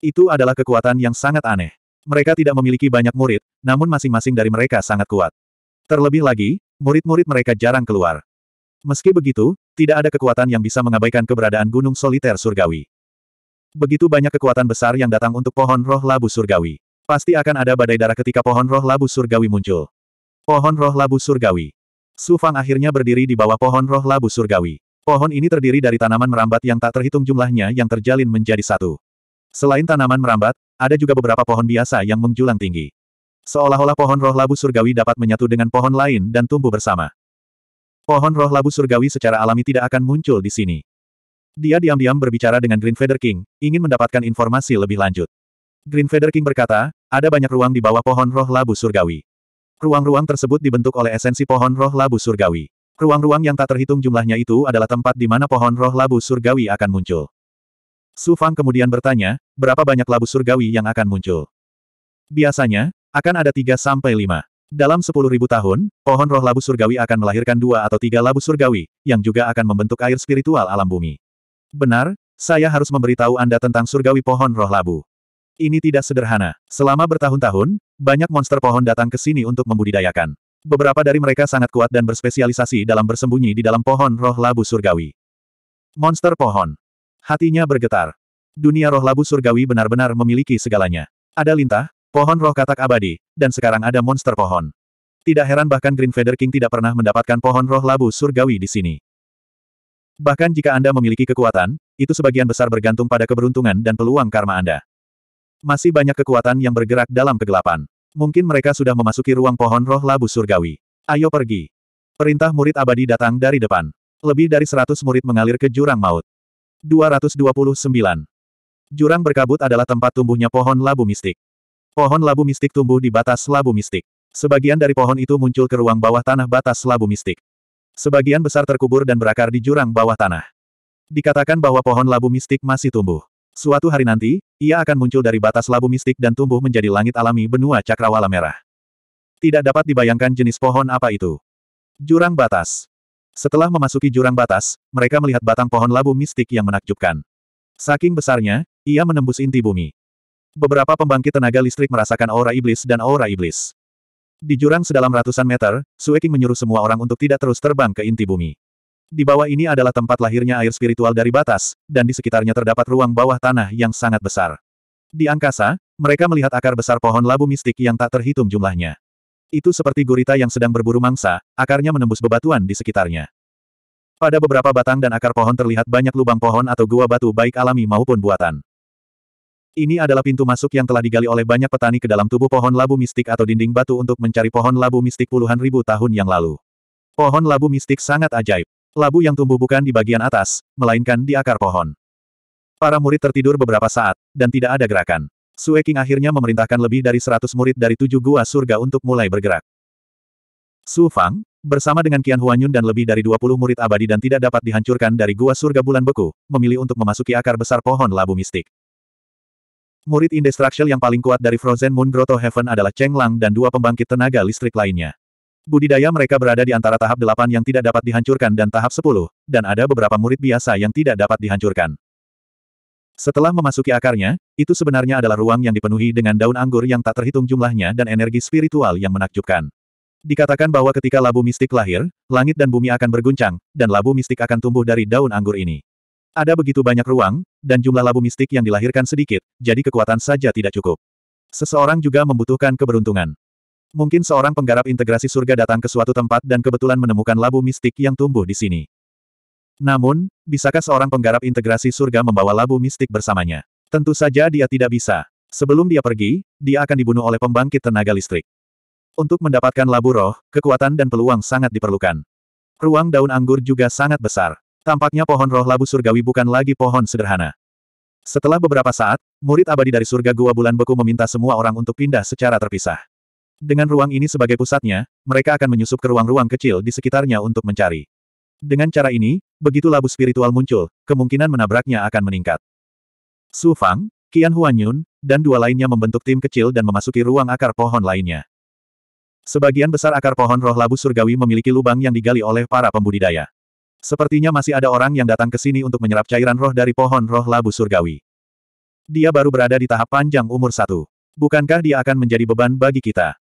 Itu adalah kekuatan yang sangat aneh. Mereka tidak memiliki banyak murid, namun masing-masing dari mereka sangat kuat. Terlebih lagi, murid-murid mereka jarang keluar. Meski begitu, tidak ada kekuatan yang bisa mengabaikan keberadaan Gunung Soliter Surgawi. Begitu banyak kekuatan besar yang datang untuk pohon roh labu surgawi. Pasti akan ada badai darah ketika pohon roh labu surgawi muncul. Pohon roh labu surgawi. Su Fang akhirnya berdiri di bawah pohon roh labu surgawi. Pohon ini terdiri dari tanaman merambat yang tak terhitung jumlahnya yang terjalin menjadi satu. Selain tanaman merambat, ada juga beberapa pohon biasa yang menjulang tinggi. Seolah-olah pohon roh labu surgawi dapat menyatu dengan pohon lain dan tumbuh bersama. Pohon roh labu surgawi secara alami tidak akan muncul di sini. Dia diam-diam berbicara dengan Green Feather King, ingin mendapatkan informasi lebih lanjut. Green Feather King berkata, ada banyak ruang di bawah pohon roh labu surgawi. Ruang-ruang tersebut dibentuk oleh esensi pohon roh labu surgawi. Ruang-ruang yang tak terhitung jumlahnya itu adalah tempat di mana pohon roh labu surgawi akan muncul. Su Fang kemudian bertanya, berapa banyak labu surgawi yang akan muncul? Biasanya, akan ada 3 sampai 5. Dalam 10.000 tahun, pohon roh labu surgawi akan melahirkan dua atau tiga labu surgawi, yang juga akan membentuk air spiritual alam bumi. Benar, saya harus memberitahu Anda tentang surgawi pohon roh labu. Ini tidak sederhana. Selama bertahun-tahun, banyak monster pohon datang ke sini untuk membudidayakan. Beberapa dari mereka sangat kuat dan berspesialisasi dalam bersembunyi di dalam pohon roh labu surgawi. Monster pohon. Hatinya bergetar. Dunia roh labu surgawi benar-benar memiliki segalanya. Ada lintah, pohon roh katak abadi, dan sekarang ada monster pohon. Tidak heran bahkan Green Feather King tidak pernah mendapatkan pohon roh labu surgawi di sini. Bahkan jika Anda memiliki kekuatan, itu sebagian besar bergantung pada keberuntungan dan peluang karma Anda. Masih banyak kekuatan yang bergerak dalam kegelapan. Mungkin mereka sudah memasuki ruang pohon roh labu surgawi. Ayo pergi. Perintah murid abadi datang dari depan. Lebih dari 100 murid mengalir ke jurang maut. 229. Jurang berkabut adalah tempat tumbuhnya pohon labu mistik. Pohon labu mistik tumbuh di batas labu mistik. Sebagian dari pohon itu muncul ke ruang bawah tanah batas labu mistik. Sebagian besar terkubur dan berakar di jurang bawah tanah. Dikatakan bahwa pohon labu mistik masih tumbuh. Suatu hari nanti, ia akan muncul dari batas labu mistik dan tumbuh menjadi langit alami benua cakrawala merah. Tidak dapat dibayangkan jenis pohon apa itu. Jurang batas. Setelah memasuki jurang batas, mereka melihat batang pohon labu mistik yang menakjubkan. Saking besarnya, ia menembus inti bumi. Beberapa pembangkit tenaga listrik merasakan aura iblis dan aura iblis. Di jurang sedalam ratusan meter, Sueking menyuruh semua orang untuk tidak terus terbang ke inti bumi. Di bawah ini adalah tempat lahirnya air spiritual dari batas, dan di sekitarnya terdapat ruang bawah tanah yang sangat besar. Di angkasa, mereka melihat akar besar pohon labu mistik yang tak terhitung jumlahnya. Itu seperti gurita yang sedang berburu mangsa, akarnya menembus bebatuan di sekitarnya. Pada beberapa batang dan akar pohon terlihat banyak lubang pohon atau gua batu baik alami maupun buatan. Ini adalah pintu masuk yang telah digali oleh banyak petani ke dalam tubuh pohon labu mistik atau dinding batu untuk mencari pohon labu mistik puluhan ribu tahun yang lalu. Pohon labu mistik sangat ajaib. Labu yang tumbuh bukan di bagian atas, melainkan di akar pohon. Para murid tertidur beberapa saat, dan tidak ada gerakan. Sue King akhirnya memerintahkan lebih dari seratus murid dari tujuh gua surga untuk mulai bergerak. Su Fang, bersama dengan Qian Huanyun dan lebih dari dua puluh murid abadi dan tidak dapat dihancurkan dari gua surga bulan beku, memilih untuk memasuki akar besar pohon labu mistik. Murid indestructial yang paling kuat dari Frozen Moon Grotto Heaven adalah Cheng Lang dan dua pembangkit tenaga listrik lainnya. Budidaya mereka berada di antara tahap 8 yang tidak dapat dihancurkan dan tahap 10, dan ada beberapa murid biasa yang tidak dapat dihancurkan. Setelah memasuki akarnya, itu sebenarnya adalah ruang yang dipenuhi dengan daun anggur yang tak terhitung jumlahnya dan energi spiritual yang menakjubkan. Dikatakan bahwa ketika labu mistik lahir, langit dan bumi akan berguncang, dan labu mistik akan tumbuh dari daun anggur ini. Ada begitu banyak ruang, dan jumlah labu mistik yang dilahirkan sedikit, jadi kekuatan saja tidak cukup. Seseorang juga membutuhkan keberuntungan. Mungkin seorang penggarap integrasi surga datang ke suatu tempat dan kebetulan menemukan labu mistik yang tumbuh di sini. Namun, bisakah seorang penggarap integrasi surga membawa labu mistik bersamanya? Tentu saja dia tidak bisa. Sebelum dia pergi, dia akan dibunuh oleh pembangkit tenaga listrik. Untuk mendapatkan labu roh, kekuatan dan peluang sangat diperlukan. Ruang daun anggur juga sangat besar. Tampaknya pohon roh labu surgawi bukan lagi pohon sederhana. Setelah beberapa saat, murid abadi dari surga Gua Bulan Beku meminta semua orang untuk pindah secara terpisah. Dengan ruang ini sebagai pusatnya, mereka akan menyusup ke ruang-ruang kecil di sekitarnya untuk mencari. Dengan cara ini, begitu labu spiritual muncul, kemungkinan menabraknya akan meningkat. Su Fang, Qian Yun, dan dua lainnya membentuk tim kecil dan memasuki ruang akar pohon lainnya. Sebagian besar akar pohon roh labu surgawi memiliki lubang yang digali oleh para pembudidaya. Sepertinya masih ada orang yang datang ke sini untuk menyerap cairan roh dari pohon roh labu surgawi. Dia baru berada di tahap panjang umur satu. Bukankah dia akan menjadi beban bagi kita?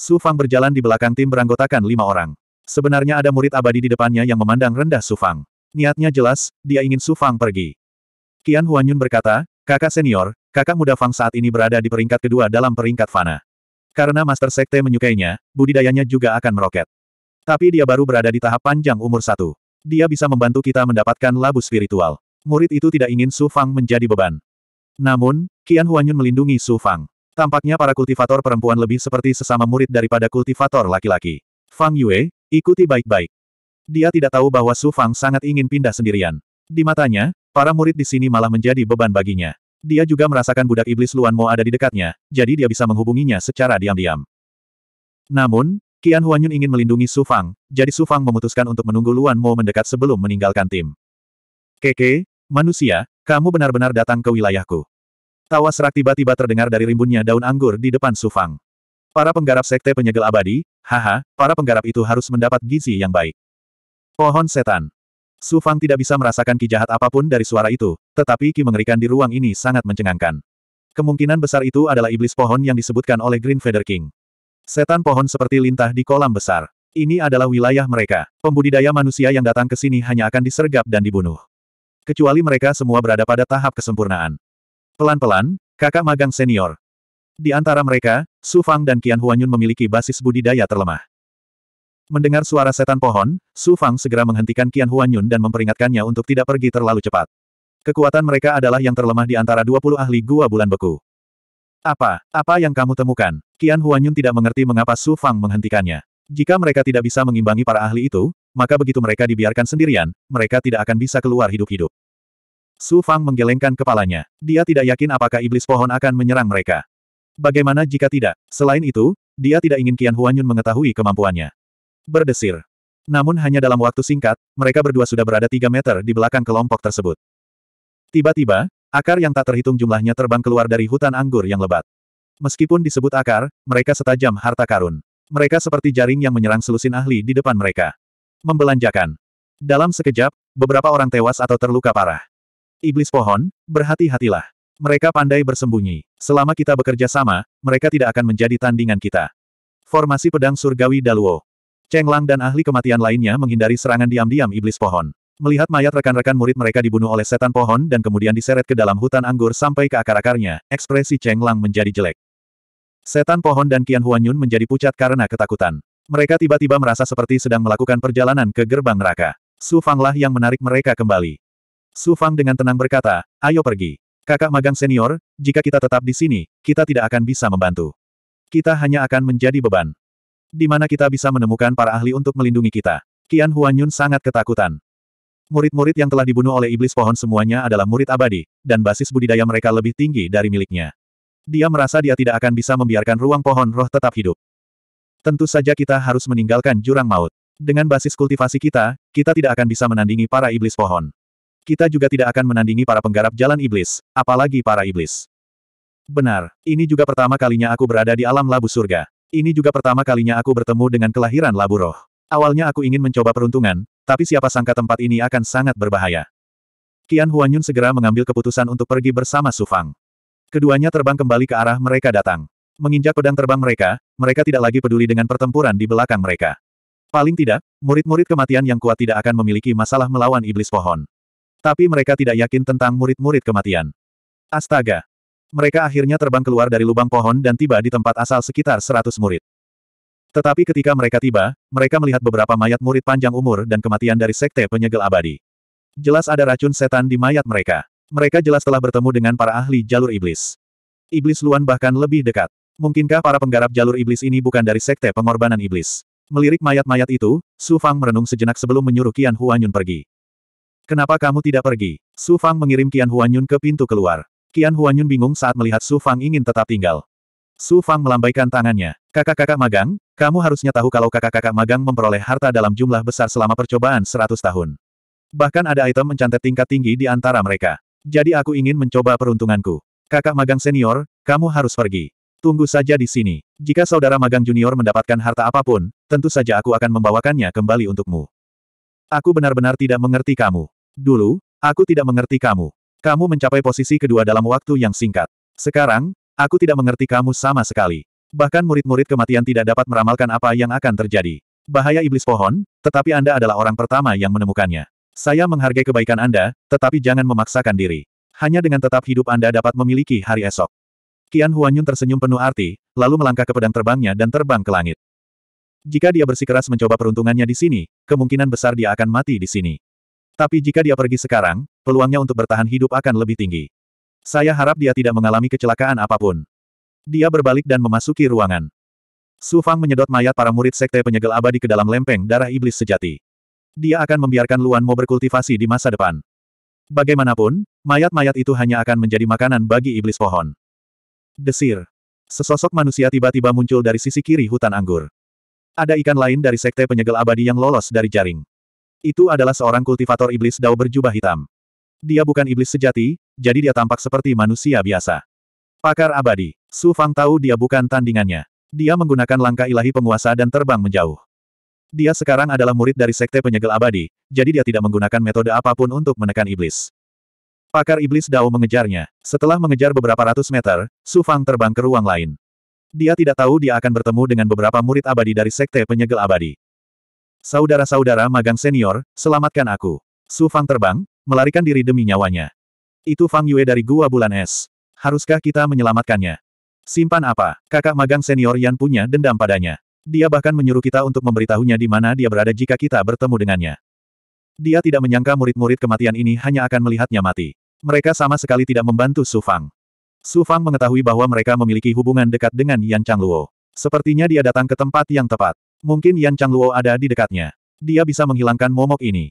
Su Fang berjalan di belakang tim beranggotakan lima orang. Sebenarnya ada murid abadi di depannya yang memandang rendah Su Fang. Niatnya jelas, dia ingin Su Fang pergi. Qian Huanyun berkata, kakak senior, kakak muda Fang saat ini berada di peringkat kedua dalam peringkat Fana. Karena Master Sekte menyukainya, budidayanya juga akan meroket. Tapi dia baru berada di tahap panjang umur satu. Dia bisa membantu kita mendapatkan labu spiritual. Murid itu tidak ingin Su Fang menjadi beban. Namun, Qian Huanyun melindungi Su Fang. Tampaknya para kultivator perempuan lebih seperti sesama murid daripada kultivator laki-laki. Fang Yue, ikuti baik-baik. Dia tidak tahu bahwa Su Fang sangat ingin pindah sendirian. Di matanya, para murid di sini malah menjadi beban baginya. Dia juga merasakan budak iblis Luan Mo ada di dekatnya, jadi dia bisa menghubunginya secara diam-diam. Namun, Qian Huanyun ingin melindungi Su Fang, jadi Su Fang memutuskan untuk menunggu Luan Mo mendekat sebelum meninggalkan tim. Keke, manusia, kamu benar-benar datang ke wilayahku. Tawa serak tiba-tiba terdengar dari rimbunnya daun anggur di depan Su Fang. Para penggarap sekte penyegel abadi, haha, para penggarap itu harus mendapat gizi yang baik. Pohon setan. Su Fang tidak bisa merasakan ki jahat apapun dari suara itu, tetapi ki mengerikan di ruang ini sangat mencengangkan. Kemungkinan besar itu adalah iblis pohon yang disebutkan oleh Green Feather King. Setan pohon seperti lintah di kolam besar. Ini adalah wilayah mereka. Pembudidaya manusia yang datang ke sini hanya akan disergap dan dibunuh. Kecuali mereka semua berada pada tahap kesempurnaan. Pelan-pelan, kakak magang senior. Di antara mereka, Su Fang dan Qian Huanyun memiliki basis budidaya terlemah. Mendengar suara setan pohon, Su Fang segera menghentikan Qian Huanyun dan memperingatkannya untuk tidak pergi terlalu cepat. Kekuatan mereka adalah yang terlemah di antara 20 ahli gua bulan beku. Apa? Apa yang kamu temukan? Qian Huanyun tidak mengerti mengapa Su Fang menghentikannya. Jika mereka tidak bisa mengimbangi para ahli itu, maka begitu mereka dibiarkan sendirian, mereka tidak akan bisa keluar hidup-hidup. Su Fang menggelengkan kepalanya. Dia tidak yakin apakah iblis pohon akan menyerang mereka. Bagaimana jika tidak? Selain itu, dia tidak ingin Qian Huanyun mengetahui kemampuannya. Berdesir. Namun hanya dalam waktu singkat, mereka berdua sudah berada tiga meter di belakang kelompok tersebut. Tiba-tiba, Akar yang tak terhitung jumlahnya terbang keluar dari hutan anggur yang lebat. Meskipun disebut akar, mereka setajam harta karun. Mereka seperti jaring yang menyerang selusin ahli di depan mereka. Membelanjakan. Dalam sekejap, beberapa orang tewas atau terluka parah. Iblis pohon, berhati-hatilah. Mereka pandai bersembunyi. Selama kita bekerja sama, mereka tidak akan menjadi tandingan kita. Formasi pedang surgawi Daluo. Cheng Lang dan ahli kematian lainnya menghindari serangan diam-diam iblis pohon. Melihat mayat rekan-rekan murid mereka dibunuh oleh setan pohon dan kemudian diseret ke dalam hutan anggur sampai ke akar-akarnya, ekspresi Cheng Lang menjadi jelek. Setan pohon dan Qian Huanyun menjadi pucat karena ketakutan. Mereka tiba-tiba merasa seperti sedang melakukan perjalanan ke gerbang neraka. Su Fanglah yang menarik mereka kembali. Su Fang dengan tenang berkata, ayo pergi. Kakak magang senior, jika kita tetap di sini, kita tidak akan bisa membantu. Kita hanya akan menjadi beban. Di mana kita bisa menemukan para ahli untuk melindungi kita. Qian Huanyun sangat ketakutan. Murid-murid yang telah dibunuh oleh iblis pohon semuanya adalah murid abadi, dan basis budidaya mereka lebih tinggi dari miliknya. Dia merasa dia tidak akan bisa membiarkan ruang pohon roh tetap hidup. Tentu saja kita harus meninggalkan jurang maut. Dengan basis kultivasi kita, kita tidak akan bisa menandingi para iblis pohon. Kita juga tidak akan menandingi para penggarap jalan iblis, apalagi para iblis. Benar, ini juga pertama kalinya aku berada di alam labu surga. Ini juga pertama kalinya aku bertemu dengan kelahiran labu roh. Awalnya aku ingin mencoba peruntungan, tapi siapa sangka tempat ini akan sangat berbahaya. Qian Huanyun segera mengambil keputusan untuk pergi bersama Su Fang. Keduanya terbang kembali ke arah mereka datang. Menginjak pedang terbang mereka, mereka tidak lagi peduli dengan pertempuran di belakang mereka. Paling tidak, murid-murid kematian yang kuat tidak akan memiliki masalah melawan iblis pohon. Tapi mereka tidak yakin tentang murid-murid kematian. Astaga! Mereka akhirnya terbang keluar dari lubang pohon dan tiba di tempat asal sekitar 100 murid. Tetapi ketika mereka tiba, mereka melihat beberapa mayat murid panjang umur dan kematian dari sekte penyegel abadi. Jelas ada racun setan di mayat mereka. Mereka jelas telah bertemu dengan para ahli jalur iblis. Iblis Luan bahkan lebih dekat. Mungkinkah para penggarap jalur iblis ini bukan dari sekte pengorbanan iblis? Melirik mayat-mayat itu, Su Fang merenung sejenak sebelum menyuruh Qian Huanyun pergi. Kenapa kamu tidak pergi? Su Fang mengirim Qian Huanyun ke pintu keluar. Qian Huanyun bingung saat melihat Su Fang ingin tetap tinggal. Su Fang melambaikan tangannya. Kakak-kakak magang, kamu harusnya tahu kalau kakak-kakak magang memperoleh harta dalam jumlah besar selama percobaan 100 tahun. Bahkan ada item mencantet tingkat tinggi di antara mereka. Jadi aku ingin mencoba peruntunganku. Kakak magang senior, kamu harus pergi. Tunggu saja di sini. Jika saudara magang junior mendapatkan harta apapun, tentu saja aku akan membawakannya kembali untukmu. Aku benar-benar tidak mengerti kamu. Dulu, aku tidak mengerti kamu. Kamu mencapai posisi kedua dalam waktu yang singkat. Sekarang, aku tidak mengerti kamu sama sekali. Bahkan murid-murid kematian tidak dapat meramalkan apa yang akan terjadi. Bahaya iblis pohon, tetapi Anda adalah orang pertama yang menemukannya. Saya menghargai kebaikan Anda, tetapi jangan memaksakan diri. Hanya dengan tetap hidup Anda dapat memiliki hari esok. Kian Huanyun tersenyum penuh arti, lalu melangkah ke pedang terbangnya dan terbang ke langit. Jika dia bersikeras mencoba peruntungannya di sini, kemungkinan besar dia akan mati di sini. Tapi jika dia pergi sekarang, peluangnya untuk bertahan hidup akan lebih tinggi. Saya harap dia tidak mengalami kecelakaan apapun. Dia berbalik dan memasuki ruangan. Su Fang menyedot mayat para murid sekte penyegel abadi ke dalam lempeng darah iblis sejati. Dia akan membiarkan Luan Mo berkultivasi di masa depan. Bagaimanapun, mayat-mayat itu hanya akan menjadi makanan bagi iblis pohon. Desir. Sesosok manusia tiba-tiba muncul dari sisi kiri hutan anggur. Ada ikan lain dari sekte penyegel abadi yang lolos dari jaring. Itu adalah seorang kultivator iblis dao berjubah hitam. Dia bukan iblis sejati, jadi dia tampak seperti manusia biasa. Pakar abadi. Su Fang tahu dia bukan tandingannya. Dia menggunakan langkah ilahi penguasa dan terbang menjauh. Dia sekarang adalah murid dari Sekte Penyegel Abadi, jadi dia tidak menggunakan metode apapun untuk menekan iblis. Pakar iblis Dao mengejarnya. Setelah mengejar beberapa ratus meter, Su Fang terbang ke ruang lain. Dia tidak tahu dia akan bertemu dengan beberapa murid abadi dari Sekte Penyegel Abadi. Saudara-saudara magang senior, selamatkan aku. Su Fang terbang, melarikan diri demi nyawanya. Itu Fang Yue dari Gua Bulan Es. Haruskah kita menyelamatkannya? Simpan apa? Kakak magang senior Yan punya dendam padanya. Dia bahkan menyuruh kita untuk memberitahunya di mana dia berada jika kita bertemu dengannya. Dia tidak menyangka murid-murid kematian ini hanya akan melihatnya mati. Mereka sama sekali tidak membantu Su Fang. Su Fang mengetahui bahwa mereka memiliki hubungan dekat dengan Yan Changluo. Sepertinya dia datang ke tempat yang tepat. Mungkin Yan Changluo ada di dekatnya. Dia bisa menghilangkan momok ini.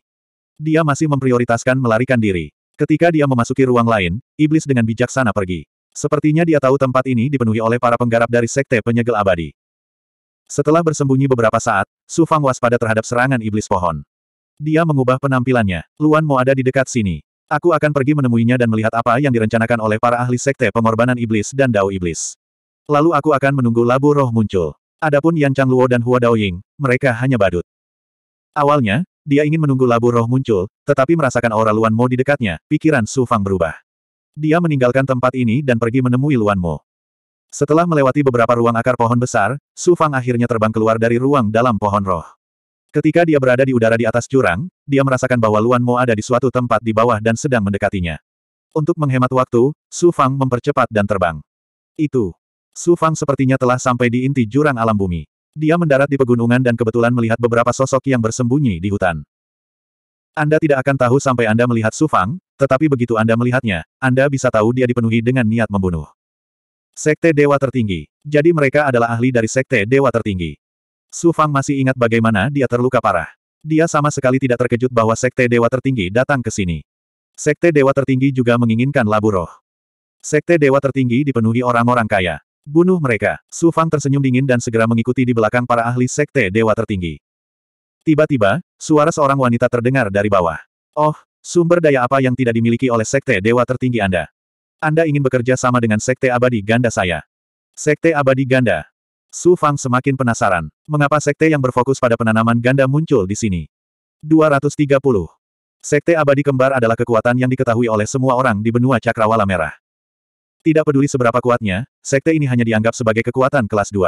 Dia masih memprioritaskan melarikan diri. Ketika dia memasuki ruang lain, iblis dengan bijaksana pergi. Sepertinya dia tahu tempat ini dipenuhi oleh para penggarap dari Sekte Penyegel Abadi. Setelah bersembunyi beberapa saat, Su Fang waspada terhadap serangan iblis pohon. Dia mengubah penampilannya. Luan mau ada di dekat sini. Aku akan pergi menemuinya dan melihat apa yang direncanakan oleh para ahli Sekte Pengorbanan Iblis dan Dao Iblis. Lalu aku akan menunggu labu roh muncul. Adapun Yan Chang Luo dan Hua Daoying, mereka hanya badut. Awalnya, dia ingin menunggu labu roh muncul, tetapi merasakan aura Luan Mo di dekatnya, pikiran Su Fang berubah. Dia meninggalkan tempat ini dan pergi menemui Luan Mo. Setelah melewati beberapa ruang akar pohon besar, Su Fang akhirnya terbang keluar dari ruang dalam pohon roh. Ketika dia berada di udara di atas jurang, dia merasakan bahwa Luan Mo ada di suatu tempat di bawah dan sedang mendekatinya. Untuk menghemat waktu, Su Fang mempercepat dan terbang. Itu. Su Fang sepertinya telah sampai di inti jurang alam bumi. Dia mendarat di pegunungan dan kebetulan melihat beberapa sosok yang bersembunyi di hutan. Anda tidak akan tahu sampai Anda melihat Su Fang, tetapi begitu Anda melihatnya, Anda bisa tahu dia dipenuhi dengan niat membunuh. Sekte Dewa Tertinggi. Jadi mereka adalah ahli dari Sekte Dewa Tertinggi. Su Fang masih ingat bagaimana dia terluka parah. Dia sama sekali tidak terkejut bahwa Sekte Dewa Tertinggi datang ke sini. Sekte Dewa Tertinggi juga menginginkan labu roh. Sekte Dewa Tertinggi dipenuhi orang-orang kaya. Bunuh mereka. Su Fang tersenyum dingin dan segera mengikuti di belakang para ahli Sekte Dewa Tertinggi. Tiba-tiba, suara seorang wanita terdengar dari bawah. Oh, Sumber daya apa yang tidak dimiliki oleh sekte dewa tertinggi Anda? Anda ingin bekerja sama dengan sekte abadi ganda saya. Sekte abadi ganda. Su Fang semakin penasaran. Mengapa sekte yang berfokus pada penanaman ganda muncul di sini? 230. Sekte abadi kembar adalah kekuatan yang diketahui oleh semua orang di benua Cakrawala Merah. Tidak peduli seberapa kuatnya, sekte ini hanya dianggap sebagai kekuatan kelas 2.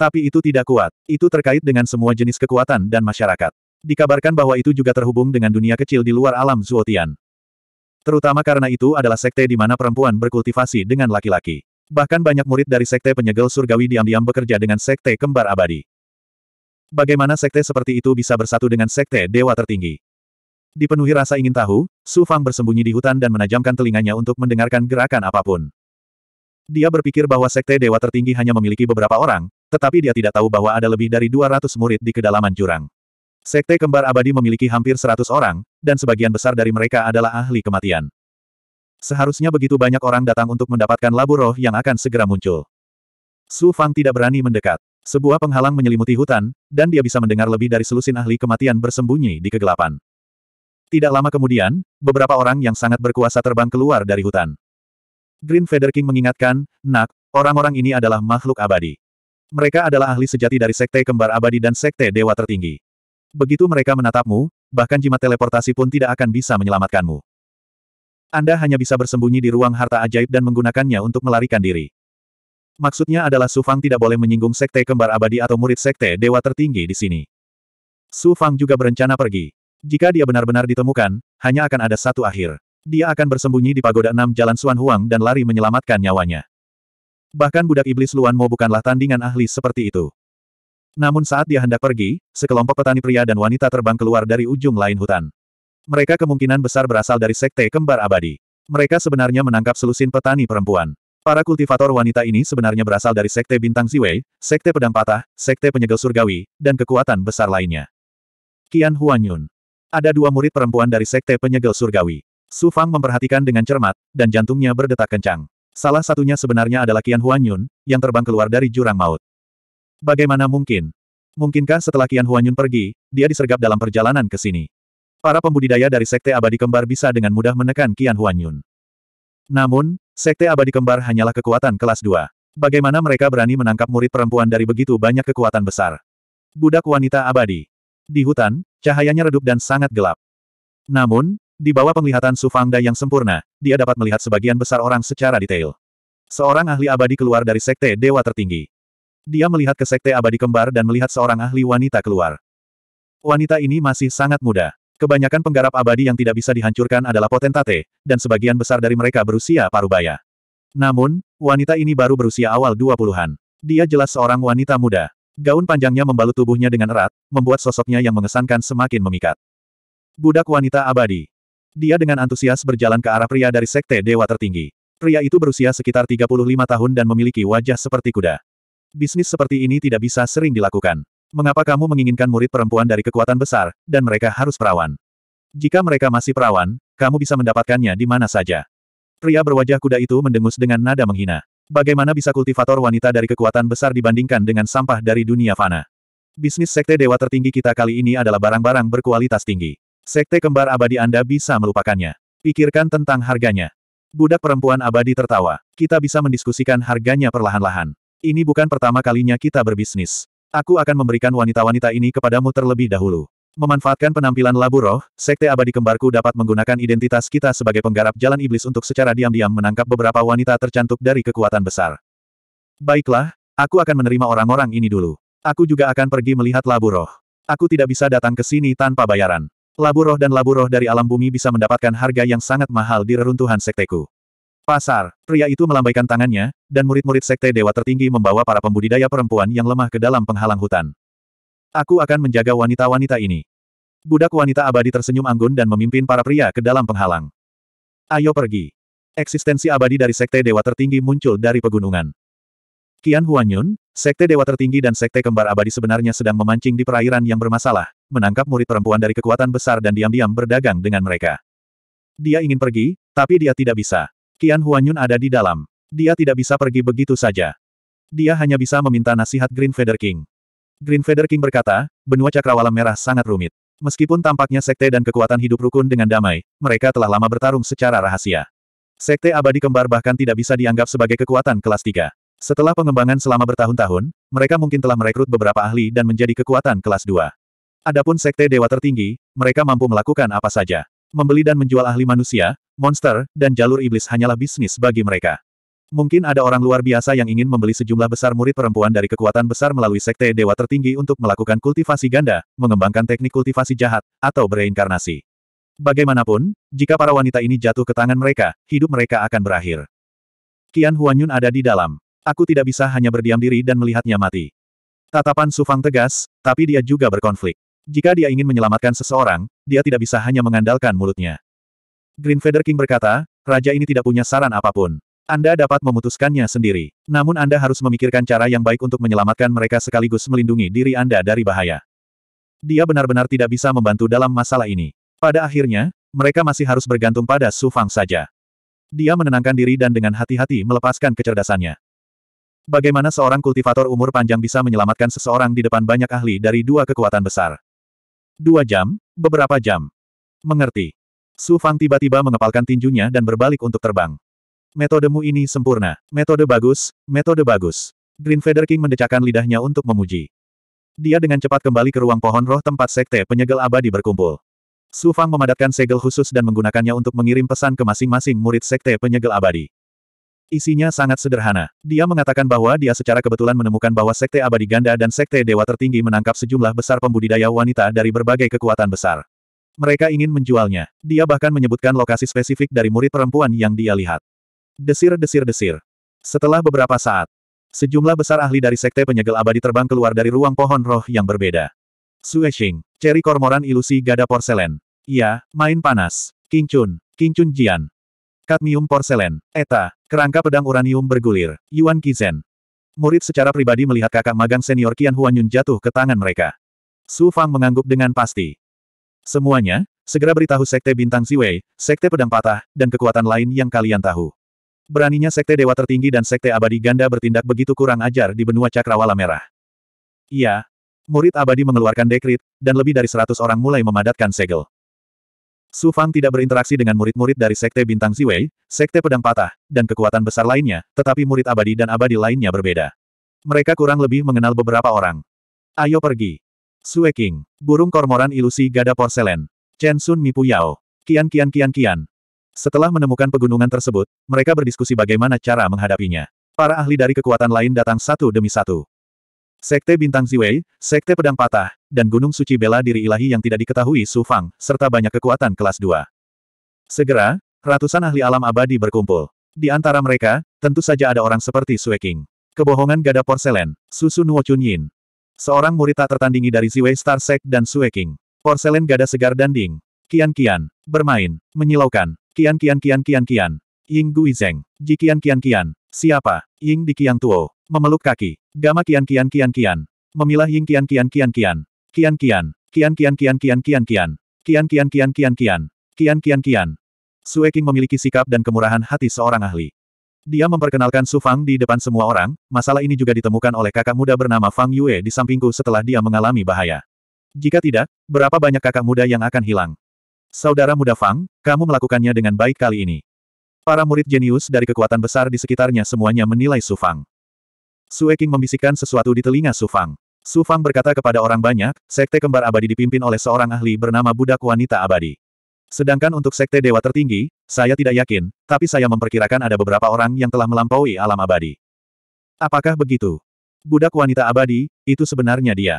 Tapi itu tidak kuat. Itu terkait dengan semua jenis kekuatan dan masyarakat. Dikabarkan bahwa itu juga terhubung dengan dunia kecil di luar alam Zuotian. Terutama karena itu adalah sekte di mana perempuan berkultivasi dengan laki-laki. Bahkan banyak murid dari sekte penyegel surgawi diam-diam bekerja dengan sekte kembar abadi. Bagaimana sekte seperti itu bisa bersatu dengan sekte dewa tertinggi? Dipenuhi rasa ingin tahu, Su Fang bersembunyi di hutan dan menajamkan telinganya untuk mendengarkan gerakan apapun. Dia berpikir bahwa sekte dewa tertinggi hanya memiliki beberapa orang, tetapi dia tidak tahu bahwa ada lebih dari 200 murid di kedalaman jurang. Sekte kembar abadi memiliki hampir 100 orang, dan sebagian besar dari mereka adalah ahli kematian. Seharusnya begitu banyak orang datang untuk mendapatkan labu roh yang akan segera muncul. Su Fang tidak berani mendekat. Sebuah penghalang menyelimuti hutan, dan dia bisa mendengar lebih dari selusin ahli kematian bersembunyi di kegelapan. Tidak lama kemudian, beberapa orang yang sangat berkuasa terbang keluar dari hutan. Green Feather King mengingatkan, Nak, orang-orang ini adalah makhluk abadi. Mereka adalah ahli sejati dari Sekte Kembar Abadi dan Sekte Dewa Tertinggi. Begitu mereka menatapmu, bahkan jimat teleportasi pun tidak akan bisa menyelamatkanmu. Anda hanya bisa bersembunyi di ruang harta ajaib dan menggunakannya untuk melarikan diri. Maksudnya adalah Su Fang tidak boleh menyinggung sekte kembar abadi atau murid sekte dewa tertinggi di sini. Su Fang juga berencana pergi. Jika dia benar-benar ditemukan, hanya akan ada satu akhir. Dia akan bersembunyi di pagoda enam Jalan Suan Huang dan lari menyelamatkan nyawanya. Bahkan budak iblis Luan Mo bukanlah tandingan ahli seperti itu. Namun saat dia hendak pergi, sekelompok petani pria dan wanita terbang keluar dari ujung lain hutan. Mereka kemungkinan besar berasal dari sekte kembar abadi. Mereka sebenarnya menangkap selusin petani perempuan. Para kultivator wanita ini sebenarnya berasal dari sekte bintang Ziwei, sekte pedang patah, sekte penyegel surgawi, dan kekuatan besar lainnya. Qian Huanyun. Ada dua murid perempuan dari sekte penyegel surgawi. Su Fang memperhatikan dengan cermat, dan jantungnya berdetak kencang. Salah satunya sebenarnya adalah Qian Huanyun, yang terbang keluar dari jurang maut. Bagaimana mungkin? Mungkinkah setelah Qian Huanyun pergi, dia disergap dalam perjalanan ke sini? Para pembudidaya dari Sekte Abadi Kembar bisa dengan mudah menekan Qian Huanyun. Namun, Sekte Abadi Kembar hanyalah kekuatan kelas 2. Bagaimana mereka berani menangkap murid perempuan dari begitu banyak kekuatan besar? Budak wanita abadi. Di hutan, cahayanya redup dan sangat gelap. Namun, di bawah penglihatan Sufangda yang sempurna, dia dapat melihat sebagian besar orang secara detail. Seorang ahli abadi keluar dari sekte dewa tertinggi. Dia melihat ke sekte abadi kembar dan melihat seorang ahli wanita keluar. Wanita ini masih sangat muda. Kebanyakan penggarap abadi yang tidak bisa dihancurkan adalah potentate, dan sebagian besar dari mereka berusia parubaya. Namun, wanita ini baru berusia awal 20-an. Dia jelas seorang wanita muda. Gaun panjangnya membalut tubuhnya dengan erat, membuat sosoknya yang mengesankan semakin memikat. Budak wanita abadi. Dia dengan antusias berjalan ke arah pria dari sekte dewa tertinggi. Pria itu berusia sekitar 35 tahun dan memiliki wajah seperti kuda. Bisnis seperti ini tidak bisa sering dilakukan. Mengapa kamu menginginkan murid perempuan dari kekuatan besar, dan mereka harus perawan? Jika mereka masih perawan, kamu bisa mendapatkannya di mana saja. Pria berwajah kuda itu mendengus dengan nada menghina. Bagaimana bisa kultivator wanita dari kekuatan besar dibandingkan dengan sampah dari dunia fana? Bisnis sekte dewa tertinggi kita kali ini adalah barang-barang berkualitas tinggi. Sekte kembar abadi Anda bisa melupakannya. Pikirkan tentang harganya. Budak perempuan abadi tertawa. Kita bisa mendiskusikan harganya perlahan-lahan. Ini bukan pertama kalinya kita berbisnis. Aku akan memberikan wanita-wanita ini kepadamu terlebih dahulu. Memanfaatkan penampilan labu roh, Sekte Abadi Kembarku dapat menggunakan identitas kita sebagai penggarap jalan iblis untuk secara diam-diam menangkap beberapa wanita tercantik dari kekuatan besar. Baiklah, aku akan menerima orang-orang ini dulu. Aku juga akan pergi melihat labu roh. Aku tidak bisa datang ke sini tanpa bayaran. Labu roh dan labu roh dari alam bumi bisa mendapatkan harga yang sangat mahal di reruntuhan sekteku. Pasar, pria itu melambaikan tangannya, dan murid-murid sekte dewa tertinggi membawa para pembudidaya perempuan yang lemah ke dalam penghalang hutan. Aku akan menjaga wanita-wanita ini. Budak wanita abadi tersenyum anggun dan memimpin para pria ke dalam penghalang. Ayo pergi. Eksistensi abadi dari sekte dewa tertinggi muncul dari pegunungan. Kian Huanyun, sekte dewa tertinggi dan sekte kembar abadi sebenarnya sedang memancing di perairan yang bermasalah, menangkap murid perempuan dari kekuatan besar dan diam-diam berdagang dengan mereka. Dia ingin pergi, tapi dia tidak bisa. Qian Huanyun ada di dalam. Dia tidak bisa pergi begitu saja. Dia hanya bisa meminta nasihat Green Feather King. Green Feather King berkata, benua cakrawala merah sangat rumit. Meskipun tampaknya sekte dan kekuatan hidup rukun dengan damai, mereka telah lama bertarung secara rahasia. Sekte abadi kembar bahkan tidak bisa dianggap sebagai kekuatan kelas 3. Setelah pengembangan selama bertahun-tahun, mereka mungkin telah merekrut beberapa ahli dan menjadi kekuatan kelas 2. Adapun sekte dewa tertinggi, mereka mampu melakukan apa saja. Membeli dan menjual ahli manusia, monster, dan jalur iblis hanyalah bisnis bagi mereka. Mungkin ada orang luar biasa yang ingin membeli sejumlah besar murid perempuan dari kekuatan besar melalui sekte dewa tertinggi untuk melakukan kultivasi ganda, mengembangkan teknik kultivasi jahat, atau bereinkarnasi. Bagaimanapun, jika para wanita ini jatuh ke tangan mereka, hidup mereka akan berakhir. Qian Huanyun ada di dalam. Aku tidak bisa hanya berdiam diri dan melihatnya mati. Tatapan Sufang tegas, tapi dia juga berkonflik. Jika dia ingin menyelamatkan seseorang, dia tidak bisa hanya mengandalkan mulutnya. Green Feather King berkata, raja ini tidak punya saran apapun. Anda dapat memutuskannya sendiri. Namun Anda harus memikirkan cara yang baik untuk menyelamatkan mereka sekaligus melindungi diri Anda dari bahaya. Dia benar-benar tidak bisa membantu dalam masalah ini. Pada akhirnya, mereka masih harus bergantung pada Su Fang saja. Dia menenangkan diri dan dengan hati-hati melepaskan kecerdasannya. Bagaimana seorang kultivator umur panjang bisa menyelamatkan seseorang di depan banyak ahli dari dua kekuatan besar? Dua jam, Beberapa jam. Mengerti. Su Fang tiba-tiba mengepalkan tinjunya dan berbalik untuk terbang. Metodemu ini sempurna. Metode bagus, metode bagus. Green Feather King mendecakkan lidahnya untuk memuji. Dia dengan cepat kembali ke ruang pohon roh tempat sekte penyegel abadi berkumpul. Su Fang memadatkan segel khusus dan menggunakannya untuk mengirim pesan ke masing-masing murid sekte penyegel abadi. Isinya sangat sederhana. Dia mengatakan bahwa dia secara kebetulan menemukan bahwa Sekte Abadi Ganda dan Sekte Dewa Tertinggi menangkap sejumlah besar pembudidaya wanita dari berbagai kekuatan besar. Mereka ingin menjualnya. Dia bahkan menyebutkan lokasi spesifik dari murid perempuan yang dia lihat. Desir-desir-desir. Setelah beberapa saat, sejumlah besar ahli dari Sekte Penyegel Abadi terbang keluar dari ruang pohon roh yang berbeda. Sueshing, Cherry Kormoran Ilusi Gada Porselen. Iya, main panas. King Chun, King Chun Jian kadmium porselen, eta, kerangka pedang uranium bergulir, Yuan Kizen. Murid secara pribadi melihat kakak magang senior Qian Huanyun jatuh ke tangan mereka. Su Fang mengangguk dengan pasti. Semuanya, segera beritahu Sekte Bintang Siwei, Sekte Pedang Patah, dan kekuatan lain yang kalian tahu. Beraninya Sekte Dewa Tertinggi dan Sekte Abadi Ganda bertindak begitu kurang ajar di benua Cakrawala Merah. Iya. Murid abadi mengeluarkan dekrit, dan lebih dari seratus orang mulai memadatkan segel. Su Fang tidak berinteraksi dengan murid-murid dari Sekte Bintang Ziwei, Sekte Pedang Patah, dan kekuatan besar lainnya, tetapi murid abadi dan abadi lainnya berbeda. Mereka kurang lebih mengenal beberapa orang. Ayo pergi. Sue King. Burung kormoran ilusi gada porselen. Chen Sun Mipu Yao. Kian kian kian kian. Setelah menemukan pegunungan tersebut, mereka berdiskusi bagaimana cara menghadapinya. Para ahli dari kekuatan lain datang satu demi satu. Sekte Bintang Ziwei, Sekte Pedang Patah, dan Gunung Suci Bela Diri Ilahi yang tidak diketahui Su Fang, serta banyak kekuatan kelas 2. Segera, ratusan ahli alam abadi berkumpul. Di antara mereka, tentu saja ada orang seperti Sue King. Kebohongan Gada Porselen, Susu Nuo Chun Yin. Seorang murid tak tertandingi dari Ziwei Star Sek dan Sue King. Porselen Gada Segar dan Ding. Kian-kian, bermain, menyilaukan. Kian-kian-kian-kian-kian. Ying Guizeng, Ji Kian-kian-kian. Siapa? Ying di Kiang Tuo. Memeluk kaki. Gama kian kian kian kian. Memilah ying kian kian kian kian. Kian kian. Kian kian kian kian kian kian. Kian kian kian kian kian. Kian kian kian. Sue King memiliki sikap dan kemurahan hati seorang ahli. Dia memperkenalkan Su Fang di depan semua orang, masalah ini juga ditemukan oleh kakak muda bernama Fang Yue di sampingku setelah dia mengalami bahaya. Jika tidak, berapa banyak kakak muda yang akan hilang? Saudara muda Fang, kamu melakukannya dengan baik kali ini. Para murid jenius dari kekuatan besar di sekitarnya semuanya menilai Su Fang. Sue King membisikkan sesuatu di telinga Su Fang. Su Fang berkata kepada orang banyak, sekte kembar abadi dipimpin oleh seorang ahli bernama budak wanita abadi. Sedangkan untuk sekte dewa tertinggi, saya tidak yakin, tapi saya memperkirakan ada beberapa orang yang telah melampaui alam abadi. Apakah begitu? Budak wanita abadi, itu sebenarnya dia.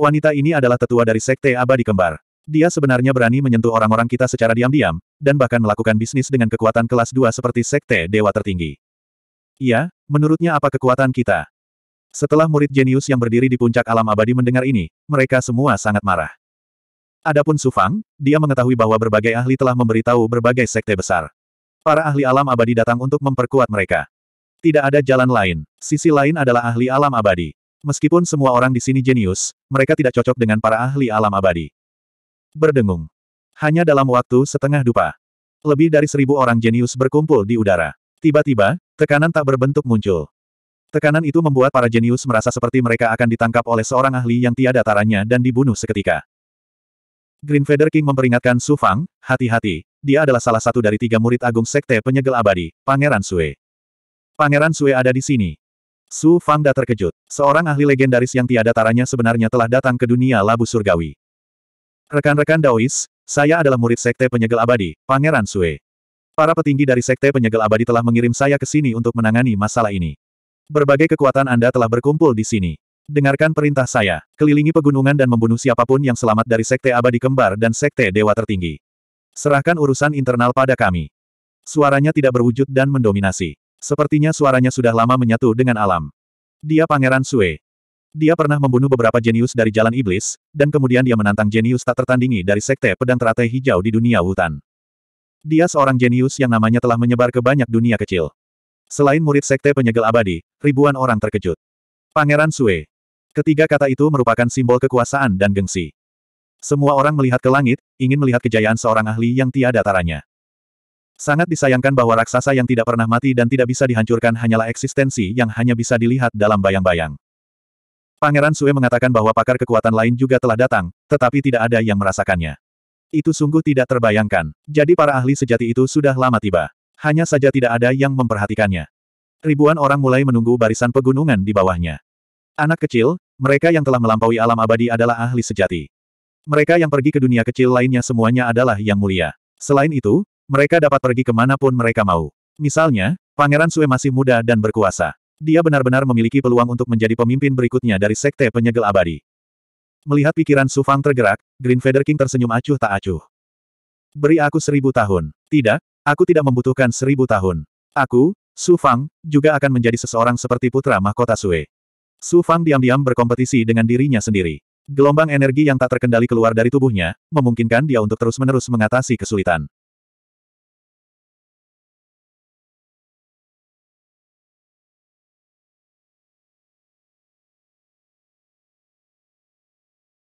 Wanita ini adalah tetua dari sekte abadi kembar. Dia sebenarnya berani menyentuh orang-orang kita secara diam-diam, dan bahkan melakukan bisnis dengan kekuatan kelas 2 seperti sekte dewa tertinggi. Iya, Menurutnya apa kekuatan kita? Setelah murid jenius yang berdiri di puncak alam abadi mendengar ini, mereka semua sangat marah. Adapun Sufang, dia mengetahui bahwa berbagai ahli telah memberitahu berbagai sekte besar. Para ahli alam abadi datang untuk memperkuat mereka. Tidak ada jalan lain. Sisi lain adalah ahli alam abadi. Meskipun semua orang di sini jenius, mereka tidak cocok dengan para ahli alam abadi. Berdengung. Hanya dalam waktu setengah dupa. Lebih dari seribu orang jenius berkumpul di udara. Tiba-tiba, Tekanan tak berbentuk muncul. Tekanan itu membuat para jenius merasa seperti mereka akan ditangkap oleh seorang ahli yang tiada taranya dan dibunuh seketika. Green Feather King memperingatkan Su Fang, hati-hati, dia adalah salah satu dari tiga murid agung sekte penyegel abadi, Pangeran Sue. Pangeran Sue ada di sini. Su dah terkejut. Seorang ahli legendaris yang tiada taranya sebenarnya telah datang ke dunia labu surgawi. Rekan-rekan Daois, saya adalah murid sekte penyegel abadi, Pangeran Sue. Para petinggi dari Sekte Penyegel Abadi telah mengirim saya ke sini untuk menangani masalah ini. Berbagai kekuatan Anda telah berkumpul di sini. Dengarkan perintah saya, kelilingi pegunungan dan membunuh siapapun yang selamat dari Sekte Abadi Kembar dan Sekte Dewa Tertinggi. Serahkan urusan internal pada kami. Suaranya tidak berwujud dan mendominasi. Sepertinya suaranya sudah lama menyatu dengan alam. Dia Pangeran Sue. Dia pernah membunuh beberapa jenius dari Jalan Iblis, dan kemudian dia menantang jenius tak tertandingi dari Sekte Pedang Teratai Hijau di dunia hutan. Dia seorang jenius yang namanya telah menyebar ke banyak dunia kecil. Selain murid sekte penyegel abadi, ribuan orang terkejut. Pangeran Sue. Ketiga kata itu merupakan simbol kekuasaan dan gengsi. Semua orang melihat ke langit, ingin melihat kejayaan seorang ahli yang tiada taranya. Sangat disayangkan bahwa raksasa yang tidak pernah mati dan tidak bisa dihancurkan hanyalah eksistensi yang hanya bisa dilihat dalam bayang-bayang. Pangeran Sue mengatakan bahwa pakar kekuatan lain juga telah datang, tetapi tidak ada yang merasakannya. Itu sungguh tidak terbayangkan. Jadi para ahli sejati itu sudah lama tiba. Hanya saja tidak ada yang memperhatikannya. Ribuan orang mulai menunggu barisan pegunungan di bawahnya. Anak kecil, mereka yang telah melampaui alam abadi adalah ahli sejati. Mereka yang pergi ke dunia kecil lainnya semuanya adalah yang mulia. Selain itu, mereka dapat pergi kemanapun mereka mau. Misalnya, Pangeran Sue masih muda dan berkuasa. Dia benar-benar memiliki peluang untuk menjadi pemimpin berikutnya dari Sekte Penyegel Abadi. Melihat pikiran Su Fang tergerak, Green Feather King tersenyum acuh tak acuh. Beri aku seribu tahun. Tidak, aku tidak membutuhkan seribu tahun. Aku, Su Fang, juga akan menjadi seseorang seperti putra mahkota Sue. Su Fang diam-diam berkompetisi dengan dirinya sendiri. Gelombang energi yang tak terkendali keluar dari tubuhnya, memungkinkan dia untuk terus-menerus mengatasi kesulitan.